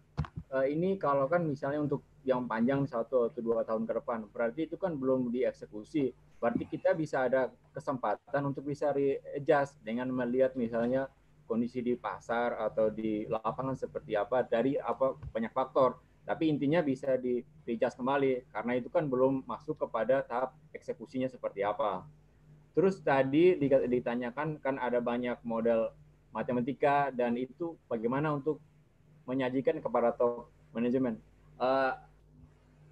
uh, ini kalau kan misalnya untuk yang panjang satu atau dua tahun ke depan. Berarti itu kan belum dieksekusi. Berarti kita bisa ada kesempatan untuk bisa readjust dengan melihat misalnya kondisi di pasar atau di lapangan seperti apa dari apa banyak faktor. Tapi intinya bisa di readjust kembali karena itu kan belum masuk kepada tahap eksekusinya seperti apa. Terus tadi ditanyakan kan ada banyak model matematika dan itu bagaimana untuk menyajikan kepada top manajemen. Uh, eh,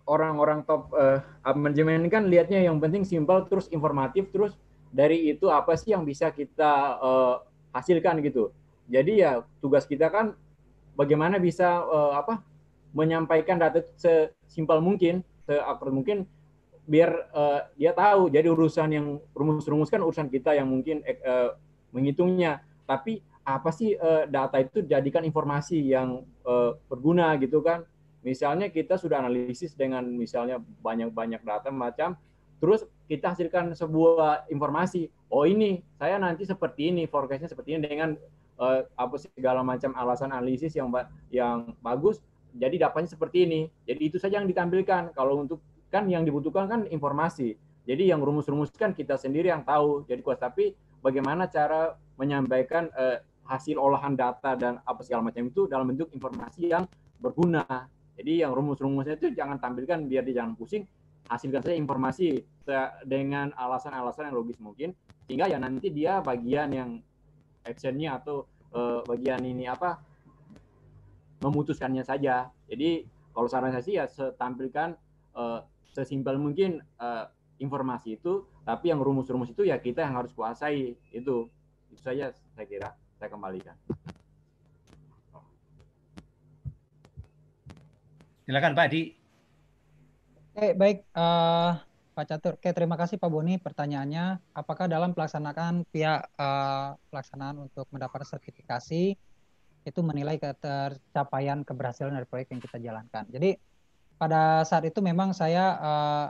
orang-orang top eh, uh, manajemen kan lihatnya yang penting simpel terus informatif terus dari itu apa sih yang bisa kita uh, hasilkan gitu. Jadi ya tugas kita kan bagaimana bisa uh, apa menyampaikan data sesimpel mungkin, seakurat mungkin biar uh, dia tahu. Jadi urusan yang rumus-rumus kan urusan kita yang mungkin uh, menghitungnya, tapi apa sih uh, data itu jadikan informasi yang uh, berguna gitu kan Misalnya kita sudah analisis dengan misalnya banyak-banyak data macam, terus kita hasilkan sebuah informasi. Oh ini saya nanti seperti ini forecastnya seperti ini dengan uh, apa segala macam alasan analisis yang yang bagus. Jadi dapatnya seperti ini. Jadi itu saja yang ditampilkan. Kalau untuk kan yang dibutuhkan kan informasi. Jadi yang rumus-rumus kan kita sendiri yang tahu. Jadi kuas tapi bagaimana cara menyampaikan uh, hasil olahan data dan apa segala macam itu dalam bentuk informasi yang berguna jadi yang rumus-rumusnya itu jangan tampilkan biar dia jangan pusing, hasilkan saja informasi dengan alasan-alasan yang logis mungkin, sehingga ya nanti dia bagian yang actionnya atau eh, bagian ini apa memutuskannya saja. Jadi kalau saran saya sih ya tampilkan eh, sesimpel mungkin eh, informasi itu, tapi yang rumus-rumus itu ya kita yang harus kuasai itu. Itu saja saya kira saya kembalikan. Silakan Pak Adi. Oke baik, uh, Pak Catur. Oke, terima kasih Pak Boni pertanyaannya. Apakah dalam pelaksanaan pihak uh, pelaksanaan untuk mendapat sertifikasi itu menilai ketercapaian keberhasilan dari proyek yang kita jalankan. Jadi pada saat itu memang saya uh,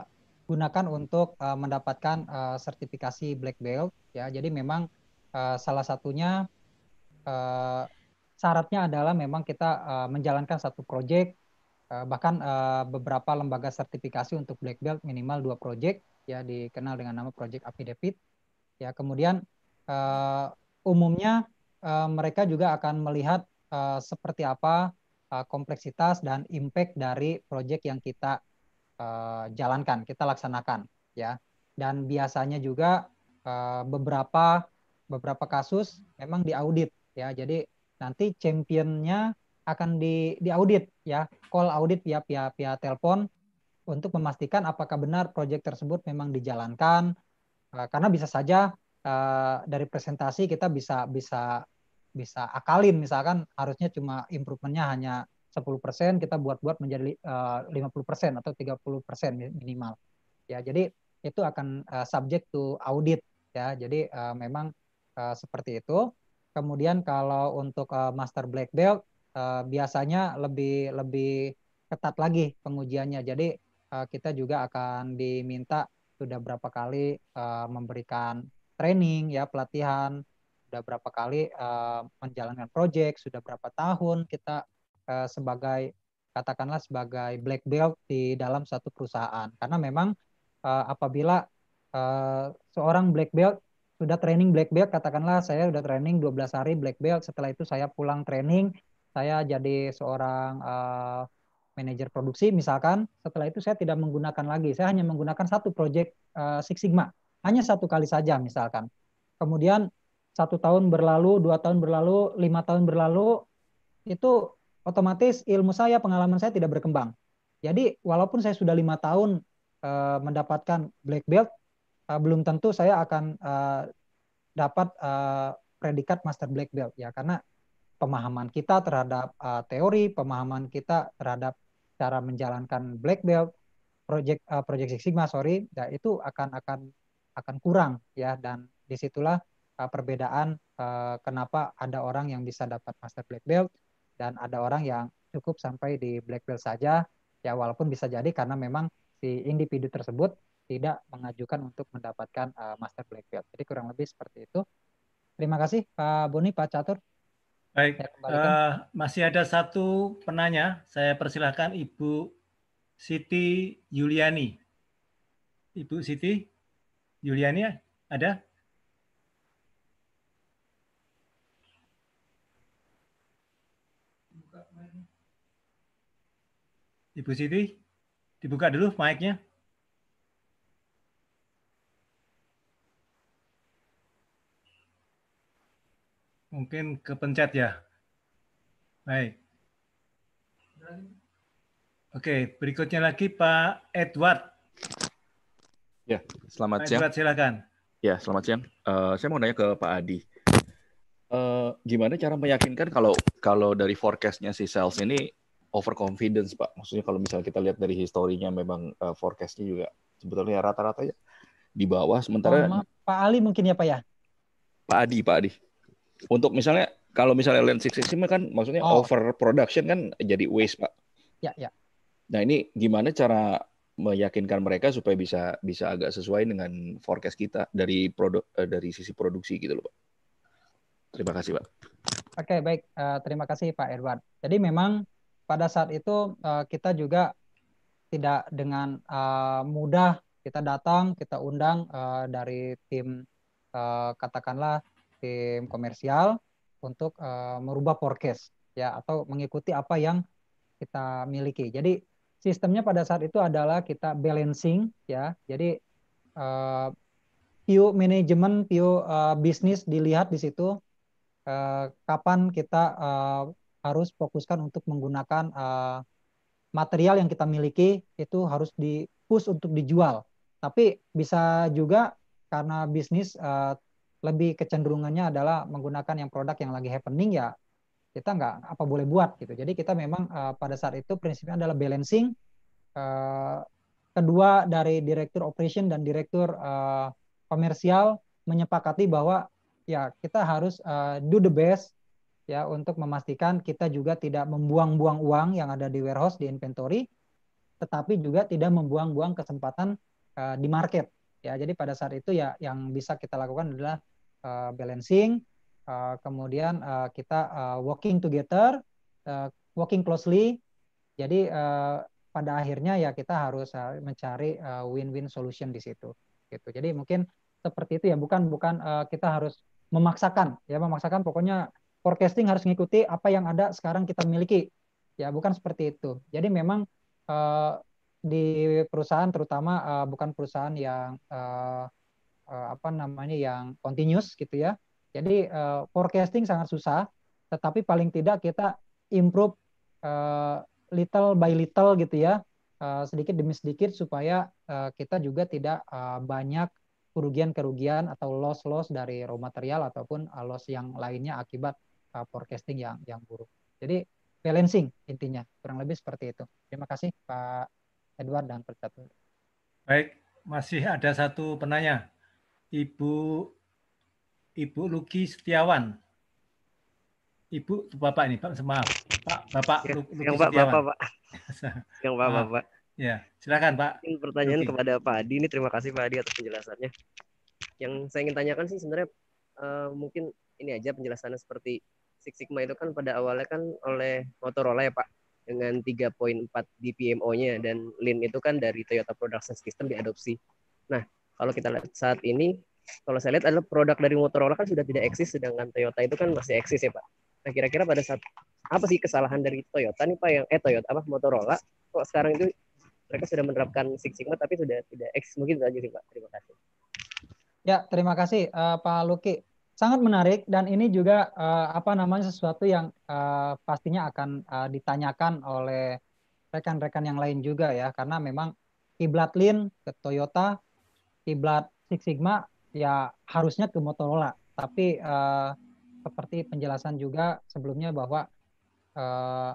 gunakan untuk uh, mendapatkan uh, sertifikasi black belt ya. Jadi memang uh, salah satunya uh, syaratnya adalah memang kita uh, menjalankan satu proyek Eh, bahkan eh, beberapa lembaga sertifikasi untuk black belt minimal dua project ya dikenal dengan nama project affidavit ya kemudian eh, umumnya mereka juga akan melihat seperti apa kompleksitas dan impact dari project yang kita jalankan kita laksanakan ya dan biasanya juga beberapa beberapa kasus memang diaudit ya jadi nanti championnya akan di diaudit ya call audit via via via telepon untuk memastikan apakah benar proyek tersebut memang dijalankan eh, karena bisa saja eh, dari presentasi kita bisa bisa bisa akalin misalkan harusnya cuma improvementnya hanya 10% kita buat-buat menjadi 50% eh, atau 30% minimal ya jadi itu akan subject to audit ya jadi memang seperti itu kemudian kalau untuk master black belt uh, biasanya lebih lebih ketat lagi pengujiannya. Jadi uh, kita juga akan diminta sudah berapa kali uh, memberikan training ya pelatihan, sudah berapa kali uh, menjalankan proyek, sudah berapa tahun kita uh, sebagai katakanlah sebagai black belt di dalam satu perusahaan. Karena memang uh, apabila uh, seorang black belt sudah training black belt katakanlah saya sudah training 12 hari black belt setelah itu saya pulang training saya jadi seorang uh, manajer produksi misalkan setelah itu saya tidak menggunakan lagi saya hanya menggunakan satu project uh, Six Sigma hanya satu kali saja misalkan kemudian satu tahun berlalu dua tahun berlalu lima tahun berlalu itu otomatis ilmu saya pengalaman saya tidak berkembang jadi walaupun saya sudah lima tahun uh, mendapatkan black belt uh, belum tentu saya akan uh, dapat uh, predikat master black belt ya karena pemahaman kita terhadap uh, teori, pemahaman kita terhadap cara menjalankan black belt, project uh, eh, project Six Sigma, sorry, ya itu akan akan akan kurang ya dan disitulah uh, perbedaan uh, kenapa ada orang yang bisa dapat master black belt dan ada orang yang cukup sampai di black belt saja ya walaupun bisa jadi karena memang si individu tersebut tidak mengajukan untuk mendapatkan uh, master black belt. Jadi kurang lebih seperti itu. Terima kasih Pak Boni, Pak Catur. Baik, uh, masih ada satu penanya. Saya persilahkan Ibu Siti Yuliani. Ibu Siti Yuliani ada? Ibu Siti, dibuka dulu mic-nya. Mungkin kepencet ya. Baik. Oke, berikutnya lagi Pak Edward. Ya, selamat Pak siang. Edward, silakan. Ya, selamat siang. Uh, saya mau nanya ke Pak Adi. Uh, gimana cara meyakinkan kalau kalau dari forecastnya si sales ini overconfidence, Pak? Maksudnya kalau misalnya kita lihat dari historinya memang uh, forecastnya juga sebetulnya rata-rata ya di bawah sementara. Oh, Pak Ali mungkin ya Pak ya? Pak Adi, Pak Adi untuk misalnya kalau misalnya Land 660 kan maksudnya oh. production kan jadi waste, Pak. Ya, ya. Nah, ini gimana cara meyakinkan mereka supaya bisa bisa agak sesuai dengan forecast kita dari produk eh, dari sisi produksi gitu loh, Pak. Terima kasih, Pak. Oke, baik. Uh, terima kasih Pak Edward. Jadi memang pada saat itu uh, kita juga tidak dengan uh, mudah kita datang, kita undang uh, dari tim uh, katakanlah tim komersial untuk uh, merubah forecast ya atau mengikuti apa yang kita miliki. Jadi sistemnya pada saat itu adalah kita balancing ya. Jadi uh, view manajemen, view uh, bisnis dilihat di situ uh, kapan kita uh, harus fokuskan untuk menggunakan uh, material yang kita miliki itu harus di push untuk dijual. Tapi bisa juga karena bisnis uh, lebih kecenderungannya adalah menggunakan yang produk yang lagi happening ya kita nggak apa boleh buat gitu. Jadi kita memang uh, pada saat itu prinsipnya adalah balancing uh, kedua dari direktur operation dan direktur uh, komersial menyepakati bahwa ya kita harus uh, do the best ya untuk memastikan kita juga tidak membuang-buang uang yang ada di warehouse di inventory tetapi juga tidak membuang-buang kesempatan uh, di market Ya, jadi pada saat itu ya yang bisa kita lakukan adalah uh, balancing, uh, kemudian uh, kita uh, working together, uh, working closely. Jadi uh, pada akhirnya ya kita harus mencari uh, win-win solution di situ. Gitu. Jadi mungkin seperti itu ya, bukan bukan uh, kita harus memaksakan ya memaksakan pokoknya forecasting harus mengikuti apa yang ada sekarang kita miliki ya bukan seperti itu jadi memang uh, di perusahaan terutama uh, bukan perusahaan yang uh, uh, apa namanya yang continuous gitu ya. Jadi uh, forecasting sangat susah, tetapi paling tidak kita improve uh, little by little gitu ya, uh, sedikit demi sedikit supaya uh, kita juga tidak uh, banyak kerugian-kerugian atau loss-loss dari raw material ataupun uh, loss yang lainnya akibat uh, forecasting yang yang buruk. Jadi balancing intinya kurang lebih seperti itu. Terima kasih Pak Edward dan Percatu. Baik, masih ada satu penanya. Ibu Ibu Luki Setiawan. Ibu Bapak ini, Pak, maaf. Pak Bapak ya, Luki yang Setiawan. Bapak, Pak. [laughs] yang Pak, Bapak. Bapak. Ya, silakan Pak. Ini pertanyaan Luki. kepada Pak Adi. Ini terima kasih Pak Adi atas penjelasannya. Yang saya ingin tanyakan sih sebenarnya uh, mungkin ini aja penjelasannya seperti Six Sigma itu kan pada awalnya kan oleh Motorola ya Pak dengan 3.4 DPMO-nya dan Lean itu kan dari Toyota Production System diadopsi. Nah, kalau kita lihat saat ini kalau saya lihat adalah produk dari Motorola kan sudah tidak eksis sedangkan Toyota itu kan masih eksis ya Pak. Nah kira-kira pada saat apa sih kesalahan dari Toyota nih Pak yang eh Toyota apa Motorola kok sekarang itu mereka sudah menerapkan Six Sigma tapi sudah tidak eksis mungkin itu aja sih Pak. Terima kasih. Ya terima kasih uh, Pak Luki sangat menarik dan ini juga uh, apa namanya sesuatu yang uh, pastinya akan uh, ditanyakan oleh rekan-rekan yang lain juga ya karena memang kiblat lin ke Toyota, kiblat Six Sigma ya harusnya ke Motorola. Tapi uh, seperti penjelasan juga sebelumnya bahwa uh,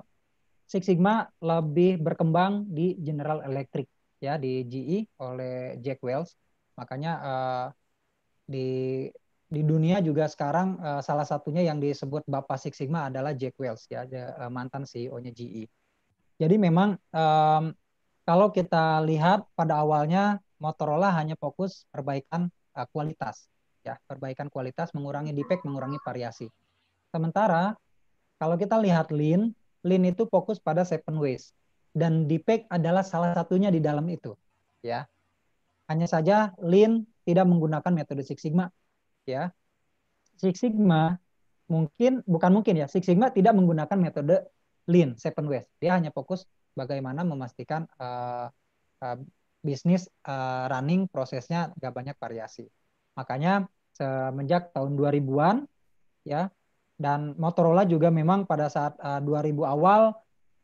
Six Sigma lebih berkembang di General Electric ya di GE oleh Jack Wells. Makanya uh, di di dunia juga sekarang uh, salah satunya yang disebut Bapak Six Sigma adalah Jack Wells ya eh, mantan CEO-nya GE. Jadi memang um, kalau kita lihat pada awalnya Motorola hanya fokus perbaikan uh, kualitas ya, perbaikan kualitas, mengurangi defect, mengurangi variasi. Sementara kalau kita lihat Lin, Lin itu fokus pada seven ways dan defect adalah salah satunya di dalam itu ya. Hanya saja Lin tidak menggunakan metode Six Sigma ya Six Sigma mungkin bukan mungkin ya Six Sigma tidak menggunakan metode Lean Seven Ways. Dia hanya fokus bagaimana memastikan uh, uh, bisnis uh, running prosesnya gak banyak variasi. Makanya semenjak tahun 2000-an ya dan Motorola juga memang pada saat uh, 2000 awal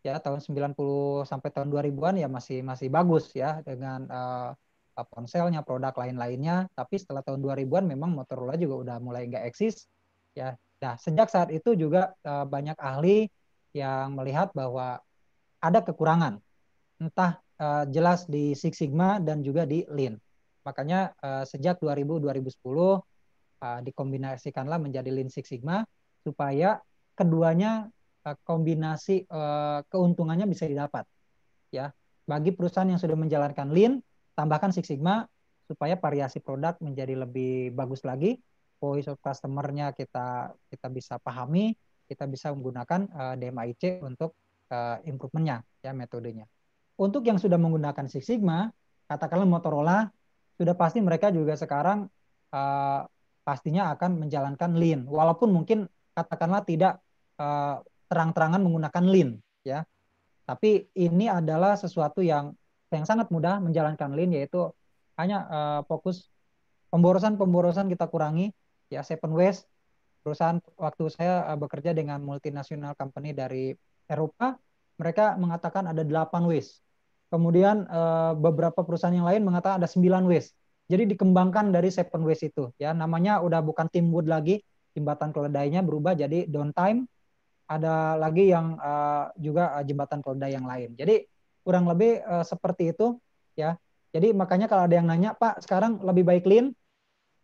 ya tahun 90 sampai tahun 2000-an ya masih masih bagus ya dengan uh, apa ponselnya, produk lain-lainnya. Tapi setelah tahun 2000-an memang Motorola juga udah mulai nggak eksis. Ya, nah sejak saat itu juga uh, banyak ahli yang melihat bahwa ada kekurangan, entah uh, jelas di Six Sigma dan juga di Lean. Makanya uh, sejak 2000-2010 uh, dikombinasikanlah menjadi Lean Six Sigma supaya keduanya uh, kombinasi uh, keuntungannya bisa didapat. Ya, bagi perusahaan yang sudah menjalankan Lean tambahkan Six Sigma supaya variasi produk menjadi lebih bagus lagi voice of customer-nya kita kita bisa pahami kita bisa menggunakan uh, eh, DMIC untuk uh, improvementnya ya metodenya untuk yang sudah menggunakan Six Sigma katakanlah Motorola sudah pasti mereka juga sekarang uh, pastinya akan menjalankan lean walaupun mungkin katakanlah tidak uh, terang-terangan menggunakan lean ya tapi ini adalah sesuatu yang yang sangat mudah menjalankan lean yaitu hanya uh, fokus pemborosan-pemborosan kita kurangi ya seven waste perusahaan waktu saya uh, bekerja dengan multinasional company dari Eropa mereka mengatakan ada 8 waste kemudian uh, beberapa perusahaan yang lain mengatakan ada 9 waste jadi dikembangkan dari seven waste itu ya namanya udah bukan tim wood lagi jembatan keledainya berubah jadi downtime ada lagi yang uh, juga jembatan keledai yang lain jadi kurang lebih uh, seperti itu ya. Jadi makanya kalau ada yang nanya, Pak, sekarang lebih baik Lean,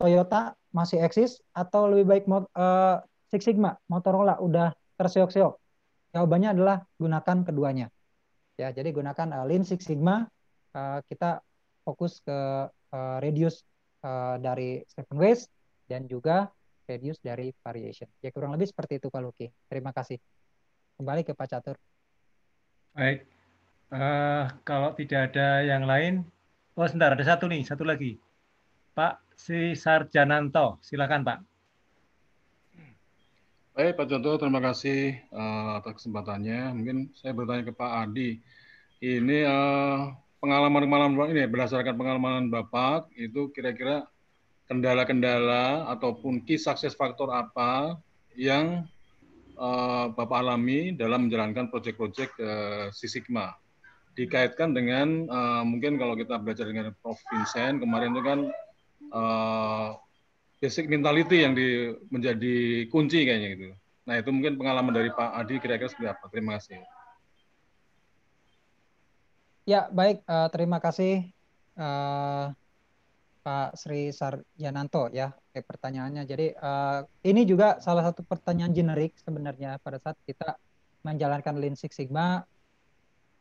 Toyota masih eksis atau lebih baik uh, Six Sigma, Motorola udah terseok-seok? Jawabannya adalah gunakan keduanya. Ya, jadi gunakan uh, Lean Six Sigma, uh, kita fokus ke uh, reduce uh, dari seven ways dan juga radius dari variation. Ya kurang lebih seperti itu Pak Luki. Terima kasih. Kembali ke Pak Catur. Baik, Uh, kalau tidak ada yang lain, oh sebentar ada satu nih, satu lagi. Pak Si Sarjananto, silakan Pak. Baik Pak Contoh, terima kasih uh, atas kesempatannya. Mungkin saya bertanya ke Pak Adi, ini uh, pengalaman malam ini berdasarkan pengalaman Bapak itu kira-kira kendala-kendala ataupun key success faktor apa yang uh, Bapak alami dalam menjalankan proyek-proyek uh, Sigma dikaitkan dengan uh, mungkin kalau kita belajar dengan Prof. Vincent kemarin itu kan uh, basic mentality yang di, menjadi kunci kayaknya gitu. Nah itu mungkin pengalaman dari Pak Adi kira-kira seperti apa? Terima kasih. Ya baik, uh, terima kasih uh, Pak Sri Sarjananto ya eh, pertanyaannya. Jadi uh, ini juga salah satu pertanyaan generik sebenarnya pada saat kita menjalankan Lean Six Sigma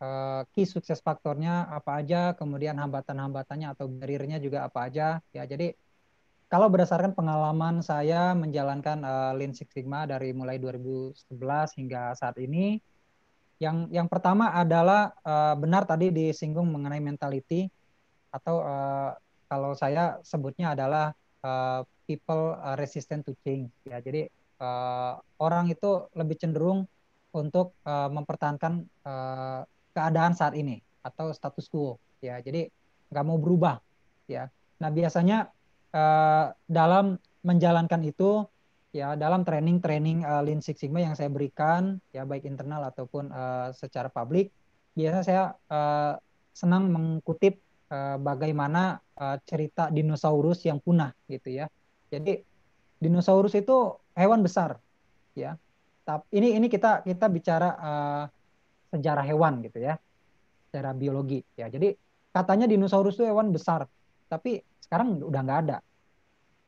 Eh, key sukses faktornya apa aja, kemudian hambatan-hambatannya atau bariernya juga apa aja. Ya, jadi kalau berdasarkan pengalaman saya menjalankan uh, Lean Six Sigma dari mulai 2011 hingga saat ini, yang yang pertama adalah uh, benar tadi disinggung mengenai mentality atau uh, kalau saya sebutnya adalah uh, people resistant to change. Ya, jadi uh, orang itu lebih cenderung untuk uh, mempertahankan uh, keadaan saat ini atau status quo ya jadi nggak mau berubah ya nah biasanya uh, dalam menjalankan itu ya dalam training-training uh, Lean Six Sigma yang saya berikan ya baik internal ataupun uh, secara publik biasanya saya uh, senang mengkutip uh, bagaimana uh, cerita dinosaurus yang punah gitu ya jadi dinosaurus itu hewan besar ya tapi ini ini kita kita bicara uh, sejarah hewan gitu ya secara biologi ya jadi katanya dinosaurus itu hewan besar tapi sekarang udah nggak ada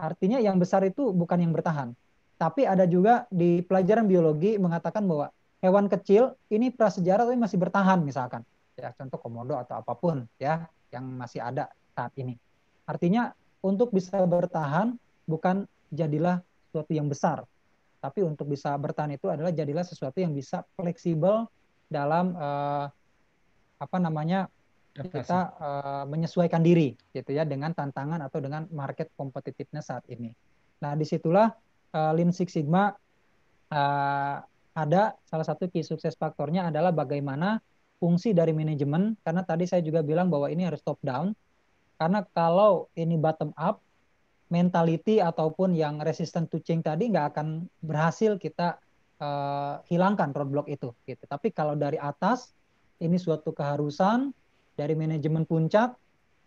artinya yang besar itu bukan yang bertahan tapi ada juga di pelajaran biologi mengatakan bahwa hewan kecil ini prasejarah tapi masih bertahan misalkan ya contoh komodo atau apapun ya yang masih ada saat ini artinya untuk bisa bertahan bukan jadilah sesuatu yang besar tapi untuk bisa bertahan itu adalah jadilah sesuatu yang bisa fleksibel dalam uh, apa namanya kita uh, menyesuaikan diri gitu ya dengan tantangan atau dengan market competitiveness saat ini. Nah disitulah uh, eh, Lean Six Sigma uh, ada salah satu key sukses faktornya adalah bagaimana fungsi dari manajemen karena tadi saya juga bilang bahwa ini harus top down karena kalau ini bottom up mentality ataupun yang resistant to change tadi nggak akan berhasil kita uh, hilangkan roadblock itu gitu. Tapi kalau dari atas ini suatu keharusan dari manajemen puncak.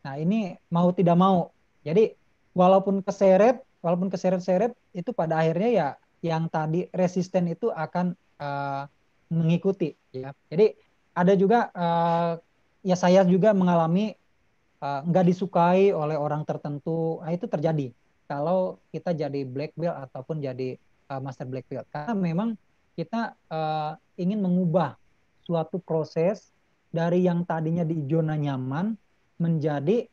Nah, ini mau tidak mau. Jadi walaupun keseret, walaupun keseret-seret itu pada akhirnya ya yang tadi resisten itu akan uh, mengikuti ya. Jadi ada juga uh, ya saya juga mengalami uh, nggak disukai oleh orang tertentu. Nah, itu terjadi kalau kita jadi black belt ataupun jadi uh, Master Blackfield karena memang kita uh, ingin mengubah suatu proses dari yang tadinya di zona nyaman menjadi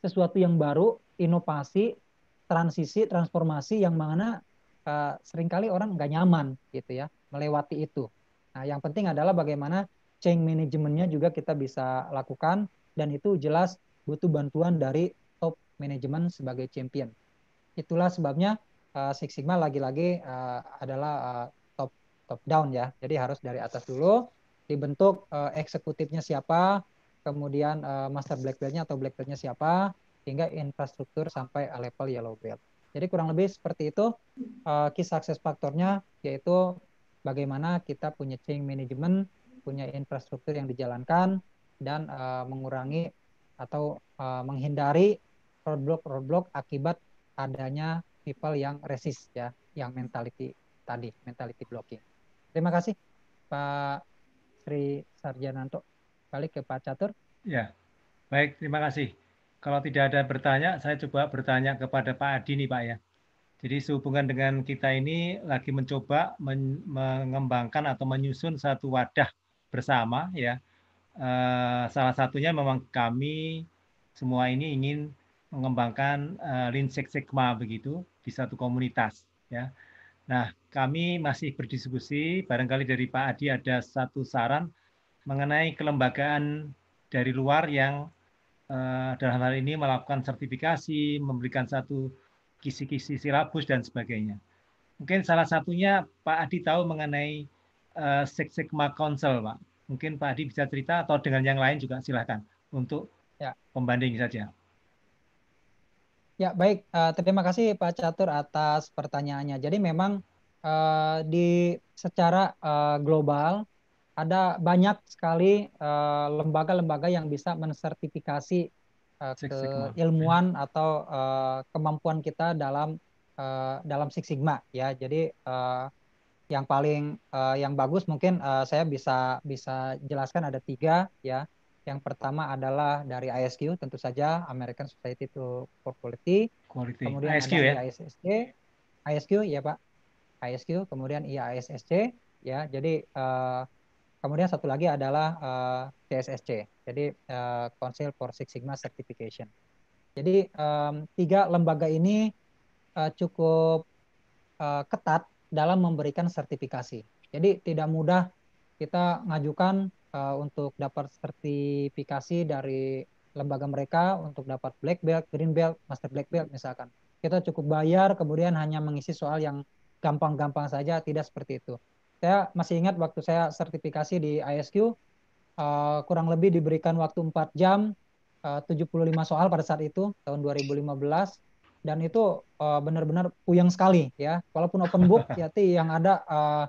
sesuatu yang baru, inovasi, transisi, transformasi yang mana uh, seringkali orang nggak nyaman gitu ya melewati itu. Nah, yang penting adalah bagaimana change manajemennya juga kita bisa lakukan dan itu jelas butuh bantuan dari top manajemen sebagai champion. Itulah sebabnya uh, Six Sigma lagi-lagi uh, adalah uh, top top down ya. Jadi harus dari atas dulu dibentuk uh, eksekutifnya siapa, kemudian uh, master black beltnya atau black beltnya siapa, hingga infrastruktur sampai level yellow belt. Jadi kurang lebih seperti itu uh, key success faktornya yaitu bagaimana kita punya change management, punya infrastruktur yang dijalankan dan uh, mengurangi atau uh, menghindari roadblock roadblock akibat adanya people yang resist ya, yang mentality tadi, mentality blocking. Terima kasih Pak Sri Sarjananto. Balik ke Pak Catur. Ya, baik terima kasih. Kalau tidak ada bertanya, saya coba bertanya kepada Pak Adi nih Pak ya. Jadi sehubungan dengan kita ini lagi mencoba men mengembangkan atau menyusun satu wadah bersama ya. E, salah satunya memang kami semua ini ingin mengembangkan e, Lean Six Sigma begitu di satu komunitas ya. Nah, kami masih berdiskusi barangkali dari Pak Adi ada satu saran mengenai kelembagaan dari luar yang uh, dalam hal ini melakukan sertifikasi, memberikan satu kisi-kisi silabus dan sebagainya. Mungkin salah satunya Pak Adi tahu mengenai uh, Six Sigma Council, Pak. Mungkin Pak Adi bisa cerita atau dengan yang lain juga silahkan untuk ya. pembanding saja. Ya, baik. Uh, terima kasih Pak Catur atas pertanyaannya. Jadi memang uh, di secara uh, global ada banyak sekali lembaga-lembaga uh, yang bisa mensertifikasi uh, keilmuan yeah. Hmm. atau uh, kemampuan kita dalam uh, dalam Six Sigma ya. Jadi uh, yang paling uh, yang bagus mungkin uh, saya bisa bisa jelaskan ada tiga ya. Yang pertama adalah dari ISQ tentu saja American Society to for Quality. Quality. Kemudian ISQ ada ya. ISQ ya Pak. ISQ kemudian IASSC ya. Jadi uh, kemudian satu lagi adalah uh, eh, CSSC. Jadi uh, Council for Six Sigma Certification. Jadi um, tiga lembaga ini uh, cukup uh, ketat dalam memberikan sertifikasi. Jadi tidak mudah kita ngajukan uh, untuk dapat sertifikasi dari lembaga mereka untuk dapat black belt, green belt, master black belt misalkan. Kita cukup bayar kemudian hanya mengisi soal yang gampang-gampang saja, tidak seperti itu. Saya masih ingat waktu saya sertifikasi di ISQ uh, eh, kurang lebih diberikan waktu 4 jam eh, uh, 75 soal pada saat itu tahun 2015 dan itu uh, benar-benar puyeng sekali ya. Walaupun open book [laughs] ya yang ada uh,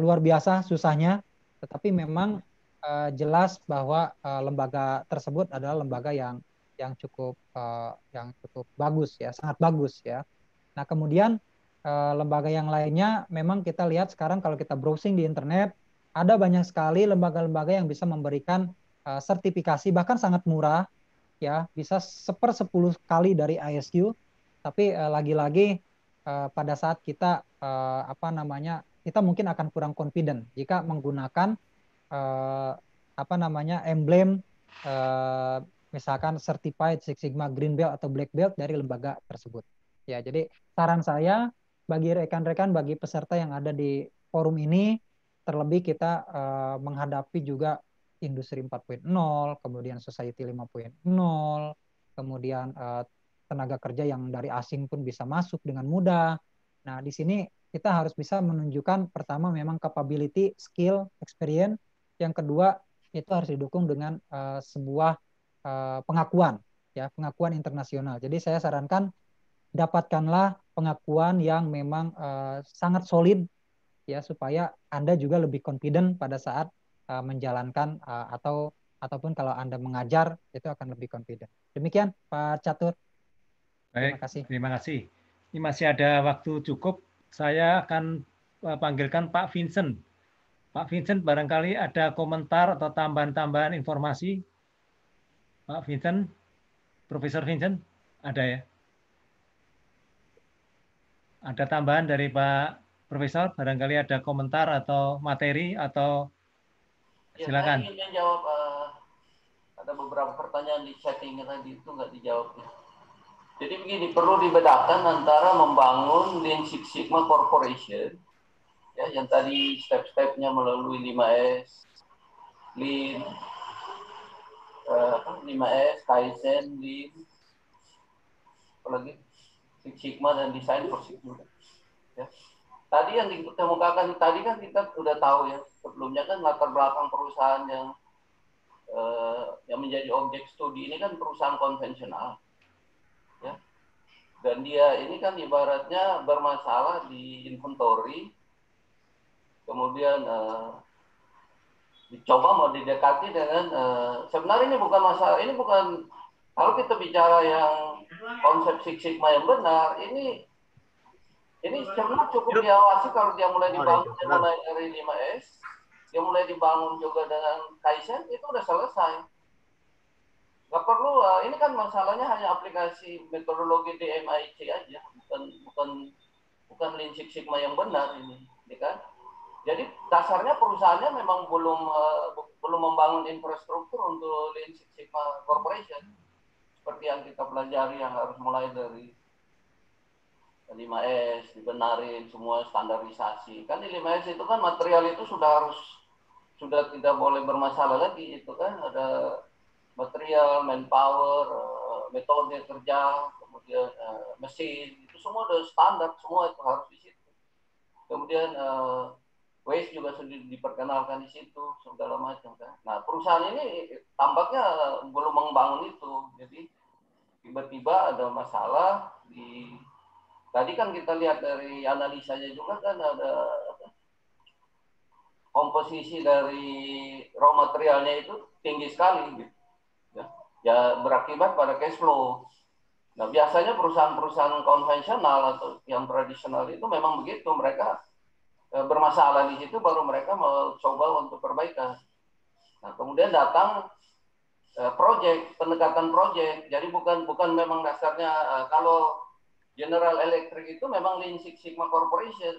luar biasa susahnya, tetapi memang uh, jelas bahwa uh, lembaga tersebut adalah lembaga yang yang cukup uh, yang cukup bagus ya, sangat bagus ya. Nah, kemudian uh, lembaga yang lainnya memang kita lihat sekarang kalau kita browsing di internet ada banyak sekali lembaga-lembaga yang bisa memberikan uh, sertifikasi bahkan sangat murah ya, bisa seper sepuluh kali dari ISQ. Tapi uh, lagi-lagi uh, pada saat kita uh, apa namanya kita mungkin akan kurang confident jika menggunakan uh, apa namanya emblem uh, misalkan certified Six Sigma Green Belt atau Black Belt dari lembaga tersebut. Ya, jadi saran saya bagi rekan-rekan, bagi peserta yang ada di forum ini, terlebih kita uh, menghadapi juga industri 4.0, kemudian society 5.0, kemudian uh, tenaga kerja yang dari asing pun bisa masuk dengan mudah. Nah, di sini kita harus bisa menunjukkan pertama memang capability, skill, experience yang kedua itu harus didukung dengan uh, sebuah uh, pengakuan ya pengakuan internasional jadi saya sarankan dapatkanlah pengakuan yang memang uh, sangat solid ya supaya anda juga lebih confident pada saat uh, menjalankan uh, atau ataupun kalau anda mengajar itu akan lebih confident demikian Pak Catur Baik, terima kasih terima kasih ini masih ada waktu cukup saya akan panggilkan Pak Vincent Pak Vincent barangkali ada komentar atau tambahan-tambahan informasi. Pak Vincent, Profesor Vincent, ada ya? Ada tambahan dari Pak Profesor, barangkali ada komentar atau materi atau silakan. Ya, saya ingin jawab uh, eh, ada beberapa pertanyaan di chatting tadi itu nggak dijawab. Jadi begini, perlu dibedakan antara membangun Lean Six Sigma Corporation ya, yang tadi step-stepnya melalui 5S, Lean, uh, eh, 5S, Kaizen, Lean, apalagi Six Sigma dan Design for Sigma. Ya. Tadi yang dikemukakan tadi kan kita sudah tahu ya sebelumnya kan latar belakang perusahaan yang uh, yang menjadi objek studi ini kan perusahaan konvensional, ya. Dan dia ini kan ibaratnya bermasalah di inventory kemudian uh, dicoba mau didekati dengan uh, sebenarnya ini bukan masalah ini bukan kalau kita bicara yang konsep Six Sigma yang benar ini ini sebenarnya cukup diawasi kalau dia mulai dibangun dia mulai dari 5S dia mulai dibangun juga dengan Kaizen itu udah selesai nggak perlu uh, ini kan masalahnya hanya aplikasi metodologi DMIC aja bukan bukan bukan Lean Six Sigma yang benar ini ya kan jadi dasarnya perusahaannya memang belum uh, belum membangun infrastruktur untuk Lean Six Sigma Corporation seperti yang kita pelajari yang harus mulai dari 5S dibenarin semua standarisasi kan di 5S itu kan material itu sudah harus sudah tidak boleh bermasalah lagi itu kan ada material manpower eh, metode kerja kemudian uh, mesin itu semua sudah standar semua itu harus di situ kemudian uh, Waze juga sudah diperkenalkan di situ segala macam kan. Nah perusahaan ini tampaknya belum membangun itu, jadi tiba-tiba ada masalah di tadi kan kita lihat dari analisanya juga kan ada komposisi dari raw materialnya itu tinggi sekali gitu. Ya, ya berakibat pada cash flow. Nah biasanya perusahaan-perusahaan konvensional atau yang tradisional itu memang begitu mereka Eh, bermasalah di situ baru mereka mencoba untuk perbaikan. Nah, kemudian datang eh, proyek pendekatan proyek. Jadi bukan bukan memang dasarnya eh, kalau General Electric itu memang Lean Six Sigma Corporation.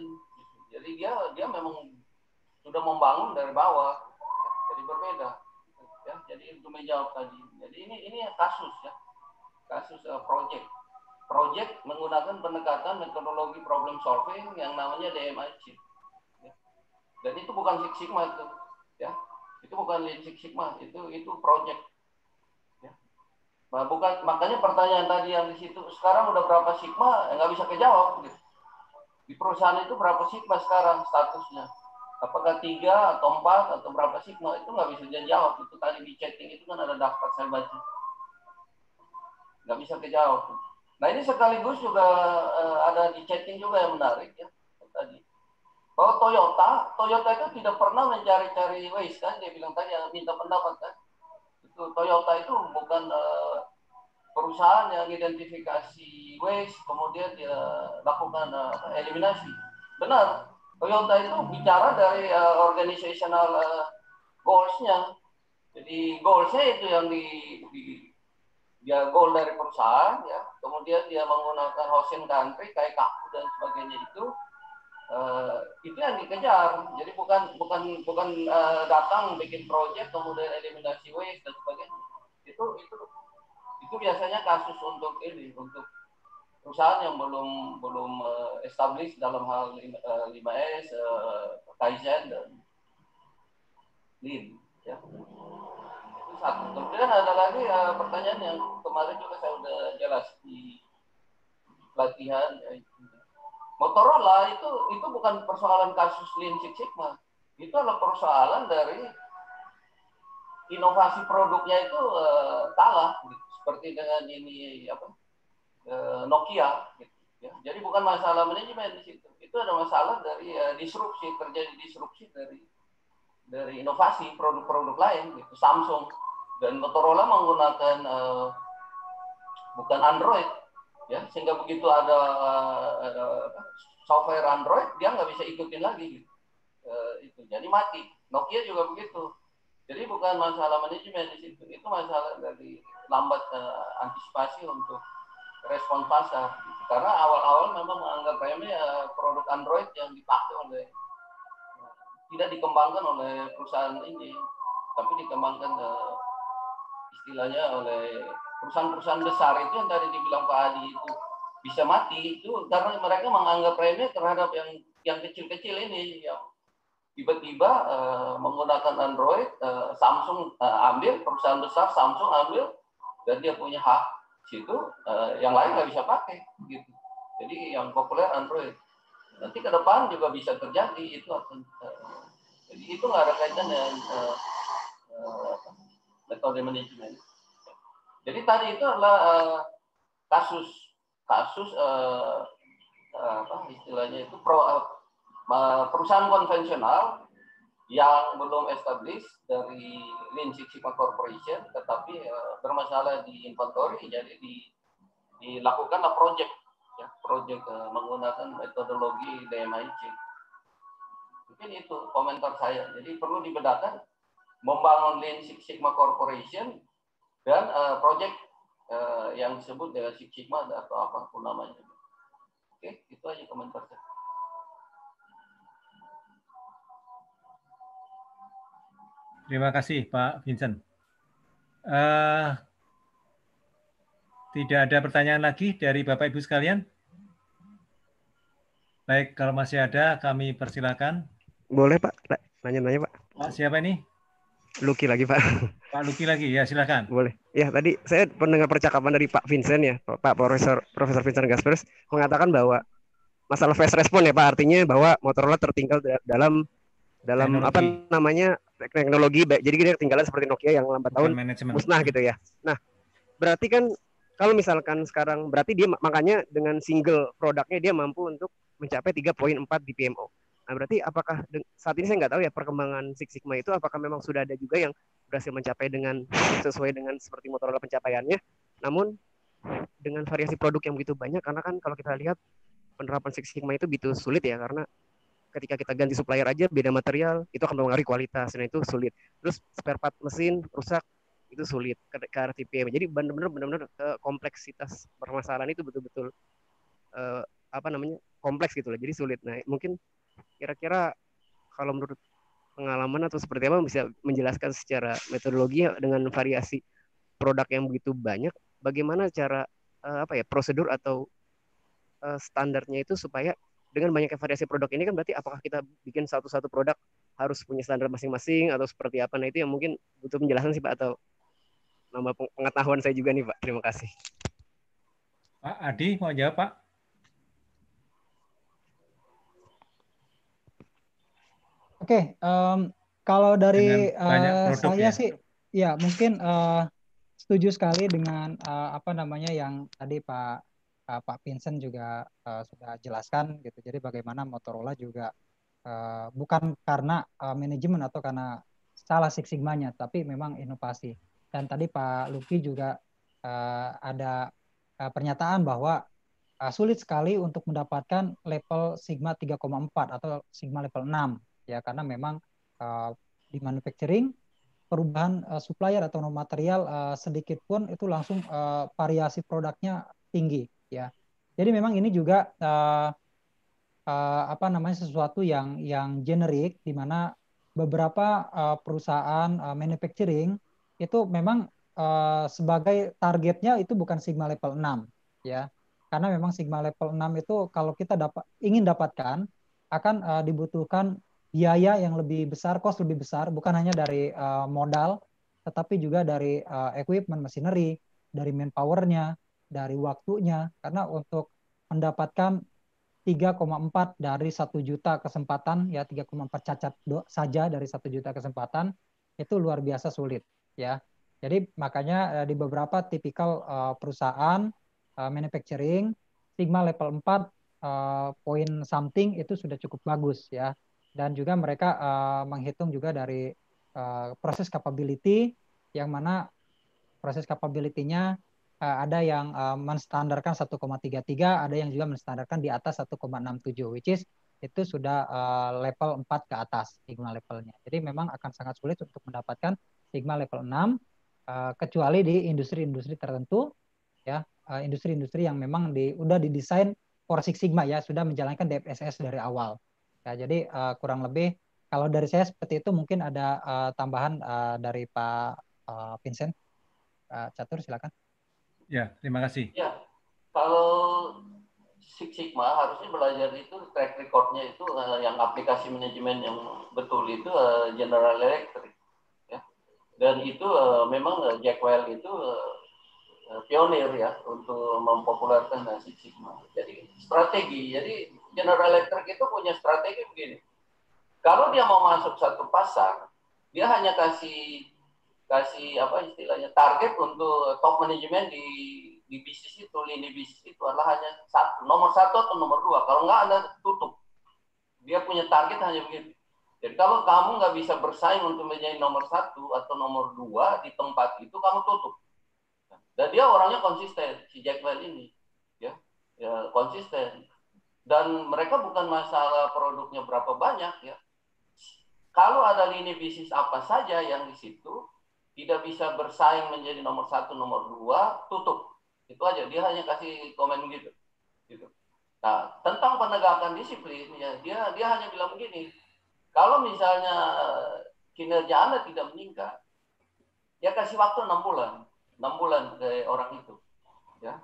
Jadi dia dia memang sudah membangun dari bawah. Jadi berbeda. Ya, jadi untuk menjawab tadi. Jadi ini ini kasus ya. Kasus proyek. Proyek menggunakan pendekatan metodologi problem solving yang namanya DMI chip. Dan itu bukan Six Sigma itu, ya. Itu bukan Six Sigma, itu itu project. Ya. Nah, bukan makanya pertanyaan tadi yang di situ sekarang udah berapa Sigma ya nggak bisa kejawab. Gitu. Di perusahaan itu berapa Sigma sekarang statusnya? Apakah tiga atau empat atau berapa Sigma itu nggak bisa dijawab. Itu tadi di chatting itu kan ada daftar saya baca. Nggak bisa kejawab. Gitu. Nah ini sekaligus juga uh, ada di chatting juga yang menarik ya tadi kalau Toyota, Toyota itu tidak pernah mencari-cari waste kan, dia bilang tadi yang minta pendapat kan. Itu Toyota itu bukan uh, perusahaan yang identifikasi waste kemudian dia lakukan uh, eliminasi. Benar, Toyota itu bicara dari uh, organizational uh, goals-nya. Jadi goals-nya itu yang di, di dia goal dari perusahaan ya, kemudian dia menggunakan housing country kayak kaku dan sebagainya itu Uh, itu yang dikejar. Jadi bukan bukan bukan uh, datang bikin project kemudian eliminasi waste dan sebagainya. Itu itu itu biasanya kasus untuk ini untuk perusahaan yang belum belum uh, established dalam hal 5, s uh, Kaizen dan Lean. Ya. Itu satu. Kemudian ada lagi uh, pertanyaan yang kemarin juga saya sudah jelas di pelatihan. Ya Motorola itu itu bukan persoalan kasus Lean Six Sigma. Itu adalah persoalan dari inovasi produknya itu uh, kalah gitu. seperti dengan ini apa uh, Nokia gitu, ya. jadi bukan masalah manajemen di situ itu ada masalah dari uh, disrupsi terjadi disrupsi dari dari inovasi produk-produk lain gitu Samsung dan Motorola menggunakan bukan Android ya sehingga begitu ada, ada software Android dia nggak bisa ikutin lagi gitu. E, itu jadi mati Nokia juga begitu jadi bukan masalah manajemen di situ itu masalah dari lambat e, antisipasi untuk respon pasar gitu. karena awal-awal memang menganggap kami ya, eh, produk Android yang dipakai oleh tidak dikembangkan oleh perusahaan ini tapi dikembangkan e, istilahnya oleh perusahaan-perusahaan besar itu yang tadi dibilang Pak Adi itu bisa mati itu karena mereka menganggap remeh terhadap yang yang kecil-kecil ini yang tiba-tiba uh, menggunakan Android uh, Samsung uh, ambil perusahaan besar Samsung ambil dan dia punya hak situ uh, yang lain nggak bisa pakai gitu jadi yang populer Android nanti ke depan juga bisa terjadi itu akan uh, jadi itu nggak ada kaitan dengan uh, uh, metode manajemen. Jadi tadi itu adalah eh, kasus kasus eh, eh, apa istilahnya itu pro, perusahaan konvensional yang belum established dari Lean Six Sigma Corporation tetapi bermasalah di inventory jadi di, dilakukanlah project ya project menggunakan metodologi DMIC mungkin itu komentar saya jadi perlu dibedakan membangun Lean Six Sigma Corporation dan uh, eh, proyek uh, eh, yang disebut dengan Six Sigma atau apapun namanya. Oke, itu aja komentar saya. Terima kasih Pak Vincent. Uh, tidak ada pertanyaan lagi dari Bapak Ibu sekalian? Baik, kalau masih ada kami persilakan. Boleh Pak, nanya-nanya Pak. Pak siapa ini? Luki lagi Pak. [laughs] Pak Luki lagi ya silakan. Boleh. Ya tadi saya mendengar percakapan dari Pak Vincent ya Pak Profesor Profesor Vincent Gaspers mengatakan bahwa masalah fast response ya Pak artinya bahwa Motorola tertinggal dalam dalam teknologi. apa namanya teknologi jadi dia ketinggalan seperti Nokia yang lambat tahun musnah gitu ya. Nah berarti kan kalau misalkan sekarang berarti dia makanya dengan single produknya dia mampu untuk mencapai 3.4 di PMO. Nah, berarti apakah saat ini saya nggak tahu ya perkembangan Six Sigma itu apakah memang sudah ada juga yang berhasil mencapai dengan sesuai dengan seperti Motorola pencapaiannya, namun dengan variasi produk yang begitu banyak karena kan kalau kita lihat penerapan Six Sigma itu begitu sulit ya karena ketika kita ganti supplier aja beda material itu akan mempengaruhi kualitas dan itu sulit. Terus spare part mesin rusak itu sulit ke, ke RTPM. Jadi benar-benar benar-benar eh, kompleksitas permasalahan itu betul-betul uh, apa namanya kompleks gitu loh. Jadi sulit. Nah, mungkin Kira-kira kalau menurut pengalaman atau seperti apa bisa menjelaskan secara metodologi dengan variasi produk yang begitu banyak, bagaimana cara uh, apa ya prosedur atau uh, standarnya itu supaya dengan banyak variasi produk ini kan berarti apakah kita bikin satu-satu produk harus punya standar masing-masing atau seperti apa? Nah itu yang mungkin butuh penjelasan sih Pak atau nambah pengetahuan saya juga nih Pak. Terima kasih. Pak Adi mau jawab Pak? Oke, okay, um, kalau dari uh, saya ya? sih, ya mungkin uh, setuju sekali dengan uh, apa namanya yang tadi Pak uh, Pak Vincent juga uh, sudah jelaskan gitu. Jadi bagaimana Motorola juga uh, bukan karena uh, manajemen atau karena salah Six Sigma-nya, tapi memang inovasi. Dan tadi Pak Luki juga uh, ada uh, pernyataan bahwa uh, sulit sekali untuk mendapatkan level Sigma 3,4 atau Sigma level 6 ya karena memang uh, di manufacturing perubahan uh, supplier atau material uh, sedikit pun itu langsung uh, variasi produknya tinggi ya. Jadi memang ini juga uh, uh, apa namanya sesuatu yang yang generik di mana beberapa uh, perusahaan uh, manufacturing itu memang uh, sebagai targetnya itu bukan sigma level 6 ya. Karena memang sigma level 6 itu kalau kita dapat ingin dapatkan akan uh, dibutuhkan biaya yang lebih besar, cost lebih besar, bukan hanya dari uh, modal, tetapi juga dari uh, equipment, machinery, dari manpowernya, dari waktunya, karena untuk mendapatkan 3,4 dari 1 juta kesempatan ya 3,4 cacat do, saja dari 1 juta kesempatan itu luar biasa sulit ya. Jadi makanya eh, di beberapa tipikal uh, perusahaan uh, manufacturing Sigma level 4 uh, poin something itu sudah cukup bagus ya dan juga mereka uh, menghitung juga dari uh, proses capability yang mana proses capability-nya uh, ada yang uh, menstandarkan 1,33, ada yang juga menstandarkan di atas 1,67 which is itu sudah uh, level 4 ke atas sigma levelnya. Jadi memang akan sangat sulit untuk mendapatkan sigma level 6 uh, kecuali di industri-industri tertentu ya, industri industri-industri yang memang di udah didesain for six sigma ya, sudah menjalankan DFSS dari awal. Ya, jadi uh, kurang lebih kalau dari saya seperti itu mungkin ada uh, tambahan uh, dari Pak uh, Vincent. Pak Catur silakan. Ya, terima kasih. Ya, kalau Six Sigma harusnya belajar itu track recordnya itu uh, yang aplikasi manajemen yang betul itu uh, General Electric. Ya. Dan itu uh, memang uh, Jackwell itu uh, pionir ya untuk mempopulerkan Six Sigma. Jadi strategi, jadi General Electric itu punya strategi begini. Kalau dia mau masuk satu pasar, dia hanya kasih kasih apa istilahnya target untuk top management di di bisnis itu lini bisnis itu adalah hanya satu nomor satu atau nomor dua kalau nggak ada tutup dia punya target hanya begitu jadi kalau kamu nggak bisa bersaing untuk menjadi nomor satu atau nomor dua di tempat itu kamu tutup dan dia orangnya konsisten si Jack Welch ini ya, ya konsisten dan mereka bukan masalah produknya berapa banyak ya. Kalau ada lini bisnis apa saja yang di situ tidak bisa bersaing menjadi nomor satu, nomor dua, tutup. Itu aja. Dia hanya kasih komen gitu. gitu. Nah, tentang penegakan disiplin, ya, dia dia hanya bilang begini, kalau misalnya eh, kinerja Anda tidak meningkat, dia kasih waktu enam bulan, enam bulan ke orang itu. Ya,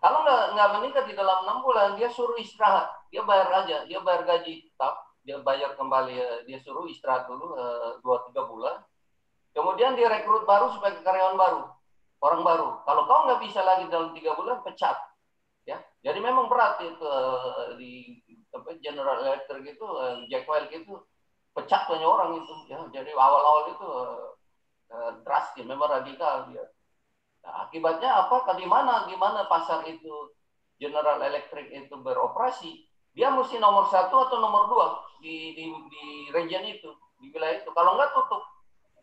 kalau nggak nggak menikah di dalam enam bulan, dia suruh istirahat, dia bayar aja, dia bayar gaji tetap, dia bayar kembali, eh, dia suruh istirahat dulu eh, dua tiga bulan. Kemudian direkrut baru sebagai karyawan baru, orang baru. Kalau kau nggak bisa lagi dalam tiga bulan, pecat. Ya, jadi memang berat itu eh, di apa, General Electric itu, Jack Welch itu pecat banyak orang itu. Ya, jadi awal-awal itu drastis, memang radikal dia. Ya Nah, akibatnya apa? Tadi mana gimana pasar itu General Electric itu beroperasi? Dia mesti nomor satu atau nomor dua di, di, di region itu, di wilayah itu. Kalau nggak tutup,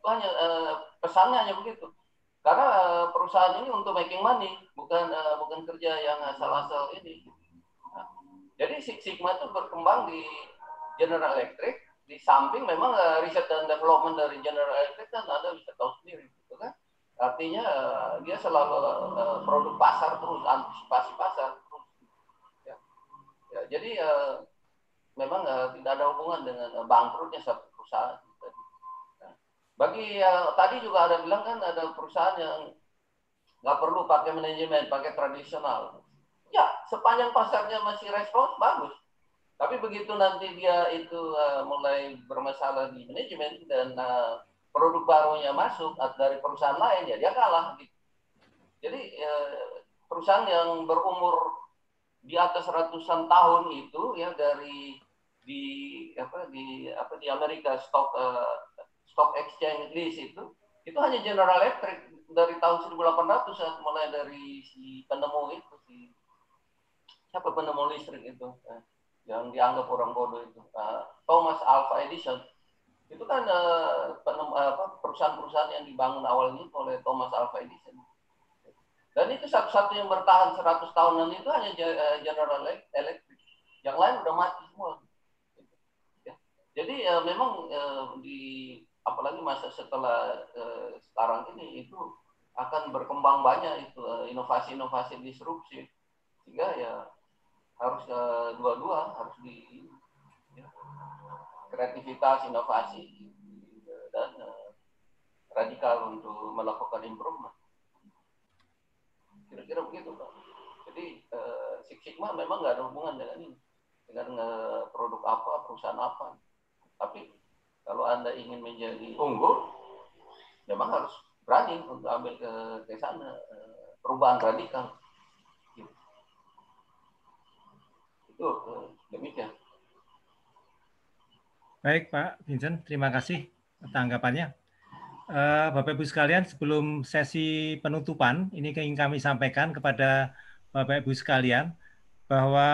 hanya eh, pesannya hanya begitu. Karena eh, perusahaan ini untuk making money, bukan eh, bukan kerja yang asal-asal ini. Nah, jadi Sigma itu berkembang di General Electric. Di samping memang riset dan development dari General Electric kan ada bisa tahu sendiri Artinya eh, dia selalu eh, produk pasar terus, antisipasi pasar terus. Ya. Ya, jadi eh, memang tidak ada hubungan dengan bangkrutnya satu perusahaan. Nah, bagi ya, tadi juga ada bilang kan ada perusahaan yang nggak perlu pakai manajemen, pakai tradisional. Ya, sepanjang pasarnya masih respons bagus. Tapi begitu nanti dia itu uh, mulai bermasalah di manajemen dan uh, produk barunya masuk dari perusahaan lain ya dia kalah gitu. Jadi eh, perusahaan yang berumur di atas ratusan tahun itu ya dari di apa di apa di Amerika stock uh, stock exchange list itu itu hanya General Electric dari tahun 1800 saat mulai dari si penemu itu si siapa penemu listrik itu eh, yang dianggap orang bodoh itu uh, Thomas Alva Edison itu kan eh, eh, perusahaan-perusahaan yang dibangun awalnya oleh Thomas Alva Edison. Dan itu satu-satu yang bertahan 100 tahunan itu hanya eh, General Electric. Yang lain udah mati semua. Ya. Jadi ya, memang eh, di apalagi masa setelah uh, sekarang ini itu akan berkembang banyak itu inovasi-inovasi disrupsi. Sehingga ya harus dua-dua harus di kreativitas, inovasi dan eh, radikal untuk melakukan improvement. Kira-kira begitu, Pak. Jadi uh, Six Sigma memang nggak ada hubungan dengan ini, dengan eh, produk apa, perusahaan apa. Tapi kalau anda ingin menjadi unggul, memang harus berani untuk ambil ke, ke sana perubahan radikal. Gitu. Itu uh, demikian. Baik Pak Vincent, terima kasih tanggapannya. Eh, Bapak Ibu sekalian, sebelum sesi penutupan, ini ingin kami sampaikan kepada Bapak Ibu sekalian bahwa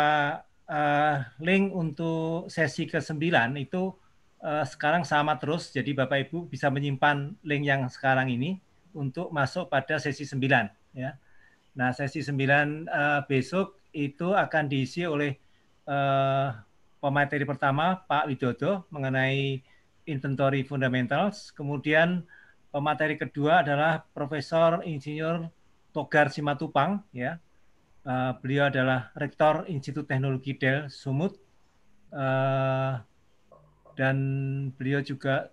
eh, link untuk sesi ke-9 itu eh, sekarang sama terus, jadi Bapak Ibu bisa menyimpan link yang sekarang ini untuk masuk pada sesi 9. Ya. Nah, sesi 9 besok itu akan diisi oleh pemateri pertama Pak Widodo mengenai inventory fundamentals, kemudian pemateri kedua adalah Profesor Insinyur Togar Simatupang ya. Uh, beliau adalah Rektor Institut Teknologi Del Sumut uh, dan beliau juga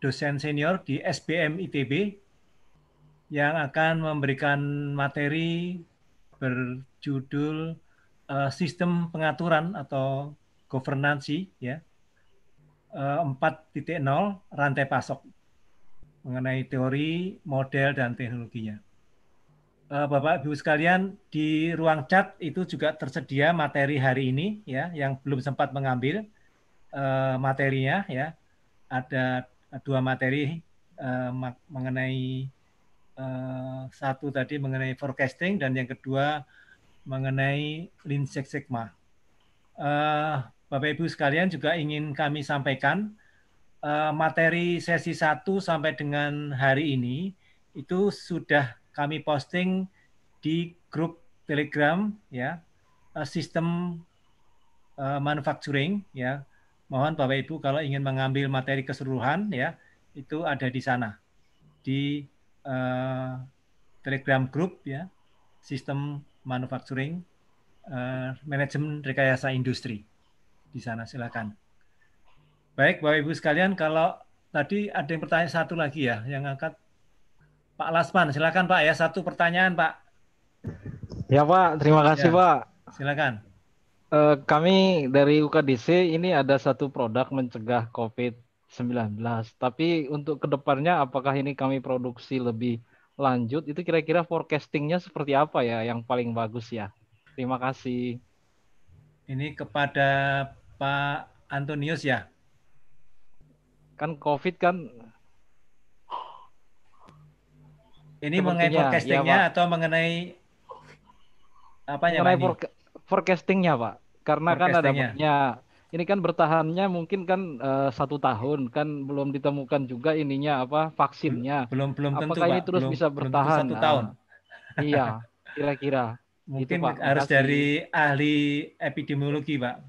dosen senior di SBM ITB yang akan memberikan materi berjudul uh, sistem pengaturan atau governansi ya uh, eh, 4.0 rantai pasok mengenai teori, model dan teknologinya. Uh, Bapak Ibu sekalian, di ruang chat itu juga tersedia materi hari ini ya yang belum sempat mengambil uh, materinya ya. Ada dua materi uh, mengenai satu tadi mengenai forecasting dan yang kedua mengenai Lean Six Sigma. Uh, Bapak Ibu sekalian juga ingin kami sampaikan uh, materi sesi 1 sampai dengan hari ini itu sudah kami posting di grup Telegram ya uh, sistem uh, manufacturing ya. Mohon Bapak Ibu kalau ingin mengambil materi keseluruhan ya itu ada di sana di uh, Telegram grup ya sistem Manufacturing, uh, Manajemen Rekayasa Industri. Di sana silakan. Baik, Bapak Ibu sekalian, kalau tadi ada yang pertanyaan satu lagi ya, yang angkat Pak Lasman. Silakan Pak ya, satu pertanyaan Pak. Ya Pak, terima kasih ya, Pak. Silakan. Uh, kami dari UKDC ini ada satu produk mencegah COVID-19. Tapi untuk kedepannya apakah ini kami produksi lebih lanjut itu kira-kira forecastingnya seperti apa ya yang paling bagus ya terima kasih ini kepada Pak Antonius ya kan COVID kan ini mengenai forecastingnya ya, atau mengenai apa ya mengenai forecastingnya Pak karena kan ada banyak ini kan bertahannya mungkin kan uh, satu tahun kan belum ditemukan juga ininya apa vaksinnya. Belum belum tentu Apakah ini terus belum, bisa bertahan? satu tahun. Ah, iya, kira-kira. [laughs] Gitu, mungkin gitu, Pak. harus dari ahli epidemiologi, Pak.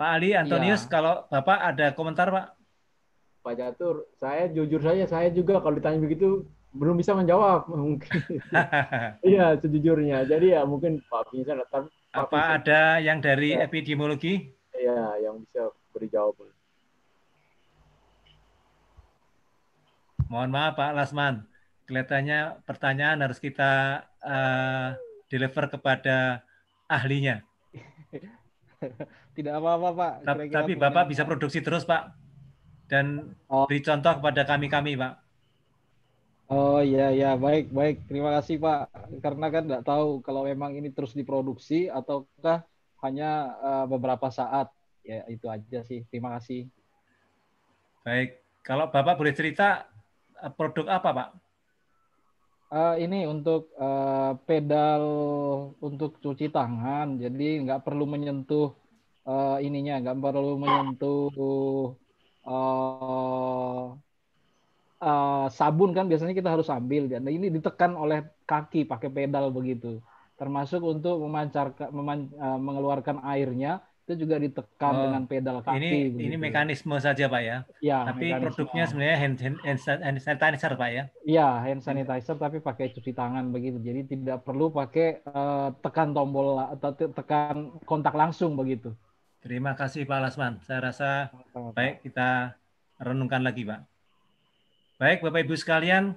Pak Ali iya. Antonius, iya. kalau Bapak ada komentar, Pak? Pak Jatur, saya jujur saja, saya juga kalau ditanya begitu belum bisa menjawab mungkin. [laughs] Iya, sejujurnya. Jadi ya mungkin Pak Vincent, tapi apa bisa. Ya? ada yang dari ya. epidemiologi? Iya, yang bisa beri jawaban. Mohon maaf Pak Lasman, kelihatannya pertanyaan harus kita uh, deliver kepada ahlinya. [laughs] Tidak apa-apa Pak. Kira -kira tapi Bapak bisa produksi terus Pak dan oh. beri contoh kepada kami-kami Pak. Oh iya ya baik baik terima kasih Pak karena kan nggak tahu kalau memang ini terus diproduksi ataukah hanya uh, beberapa saat ya itu aja sih terima kasih. Baik kalau Bapak boleh cerita eh, produk apa Pak? Uh, ini untuk uh, pedal untuk cuci tangan jadi nggak perlu menyentuh uh, ininya nggak perlu menyentuh uh, Eh, sabun kan biasanya kita harus ambil dan ini ditekan oleh kaki pakai pedal begitu. Termasuk untuk memancarkan meman, uh, mengeluarkan airnya itu juga ditekan oh, dengan pedal kaki. Ini ini mekanisme saja pak ya. ya tapi mekanisme. produknya sebenarnya hand, hand, hand sanitizer pak ya. Iya hand sanitizer tapi pakai cuci tangan begitu. Jadi tidak perlu pakai uh, tekan tombol atau tekan kontak langsung begitu. Terima kasih Pak Lasman. Saya rasa baik kita renungkan lagi pak. Baik, Bapak Ibu sekalian,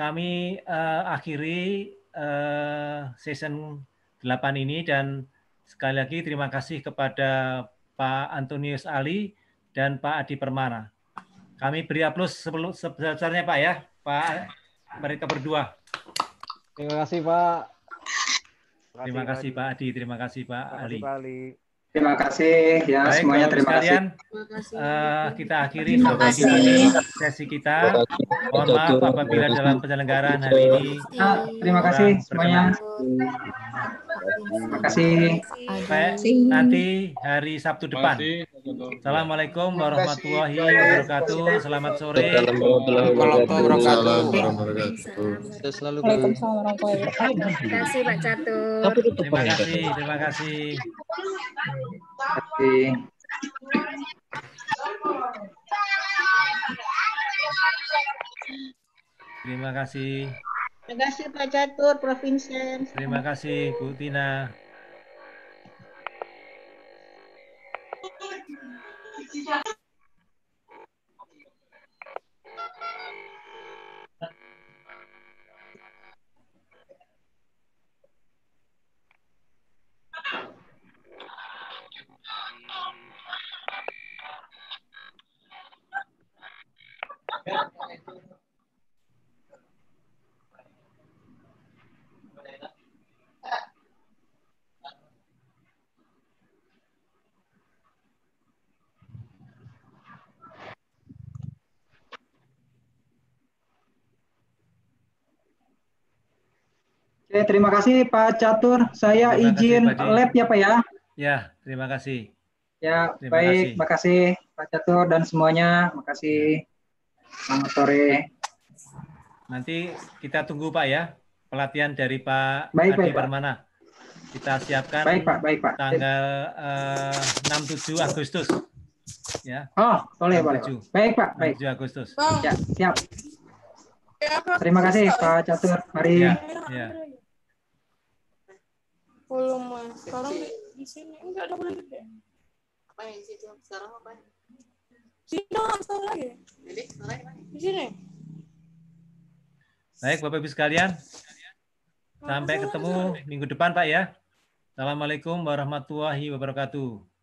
kami uh, akhiri uh, season 8 ini dan sekali lagi terima kasih kepada Pak Antonius Ali dan Pak Adi Permana. Kami beri aplaus sebesar-besarnya Pak ya, Pak mereka berdua. Terima kasih Pak. Terima kasih, Pak Adi, terima kasih Pak terima kasih, Pak Ali. Terima kasih ya Baik, semuanya terima sekalian, kasih. Terima kasih. Uh, kita akhiri terima kasih. sesi kita. Mohon maaf apabila dalam penyelenggaraan hari ini. Ah, terima kasih semuanya. Terima kasih. Sampai nanti hari Sabtu depan. Assalamualaikum warahmatullahi wabarakatuh. Selamat sore. Assalamualaikum selalu Terima kasih Pak Catu. Terima kasih, terima kasih. Terima kasih. Terima kasih. Terima kasih Pak Catur, Prof. Vincent. Terima kasih Bu Tina. Yeah. Oke, terima kasih Pak Catur. Saya terima izin kasih, lab ya Pak ya. Ya, terima kasih. Ya, terima baik. Terima kasih Pak Catur dan semuanya. Terima kasih ya. Selamat sore. Nanti kita tunggu Pak ya pelatihan dari Pak baik, Adi baik, Permana. Pak. Kita siapkan baik, Pak, baik, Pak. tanggal eh, 6 Agustus. Ya. Oh, boleh, boleh. Pak. Baik, Pak. Baik. 7 Agustus. Ya, siap. Ya, terima kasih Pak Catur. Mari. Ya, ya volume sekarang di sini enggak ada bulan gede apa yang di situ sekarang apa sini dong sekarang lagi jadi di sini baik bapak ibu sekalian sampai ketemu minggu depan pak ya assalamualaikum warahmatullahi wabarakatuh